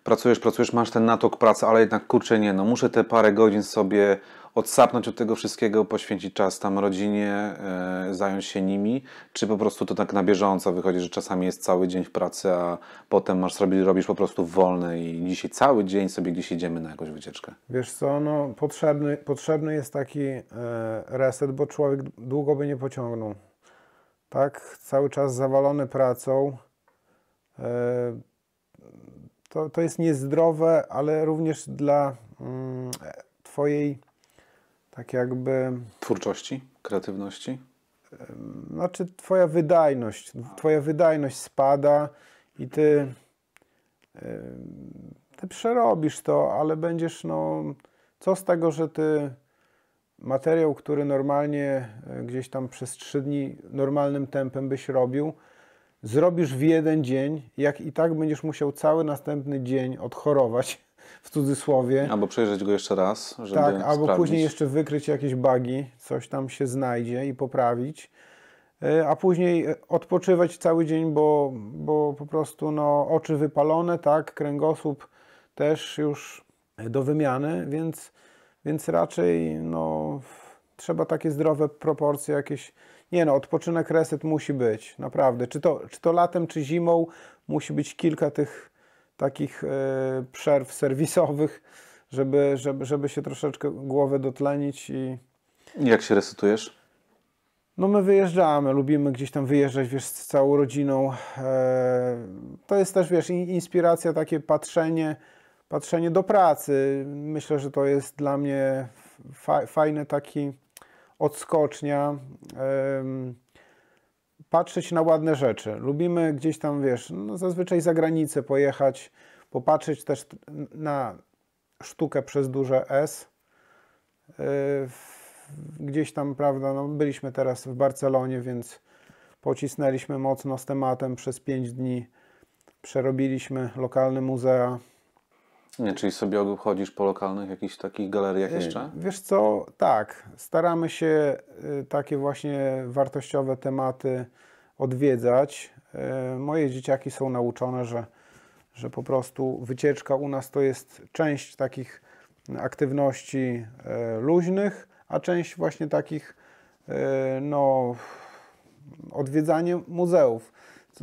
pracujesz, pracujesz, masz ten natok pracy, ale jednak kurczę nie, no muszę te parę godzin sobie odsapnąć od tego wszystkiego, poświęcić czas tam rodzinie, e, zająć się nimi, czy po prostu to tak na bieżąco wychodzi, że czasami jest cały dzień w pracy, a potem masz robić, robisz po prostu wolne i dzisiaj cały dzień sobie gdzieś idziemy na jakąś wycieczkę. Wiesz co, no potrzebny, potrzebny jest taki e, reset, bo człowiek długo by nie pociągnął. Tak, cały czas zawalony pracą. E, to, to jest niezdrowe, ale również dla mm, Twojej tak jakby. Twórczości, kreatywności? Znaczy, Twoja wydajność. Twoja wydajność spada i ty, ty przerobisz to, ale będziesz, no, co z tego, że ty materiał, który normalnie e, gdzieś tam przez trzy dni normalnym tempem byś robił, zrobisz w jeden dzień, jak i tak będziesz musiał cały następny dzień odchorować, <laughs> w cudzysłowie. Albo przejrzeć go jeszcze raz, żeby Tak, albo sprawdzić. później jeszcze wykryć jakieś bugi, coś tam się znajdzie i poprawić. E, a później e, odpoczywać cały dzień, bo, bo po prostu no, oczy wypalone, tak, kręgosłup też już do wymiany, więc, więc raczej no, trzeba takie zdrowe proporcje jakieś nie no, odpoczynek, reset musi być, naprawdę. Czy to, czy to latem, czy zimą, musi być kilka tych takich e, przerw serwisowych, żeby, żeby, żeby się troszeczkę głowę dotlenić i... Jak się resetujesz? No my wyjeżdżamy, lubimy gdzieś tam wyjeżdżać, wiesz, z całą rodziną. E, to jest też, wiesz, inspiracja, takie patrzenie, patrzenie do pracy. Myślę, że to jest dla mnie fajny taki odskocznia, patrzeć na ładne rzeczy. Lubimy gdzieś tam, wiesz, no zazwyczaj za granicę pojechać, popatrzeć też na sztukę przez duże S. Y, gdzieś tam, prawda, no byliśmy teraz w Barcelonie, więc pocisnęliśmy mocno z tematem przez 5 dni. Przerobiliśmy lokalne muzea, nie, czyli sobie chodzisz po lokalnych jakichś takich galeriach jeszcze? Wiesz co, tak. Staramy się y, takie właśnie wartościowe tematy odwiedzać. Y, moje dzieciaki są nauczone, że, że po prostu wycieczka u nas to jest część takich aktywności y, luźnych, a część właśnie takich no, odwiedzanie muzeów,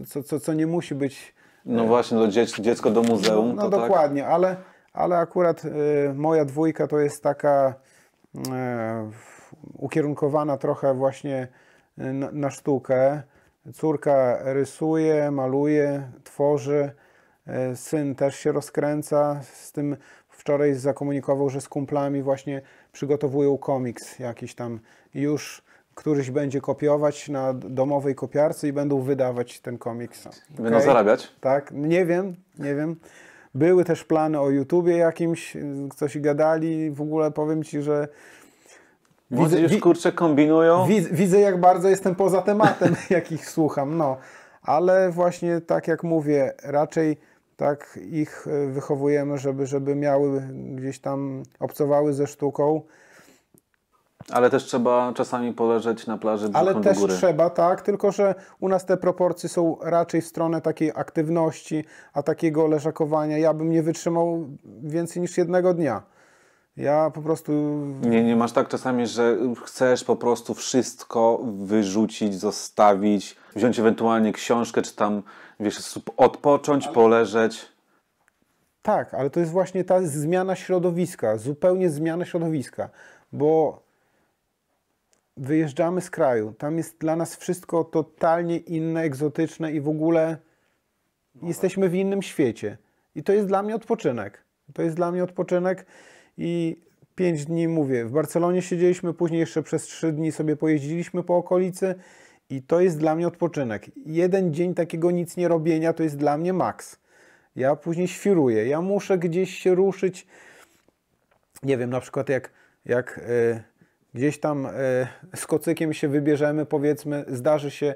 co, co, co nie musi być no e, właśnie, do no dziecko, dziecko do muzeum. No, no tak? dokładnie, tak? ale, ale akurat e, moja dwójka to jest taka e, ukierunkowana trochę właśnie na, na sztukę. Córka rysuje, maluje, tworzy. Syn też się rozkręca. Z tym wczoraj zakomunikował, że z kumplami właśnie przygotowują komiks jakiś tam. Już któryś będzie kopiować na domowej kopiarce i będą wydawać ten komiks. Okay? Będą zarabiać? Tak, nie wiem, nie wiem. Były też plany o YouTubie jakimś, coś gadali, w ogóle powiem Ci, że Widzę, już kurczę kombinują. Widzę, widzę, jak bardzo jestem poza tematem, <laughs> jak ich słucham, no. Ale właśnie tak jak mówię, raczej tak ich e, wychowujemy, żeby, żeby miały gdzieś tam, obcowały ze sztuką, ale też trzeba czasami poleżeć na plaży Ale też trzeba, tak, tylko że u nas te proporcje są raczej w stronę takiej aktywności, a takiego leżakowania ja bym nie wytrzymał więcej niż jednego dnia. Ja po prostu. Nie, nie masz tak czasami, że chcesz po prostu wszystko wyrzucić, zostawić, wziąć ewentualnie książkę, czy tam wiesz, odpocząć, ale... poleżeć. Tak, ale to jest właśnie ta zmiana środowiska, zupełnie zmiana środowiska, bo wyjeżdżamy z kraju. Tam jest dla nas wszystko totalnie inne, egzotyczne i w ogóle no jesteśmy w innym świecie. I to jest dla mnie odpoczynek. To jest dla mnie odpoczynek i pięć dni mówię. W Barcelonie siedzieliśmy, później jeszcze przez trzy dni sobie pojeździliśmy po okolicy i to jest dla mnie odpoczynek. Jeden dzień takiego nic nie robienia to jest dla mnie maks. Ja później świruję. Ja muszę gdzieś się ruszyć. Nie wiem, na przykład jak, jak y, gdzieś tam e, z kocykiem się wybierzemy, powiedzmy, zdarzy się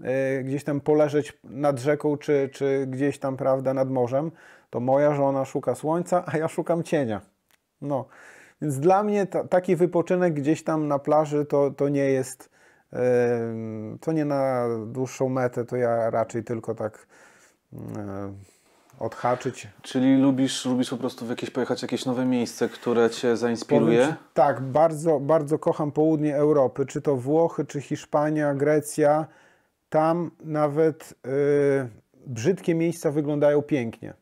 e, gdzieś tam poleżeć nad rzeką, czy, czy gdzieś tam, prawda, nad morzem, to moja żona szuka słońca, a ja szukam cienia. No, więc dla mnie taki wypoczynek gdzieś tam na plaży to, to nie jest, e, to nie na dłuższą metę, to ja raczej tylko tak. Mm, odhaczyć. Czyli lubisz, lubisz po prostu w jakieś, pojechać jakieś nowe miejsce, które Cię zainspiruje? tak, bardzo, bardzo kocham południe Europy, czy to Włochy, czy Hiszpania, Grecja. Tam nawet y, brzydkie miejsca wyglądają pięknie.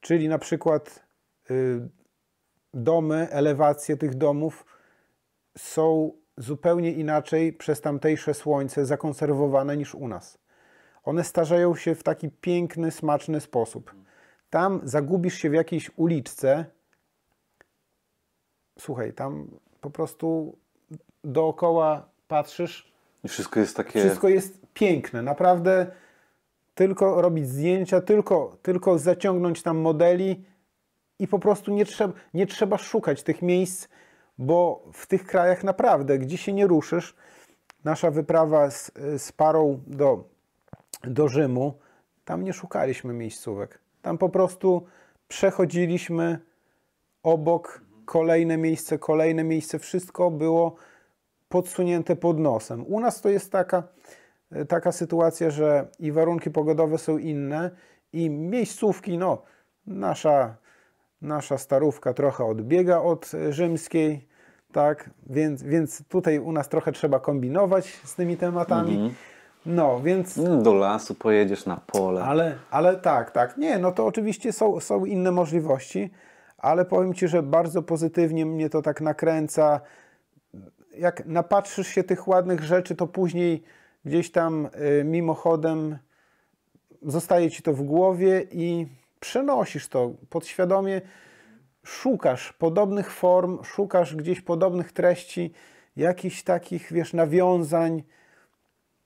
Czyli na przykład y, domy, elewacje tych domów są zupełnie inaczej przez tamtejsze słońce zakonserwowane niż u nas one starzeją się w taki piękny, smaczny sposób. Tam zagubisz się w jakiejś uliczce. Słuchaj, tam po prostu dookoła patrzysz. I wszystko jest takie. Wszystko jest piękne, naprawdę. Tylko robić zdjęcia, tylko, tylko zaciągnąć tam modeli i po prostu nie trzeba, nie trzeba szukać tych miejsc, bo w tych krajach naprawdę, gdzie się nie ruszysz, nasza wyprawa z, z parą do do Rzymu, tam nie szukaliśmy miejscówek. Tam po prostu przechodziliśmy obok kolejne miejsce, kolejne miejsce, wszystko było podsunięte pod nosem. U nas to jest taka, e, taka sytuacja, że i warunki pogodowe są inne, i miejscówki, no, nasza, nasza starówka trochę odbiega od e, rzymskiej, tak, więc, więc tutaj u nas trochę trzeba kombinować z tymi tematami. Mhm. No, więc... No, do lasu pojedziesz, na pole. Ale, ale tak, tak. Nie, no to oczywiście są, są inne możliwości, ale powiem Ci, że bardzo pozytywnie mnie to tak nakręca. Jak napatrzysz się tych ładnych rzeczy, to później gdzieś tam y, mimochodem zostaje Ci to w głowie i przenosisz to podświadomie. Szukasz podobnych form, szukasz gdzieś podobnych treści, jakichś takich, wiesz, nawiązań,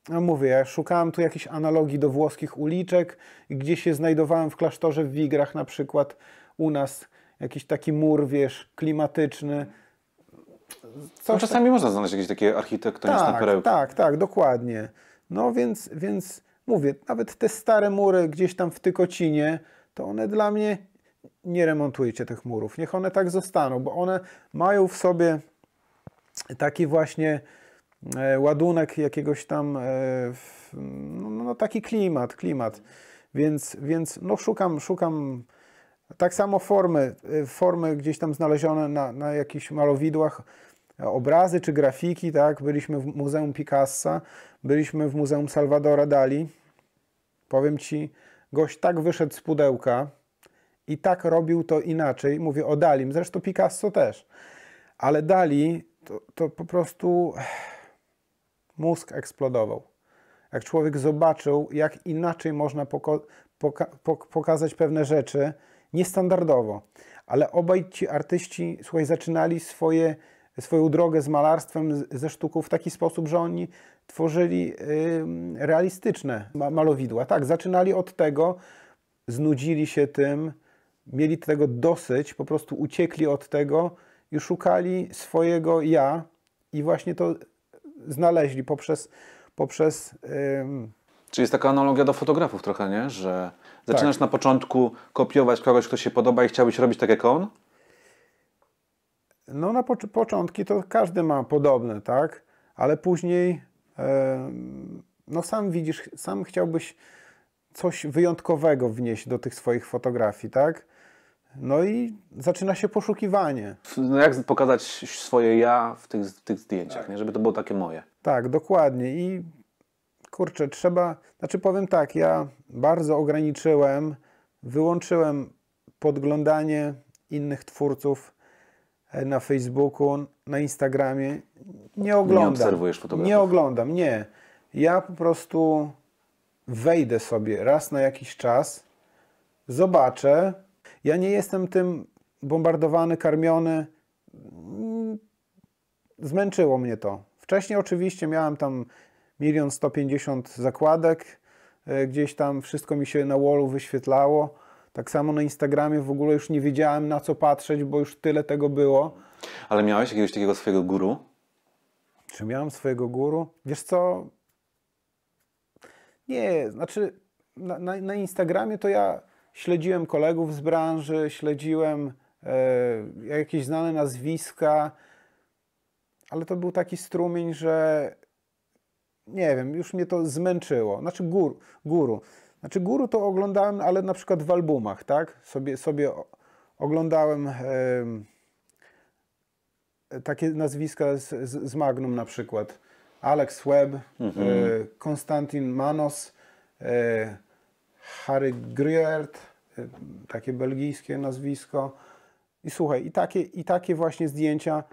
no mówię, ja szukałem tu jakichś analogii do włoskich uliczek, gdzie się znajdowałem w klasztorze w Wigrach na przykład, u nas jakiś taki mur, wiesz, klimatyczny. No, czasami tak... można znaleźć jakieś takie architektoniczne tak, perełki. Tak, tak, dokładnie. No więc, więc mówię, nawet te stare mury gdzieś tam w Tykocinie, to one dla mnie, nie remontujcie tych murów, niech one tak zostaną, bo one mają w sobie taki właśnie E, ładunek jakiegoś tam, e, no, no, no, taki klimat, klimat. Więc, więc no szukam, szukam tak samo formy, e, formy gdzieś tam znalezione na, na jakichś malowidłach, obrazy czy grafiki, tak, byliśmy w Muzeum Picassa, byliśmy w Muzeum Salvadora Dali. Powiem Ci, gość tak wyszedł z pudełka i tak robił to inaczej, mówię o Dalim, zresztą Picasso też, ale Dali to, to po prostu Mózg eksplodował. Jak człowiek zobaczył, jak inaczej można poko poka pokazać pewne rzeczy, niestandardowo. Ale obaj ci artyści, słuchaj, zaczynali swoje, swoją drogę z malarstwem, ze sztuką w taki sposób, że oni tworzyli yy, realistyczne malowidła. Tak, zaczynali od tego, znudzili się tym, mieli tego dosyć, po prostu uciekli od tego i szukali swojego ja i właśnie to znaleźli poprzez. poprzez ym... Czyli jest taka analogia do fotografów trochę, nie? Że zaczynasz tak. na początku kopiować kogoś, kto się podoba i chciałbyś robić tak jak on? No na po początki to każdy ma podobne, tak? Ale później no sam widzisz, sam chciałbyś coś wyjątkowego wnieść do tych swoich fotografii, tak? No i zaczyna się poszukiwanie. No jak pokazać swoje ja w tych, tych zdjęciach, tak. nie? żeby to było takie moje. Tak, dokładnie. I kurczę, trzeba, znaczy powiem tak, ja bardzo ograniczyłem, wyłączyłem podglądanie innych twórców e, na Facebooku, na Instagramie. Nie oglądam. Nie obserwujesz fotografii. Nie oglądam, nie. Ja po prostu wejdę sobie raz na jakiś czas, zobaczę, ja nie jestem tym bombardowany, karmiony. Mm, zmęczyło mnie to. Wcześniej oczywiście miałem tam milion 150 zakładek, e, gdzieś tam wszystko mi się na wallu wyświetlało. Tak samo na Instagramie w ogóle już nie wiedziałem na co patrzeć, bo już tyle tego było. Ale miałeś jakiegoś takiego swojego guru? Czy miałem swojego guru? Wiesz co? Nie, znaczy na, na, na Instagramie to ja śledziłem kolegów z branży, śledziłem e, jakieś znane nazwiska, ale to był taki strumień, że nie wiem, już mnie to zmęczyło. Znaczy GUR, guru. Znaczy guru to oglądałem, ale na przykład w albumach, tak? Sobie, sobie oglądałem e, takie nazwiska z, z, z, Magnum na przykład. Alex Webb, mhm. e, Konstantin Manos, e, Harry Gruert, y, takie belgijskie nazwisko. I słuchaj, i takie, i takie właśnie zdjęcia.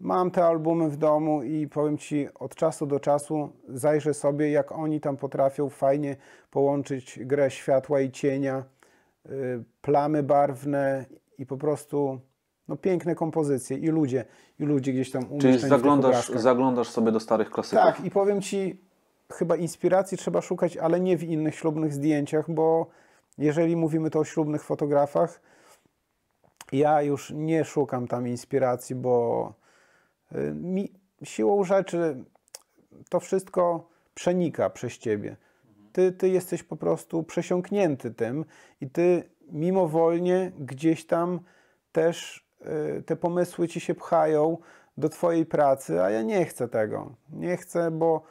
Mam te albumy w domu i powiem Ci, od czasu do czasu zajrzę sobie, jak oni tam potrafią fajnie połączyć grę światła i cienia, y, plamy barwne i po prostu no, piękne kompozycje i ludzie, i ludzie gdzieś tam umieszczeni Czyli zaglądasz, zaglądasz sobie do starych klasyków. Tak, i powiem Ci, chyba inspiracji trzeba szukać, ale nie w innych ślubnych zdjęciach, bo jeżeli mówimy to o ślubnych fotografach, ja już nie szukam tam inspiracji, bo y, mi, siłą rzeczy to wszystko przenika przez ciebie. Ty, ty jesteś po prostu przesiąknięty tym i ty mimowolnie gdzieś tam też y, te pomysły ci się pchają do twojej pracy, a ja nie chcę tego. Nie chcę, bo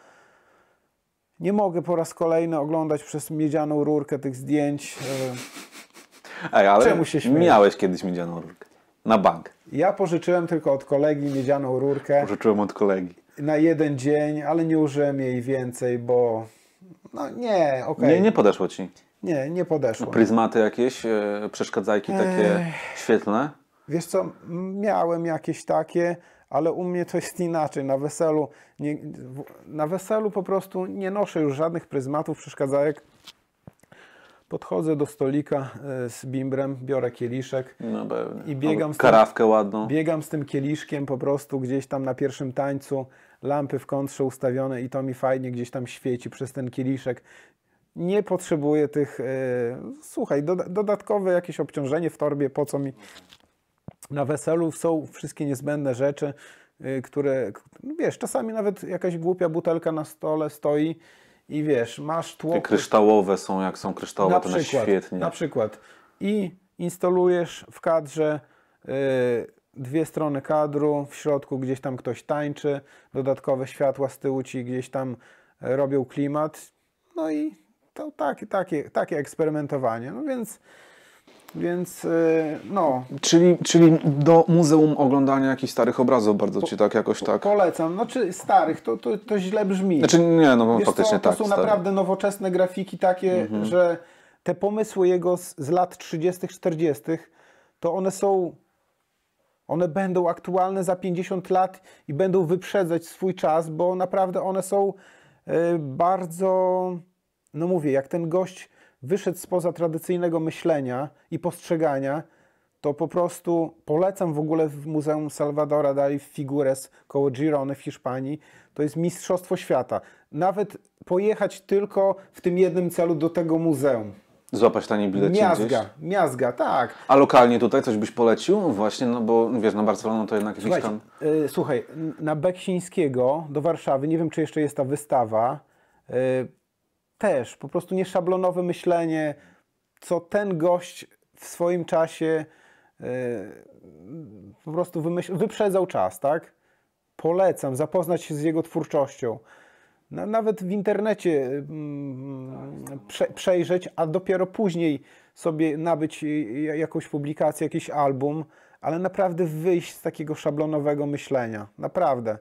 nie mogę po raz kolejny oglądać przez miedzianą rurkę tych zdjęć. E, Ej, ale Czemu się miałeś kiedyś miedzianą rurkę. Na bank. Ja pożyczyłem tylko od kolegi miedzianą rurkę. Pożyczyłem od kolegi. Na jeden dzień, ale nie użyłem jej więcej, bo no nie, okej. Okay. Nie, nie podeszło ci. Nie, nie podeszło. Pryzmaty jakieś, e, przeszkadzajki takie świetlne? Wiesz co, miałem jakieś takie, ale u mnie to jest <laughs> inaczej. Na weselu, nie, na weselu po prostu nie noszę już żadnych pryzmatów, przeszkadzajek. Podchodzę do stolika e, z bimbrem, biorę kieliszek no i biegam z, karawkę tym, ładną. biegam z tym kieliszkiem po prostu gdzieś tam na pierwszym tańcu, lampy w kontrze ustawione i to mi fajnie gdzieś tam świeci przez ten kieliszek. Nie potrzebuję tych, e, słuchaj, dodatkowe jakieś obciążenie w torbie, po co mi na weselu są wszystkie niezbędne rzeczy, y, które, no wiesz, czasami nawet jakaś głupia butelka na stole stoi i wiesz, masz tło... Te kryształowe są, jak są kryształowe, na to przykład, świetnie. Na przykład. I instalujesz w kadrze y, dwie strony kadru, w środku gdzieś tam ktoś tańczy, dodatkowe światła z tyłu ci gdzieś tam e, robią klimat, no i to takie, takie, takie eksperymentowanie. No więc więc y, no. Czyli, czyli do muzeum oglądania jakichś starych obrazów bardzo po, ci tak jakoś tak. Polecam. Znaczy starych, to, to, to źle brzmi. Znaczy nie, no Wiesz faktycznie tak. tak. To są stary. naprawdę nowoczesne grafiki takie, mhm. że te pomysły jego z, z lat 30., 40., to one są. One będą aktualne za 50 lat i będą wyprzedzać swój czas, bo naprawdę one są y, bardzo. No mówię, jak ten gość wyszedł spoza tradycyjnego myślenia i postrzegania, to po prostu polecam w ogóle w Muzeum Salvadora Dali w Figures koło Girony w Hiszpanii. To jest mistrzostwo świata. Nawet pojechać tylko w tym jednym celu do tego muzeum. Złapać tanie bilet Miazga, gdzieś? miazga, tak. A lokalnie tutaj coś byś polecił? Właśnie, no bo no wiesz, na Barcelonę to jednak jakiś tam... Yy, słuchaj, na Beksińskiego do Warszawy, nie wiem czy jeszcze jest ta wystawa, yy, też po prostu nieszablonowe myślenie, co ten gość w swoim czasie yy, po prostu wymyśl, wyprzedzał czas, tak? Polecam zapoznać się z jego twórczością. nawet w internecie mm, tak. prze, przejrzeć, a dopiero później sobie nabyć jakąś publikację, jakiś album, ale naprawdę wyjść z takiego szablonowego myślenia. Naprawdę.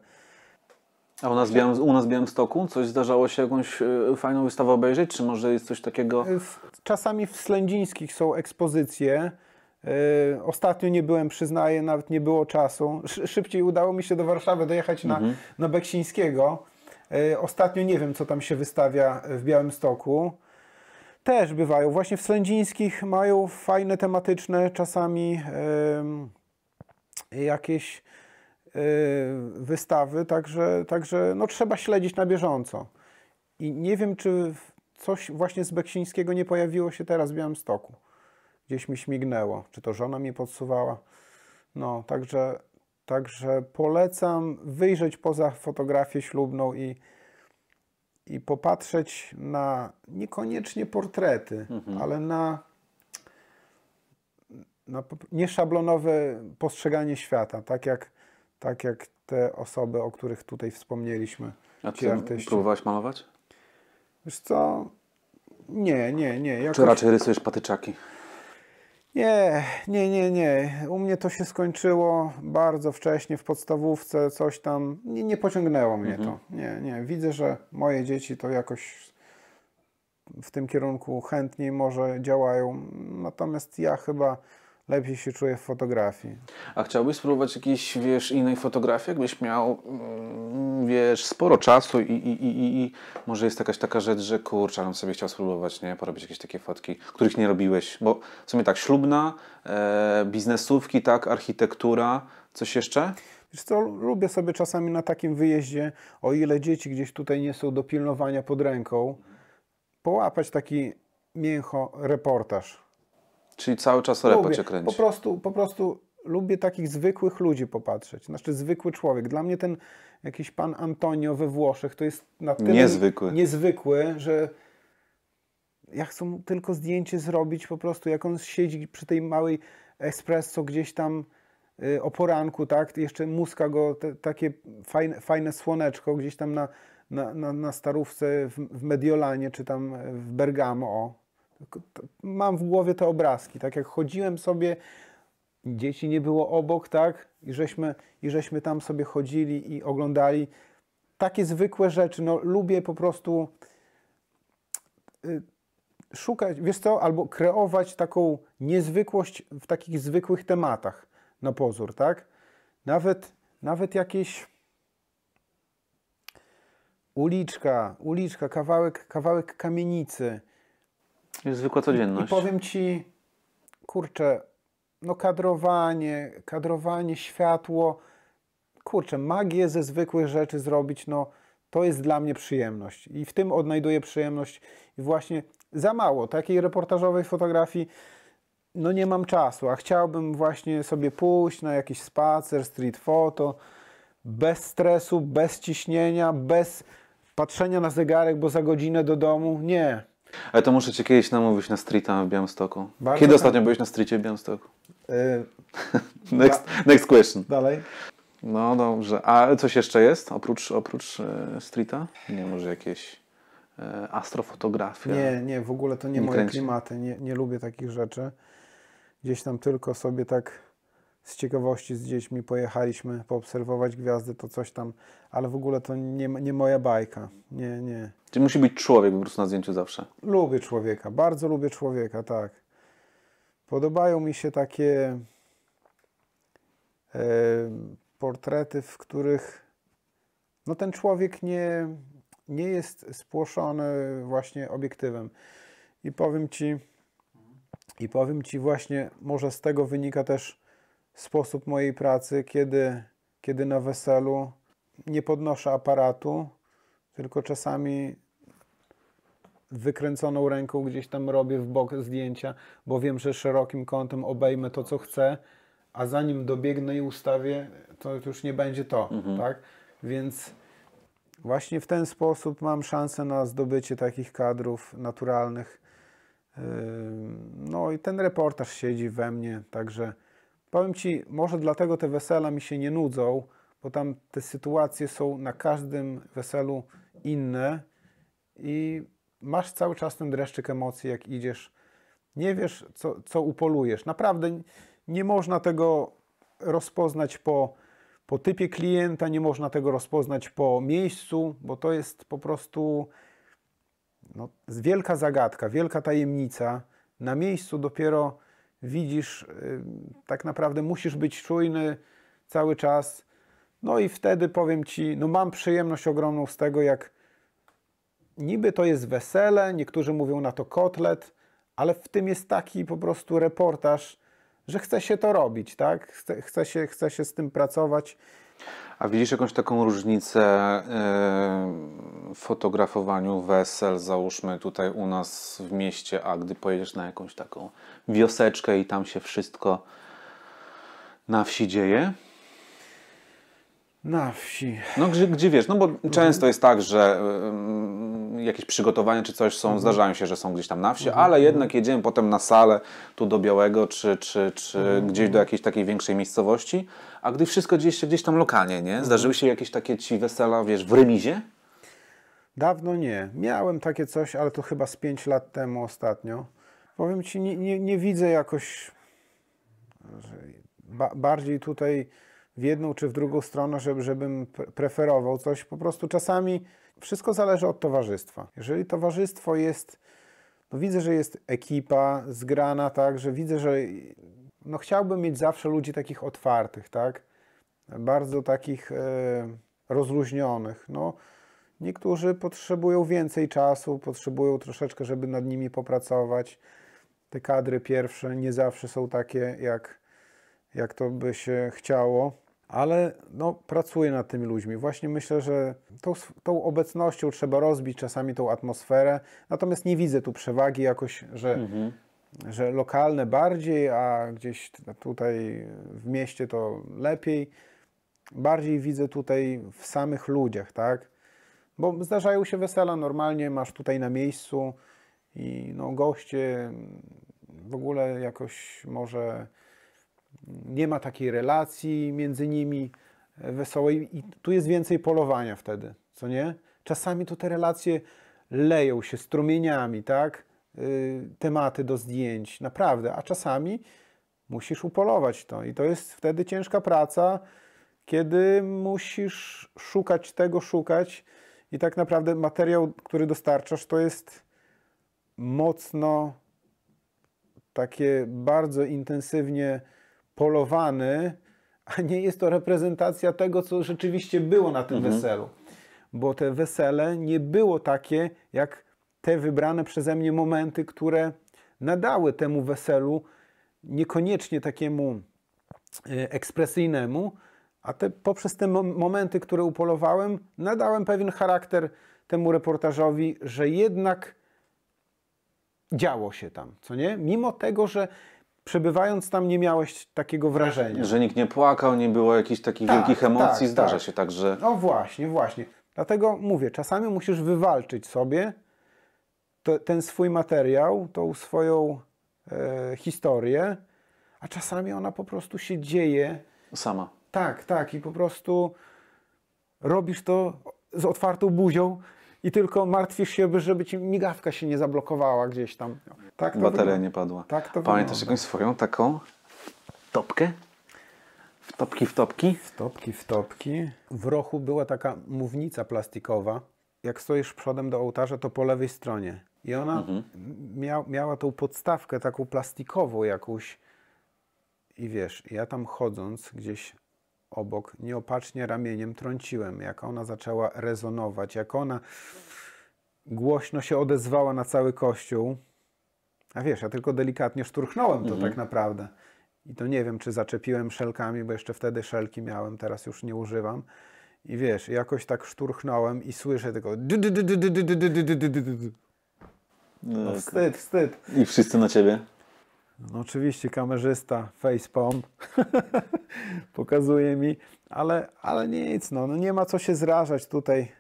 A u nas, Białym, u nas w Białymstoku coś zdarzało się jakąś e, fajną wystawę obejrzeć? Czy może jest coś takiego? E, czasami w Slędzińskich są ekspozycje. E, ostatnio nie byłem, przyznaję, nawet nie było czasu. Szybciej udało mi się do Warszawy dojechać na, mhm. na Beksińskiego. Ostatnio nie wiem, co tam się wystawia w Białymstoku. Też bywają. Właśnie w Slędzińskich mają fajne tematyczne, czasami jakieś Y, wystawy, także, także no, trzeba śledzić na bieżąco. I nie wiem, czy coś właśnie z Beksińskiego nie pojawiło się teraz w Białymstoku. Gdzieś mi śmignęło, czy to żona mnie podsuwała. No, także, także polecam wyjrzeć poza fotografię ślubną i, i popatrzeć na niekoniecznie portrety, mhm. ale na, na nieszablonowe postrzeganie świata, tak jak tak jak te osoby, o których tutaj wspomnieliśmy. A ci artyści. próbowałeś malować? Wiesz co? Nie, nie, nie. Jakoś... Czy raczej rysujesz patyczaki? Nie, nie, nie, nie. U mnie to się skończyło bardzo wcześnie, w podstawówce, coś tam. Nie, nie pociągnęło mnie mhm. to. Nie, nie. Widzę, że moje dzieci to jakoś w tym kierunku chętniej może działają. Natomiast ja chyba lepiej się czuję w fotografii. A chciałbyś spróbować jakiejś, wiesz, innej fotografii, jakbyś miał, mm, wiesz, sporo czasu i, i, i, i może jest jakaś taka rzecz, że kurczę, bym sobie chciał spróbować, nie, porobić jakieś takie fotki, których nie robiłeś, bo w sumie tak, ślubna, e, biznesówki, tak, architektura, coś jeszcze? Wiesz co, lubię sobie czasami na takim wyjeździe, o ile dzieci gdzieś tutaj nie są do pilnowania pod ręką, połapać taki mięcho reportaż Czyli cały czas repa cię kręci. Po prostu, po prostu lubię takich zwykłych ludzi popatrzeć. Znaczy zwykły człowiek. Dla mnie ten jakiś pan Antonio we Włoszech to jest na tyle niezwykły, niezwykły że ja chcę mu tylko zdjęcie zrobić po prostu, jak on siedzi przy tej małej espresso gdzieś tam y, o poranku, tak? Jeszcze muska go te, takie fajne, fajne słoneczko gdzieś tam na, na, na, na starówce w, w Mediolanie czy tam w Bergamo, mam w głowie te obrazki, tak jak chodziłem sobie, dzieci nie było obok, tak, i żeśmy, i żeśmy tam sobie chodzili i oglądali takie zwykłe rzeczy, no lubię po prostu y, szukać, wiesz co, albo kreować taką niezwykłość w takich zwykłych tematach na pozór, tak? Nawet, nawet jakieś uliczka, uliczka, kawałek, kawałek kamienicy, jest zwykła codzienność. I powiem Ci, kurczę, no kadrowanie, kadrowanie, światło, kurczę, magię ze zwykłych rzeczy zrobić, no to jest dla mnie przyjemność. I w tym odnajduję przyjemność. I właśnie za mało takiej reportażowej fotografii, no nie mam czasu, a chciałbym właśnie sobie pójść na jakiś spacer, street photo, bez stresu, bez ciśnienia, bez patrzenia na zegarek, bo za godzinę do domu. Nie, ale to muszę cię kiedyś namówić na streeta w Białymstoku. Bardzo Kiedy ostatnio byłeś na streetie w Białymstoku? Yy, <laughs> next, next question. Dalej. No dobrze. A coś jeszcze jest oprócz, oprócz y, streeta? Nie, może jakieś y, astrofotografia? Nie, nie, w ogóle to nie, nie moje kręci. klimaty. Nie, nie lubię takich rzeczy. Gdzieś tam tylko sobie tak z ciekawości z dziećmi pojechaliśmy poobserwować gwiazdy, to coś tam, ale w ogóle to nie, nie moja bajka. Nie, nie. Czyli musi być człowiek po prostu na zdjęciu zawsze. Lubię człowieka, bardzo lubię człowieka, tak. Podobają mi się takie e, portrety, w których no ten człowiek nie, nie jest spłoszony właśnie obiektywem. I powiem ci, i powiem ci właśnie, może z tego wynika też sposób mojej pracy, kiedy, kiedy na weselu nie podnoszę aparatu, tylko czasami wykręconą ręką gdzieś tam robię w bok zdjęcia, bo wiem, że szerokim kątem obejmę to, co chcę, a zanim dobiegnę i ustawię, to już nie będzie to, mhm. tak? Więc właśnie w ten sposób mam szansę na zdobycie takich kadrów naturalnych. No i ten reportaż siedzi we mnie, także Powiem Ci, może dlatego te wesela mi się nie nudzą, bo tam te sytuacje są na każdym weselu inne i masz cały czas ten dreszczyk emocji, jak idziesz. Nie wiesz, co, co upolujesz. Naprawdę nie można tego rozpoznać po, po typie klienta, nie można tego rozpoznać po miejscu, bo to jest po prostu no, wielka zagadka, wielka tajemnica. Na miejscu dopiero widzisz, y, tak naprawdę musisz być czujny cały czas. No i wtedy powiem Ci, no mam przyjemność ogromną z tego, jak niby to jest wesele, niektórzy mówią na to kotlet, ale w tym jest taki po prostu reportaż, że chce się to robić, tak? Chce, chce, się, chce się z tym pracować a widzisz jakąś taką różnicę e, w fotografowaniu wesel, załóżmy tutaj u nas w mieście, a gdy pojedziesz na jakąś taką wioseczkę i tam się wszystko na wsi dzieje? Na wsi. No gdzie, gdzie wiesz, no bo często jest tak, że y, jakieś przygotowania czy coś są, mhm. zdarzają się, że są gdzieś tam na wsi, mhm. ale jednak jedziemy potem na salę tu do Białego czy, czy, czy mhm. gdzieś do jakiejś takiej większej miejscowości, a gdy wszystko dzieje się gdzieś tam lokalnie, nie? Mhm. Zdarzyły się jakieś takie ci wesela, wiesz, w remizie? Dawno nie. Miałem takie coś, ale to chyba z 5 lat temu ostatnio. Powiem Ci, nie, nie, nie widzę jakoś ba bardziej tutaj w jedną czy w drugą stronę, żeby, żebym preferował coś. Po prostu czasami wszystko zależy od towarzystwa. Jeżeli towarzystwo jest, no widzę, że jest ekipa zgrana, tak, że widzę, że no chciałbym mieć zawsze ludzi takich otwartych, tak, bardzo takich e, rozluźnionych, no. Niektórzy potrzebują więcej czasu, potrzebują troszeczkę, żeby nad nimi popracować. Te kadry pierwsze nie zawsze są takie, jak, jak to by się chciało ale no, pracuję nad tymi ludźmi. Właśnie myślę, że tą, tą obecnością trzeba rozbić czasami tą atmosferę, natomiast nie widzę tu przewagi jakoś, że, mhm. że lokalne bardziej, a gdzieś tutaj w mieście to lepiej. Bardziej widzę tutaj w samych ludziach, tak? Bo zdarzają się wesela normalnie, masz tutaj na miejscu i no, goście w ogóle jakoś może nie ma takiej relacji między nimi e, wesołej i tu jest więcej polowania wtedy, co nie? Czasami to te relacje leją się strumieniami, tak? Y, tematy do zdjęć, naprawdę, a czasami musisz upolować to i to jest wtedy ciężka praca, kiedy musisz szukać tego, szukać i tak naprawdę materiał, który dostarczasz, to jest mocno takie bardzo intensywnie polowany, a nie jest to reprezentacja tego, co rzeczywiście było na tym mhm. weselu. Bo te wesele nie było takie, jak te wybrane przeze mnie momenty, które nadały temu weselu niekoniecznie takiemu e, ekspresyjnemu, a te, poprzez te momenty, które upolowałem, nadałem pewien charakter temu reportażowi, że jednak działo się tam, co nie? Mimo tego, że przebywając tam nie miałeś takiego wrażenia. Że nikt nie płakał, nie było jakichś takich tak, wielkich tak, emocji, tak, zdarza tak. się tak, że... No właśnie, właśnie. Dlatego mówię, czasami musisz wywalczyć sobie te, ten swój materiał, tą swoją e, historię, a czasami ona po prostu się dzieje... Sama. Tak, tak. I po prostu robisz to z otwartą buzią, i tylko martwisz się, żeby ci migawka się nie zablokowała gdzieś tam. No, tak to Bateria wygląda. nie padła. Tak to Pamiętasz wygląda. jakąś swoją taką topkę? W topki, w topki? W topki, w topki. W rochu była taka mównica plastikowa. Jak stoisz przodem do ołtarza, to po lewej stronie. I ona mhm. mia miała tą podstawkę taką plastikową jakąś. I wiesz, ja tam chodząc gdzieś obok, nieopatrznie ramieniem trąciłem, jak ona zaczęła rezonować, jak ona głośno się odezwała na cały kościół. A wiesz, ja tylko delikatnie szturchnąłem to mhm. tak naprawdę. I to nie wiem, czy zaczepiłem szelkami, bo jeszcze wtedy szelki miałem, teraz już nie używam. I wiesz, jakoś tak szturchnąłem i słyszę tylko. No wstyd, wstyd. I wszyscy na ciebie. No oczywiście kamerzysta facepalm <laughs> pokazuje mi, ale, ale nic, no, no nie ma co się zrażać tutaj.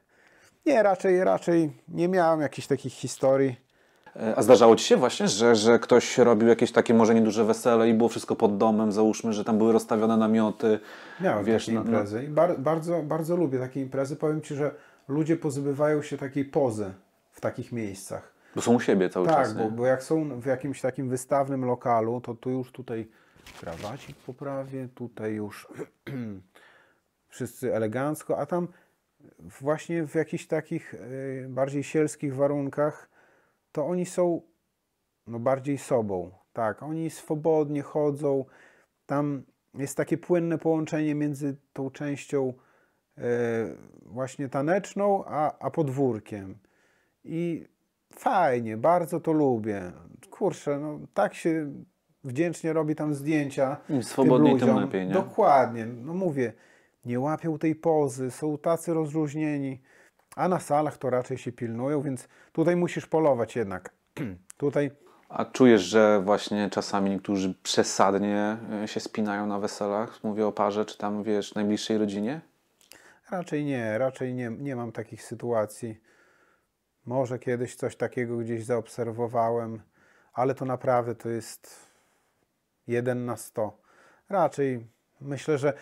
Nie, raczej, raczej nie miałem jakichś takich historii. E, a zdarzało Ci się właśnie, że, że ktoś robił jakieś takie może nieduże wesele i było wszystko pod domem, załóżmy, że tam były rozstawione namioty? Miałem wiesz, takie no, no. imprezy i bar bardzo, bardzo lubię takie imprezy. Powiem Ci, że ludzie pozbywają się takiej pozy w takich miejscach bo są u siebie cały tak, czas. Tak, bo, bo jak są w jakimś takim wystawnym lokalu, to tu już tutaj krawacik poprawię, tutaj już <clears throat> wszyscy elegancko, a tam właśnie w jakichś takich e, bardziej sielskich warunkach to oni są no, bardziej sobą. Tak, oni swobodnie chodzą. Tam jest takie płynne połączenie między tą częścią e, właśnie taneczną, a, a podwórkiem. I fajnie, bardzo to lubię. Kurczę, no tak się wdzięcznie robi tam zdjęcia. Im swobodniej, tym, tym lepiej, nie? Dokładnie. No mówię, nie łapią tej pozy, są tacy rozluźnieni, a na salach to raczej się pilnują, więc tutaj musisz polować jednak. <clears throat> tutaj... A czujesz, że właśnie czasami niektórzy przesadnie e, się spinają na weselach? Mówię o parze, czy tam, wiesz, najbliższej rodzinie? Raczej nie, raczej nie, nie mam takich sytuacji. Może kiedyś coś takiego gdzieś zaobserwowałem, ale to naprawdę to jest jeden na sto. Raczej myślę, że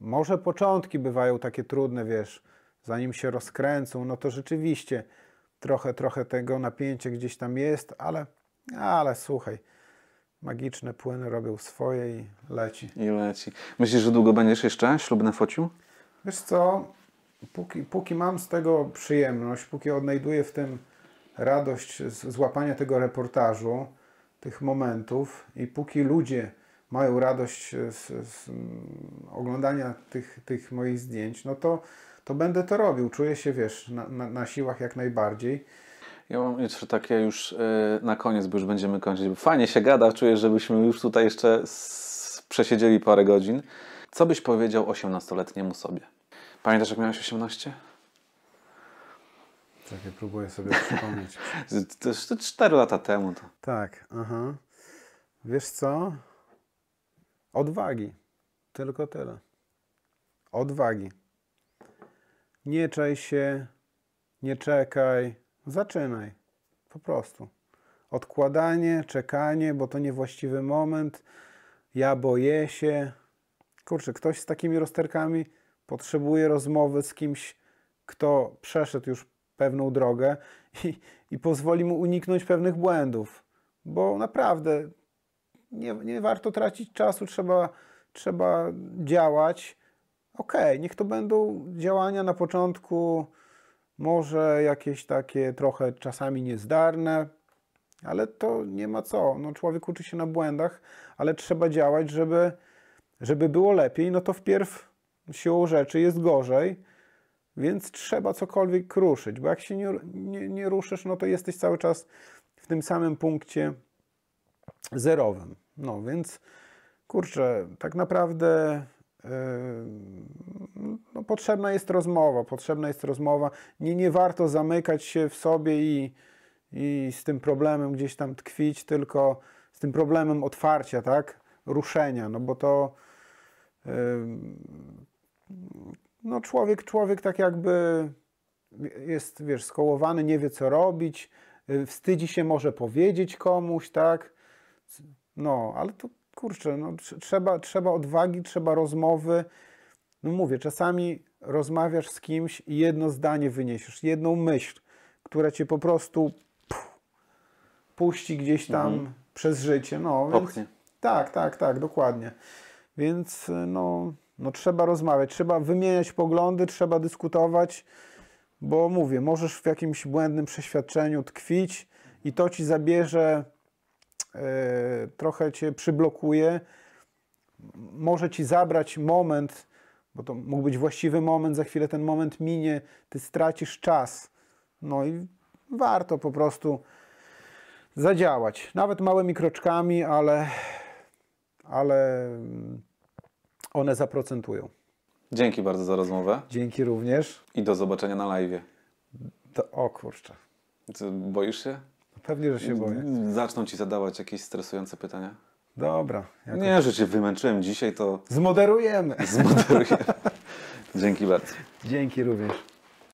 może początki bywają takie trudne, wiesz, zanim się rozkręcą, no to rzeczywiście trochę, trochę tego napięcia gdzieś tam jest, ale, ale słuchaj, magiczne płyny robią swoje i leci. I leci. Myślisz, że długo będziesz jeszcze ślubny na fociu? Wiesz co, póki, póki mam z tego przyjemność, póki odnajduję w tym radość złapania tego reportażu, tych momentów i póki ludzie mają radość z, z mm, oglądania tych, tych moich zdjęć, no to, to będę to robił. Czuję się, wiesz, na, na, na siłach jak najbardziej. Ja mam jeszcze takie już e, na koniec, bo już będziemy kończyć. Bo fajnie się gada, czuję, żebyśmy już tutaj jeszcze przesiedzieli parę godzin. Co byś powiedział 18-letniemu sobie? Pamiętasz, jak miałeś 18? Tak, ja próbuję sobie <laughs> przypomnieć. to, to 4 lata temu. To. Tak, aha. Wiesz co? Odwagi. Tylko tyle. Odwagi. Nie czaj się, nie czekaj, zaczynaj. Po prostu. Odkładanie, czekanie, bo to niewłaściwy moment. Ja boję się. Kurczę, ktoś z takimi rozterkami potrzebuje rozmowy z kimś, kto przeszedł już pewną drogę i, i pozwoli mu uniknąć pewnych błędów, bo naprawdę nie, nie warto tracić czasu, trzeba, trzeba działać. Okej, okay, niech to będą działania na początku, może jakieś takie trochę czasami niezdarne, ale to nie ma co. No, człowiek uczy się na błędach, ale trzeba działać, żeby, żeby było lepiej. No to wpierw siłą rzeczy jest gorzej, więc trzeba cokolwiek ruszyć, bo jak się nie, nie, nie ruszysz, no to jesteś cały czas w tym samym punkcie zerowym. No więc kurczę, tak naprawdę yy, no, potrzebna jest rozmowa, potrzebna jest rozmowa. Nie, nie warto zamykać się w sobie i, i z tym problemem gdzieś tam tkwić, tylko z tym problemem otwarcia, tak? Ruszenia, no bo to yy, no człowiek, człowiek tak jakby jest, wiesz, skołowany, nie wie co robić, y, wstydzi się może powiedzieć komuś, tak? No, ale to kurczę, no, trzeba, trzeba odwagi, trzeba rozmowy. No mówię, czasami rozmawiasz z kimś i jedno zdanie wyniesiesz, jedną myśl, która cię po prostu pff, puści gdzieś tam mhm. przez życie. No, więc, tak, tak, tak, dokładnie. Więc y, no, no trzeba rozmawiać, trzeba wymieniać poglądy, trzeba dyskutować, bo mówię, możesz w jakimś błędnym przeświadczeniu tkwić i to ci zabierze, yy, trochę cię przyblokuje, może ci zabrać moment, bo to mógł być właściwy moment, za chwilę ten moment minie, ty stracisz czas. No i warto po prostu zadziałać. Nawet małymi kroczkami, ale, ale mm, one zaprocentują. Dzięki bardzo za rozmowę. Dzięki również. I do zobaczenia na live. To, o kurczę. Ty boisz się? No pewnie, że się boję. Zaczną ci zadawać jakieś stresujące pytania? Dobra. Jakoś... Nie, że cię wymęczyłem dzisiaj, to... Zmoderujemy. Zmoderujemy. <laughs> Dzięki bardzo. Dzięki również.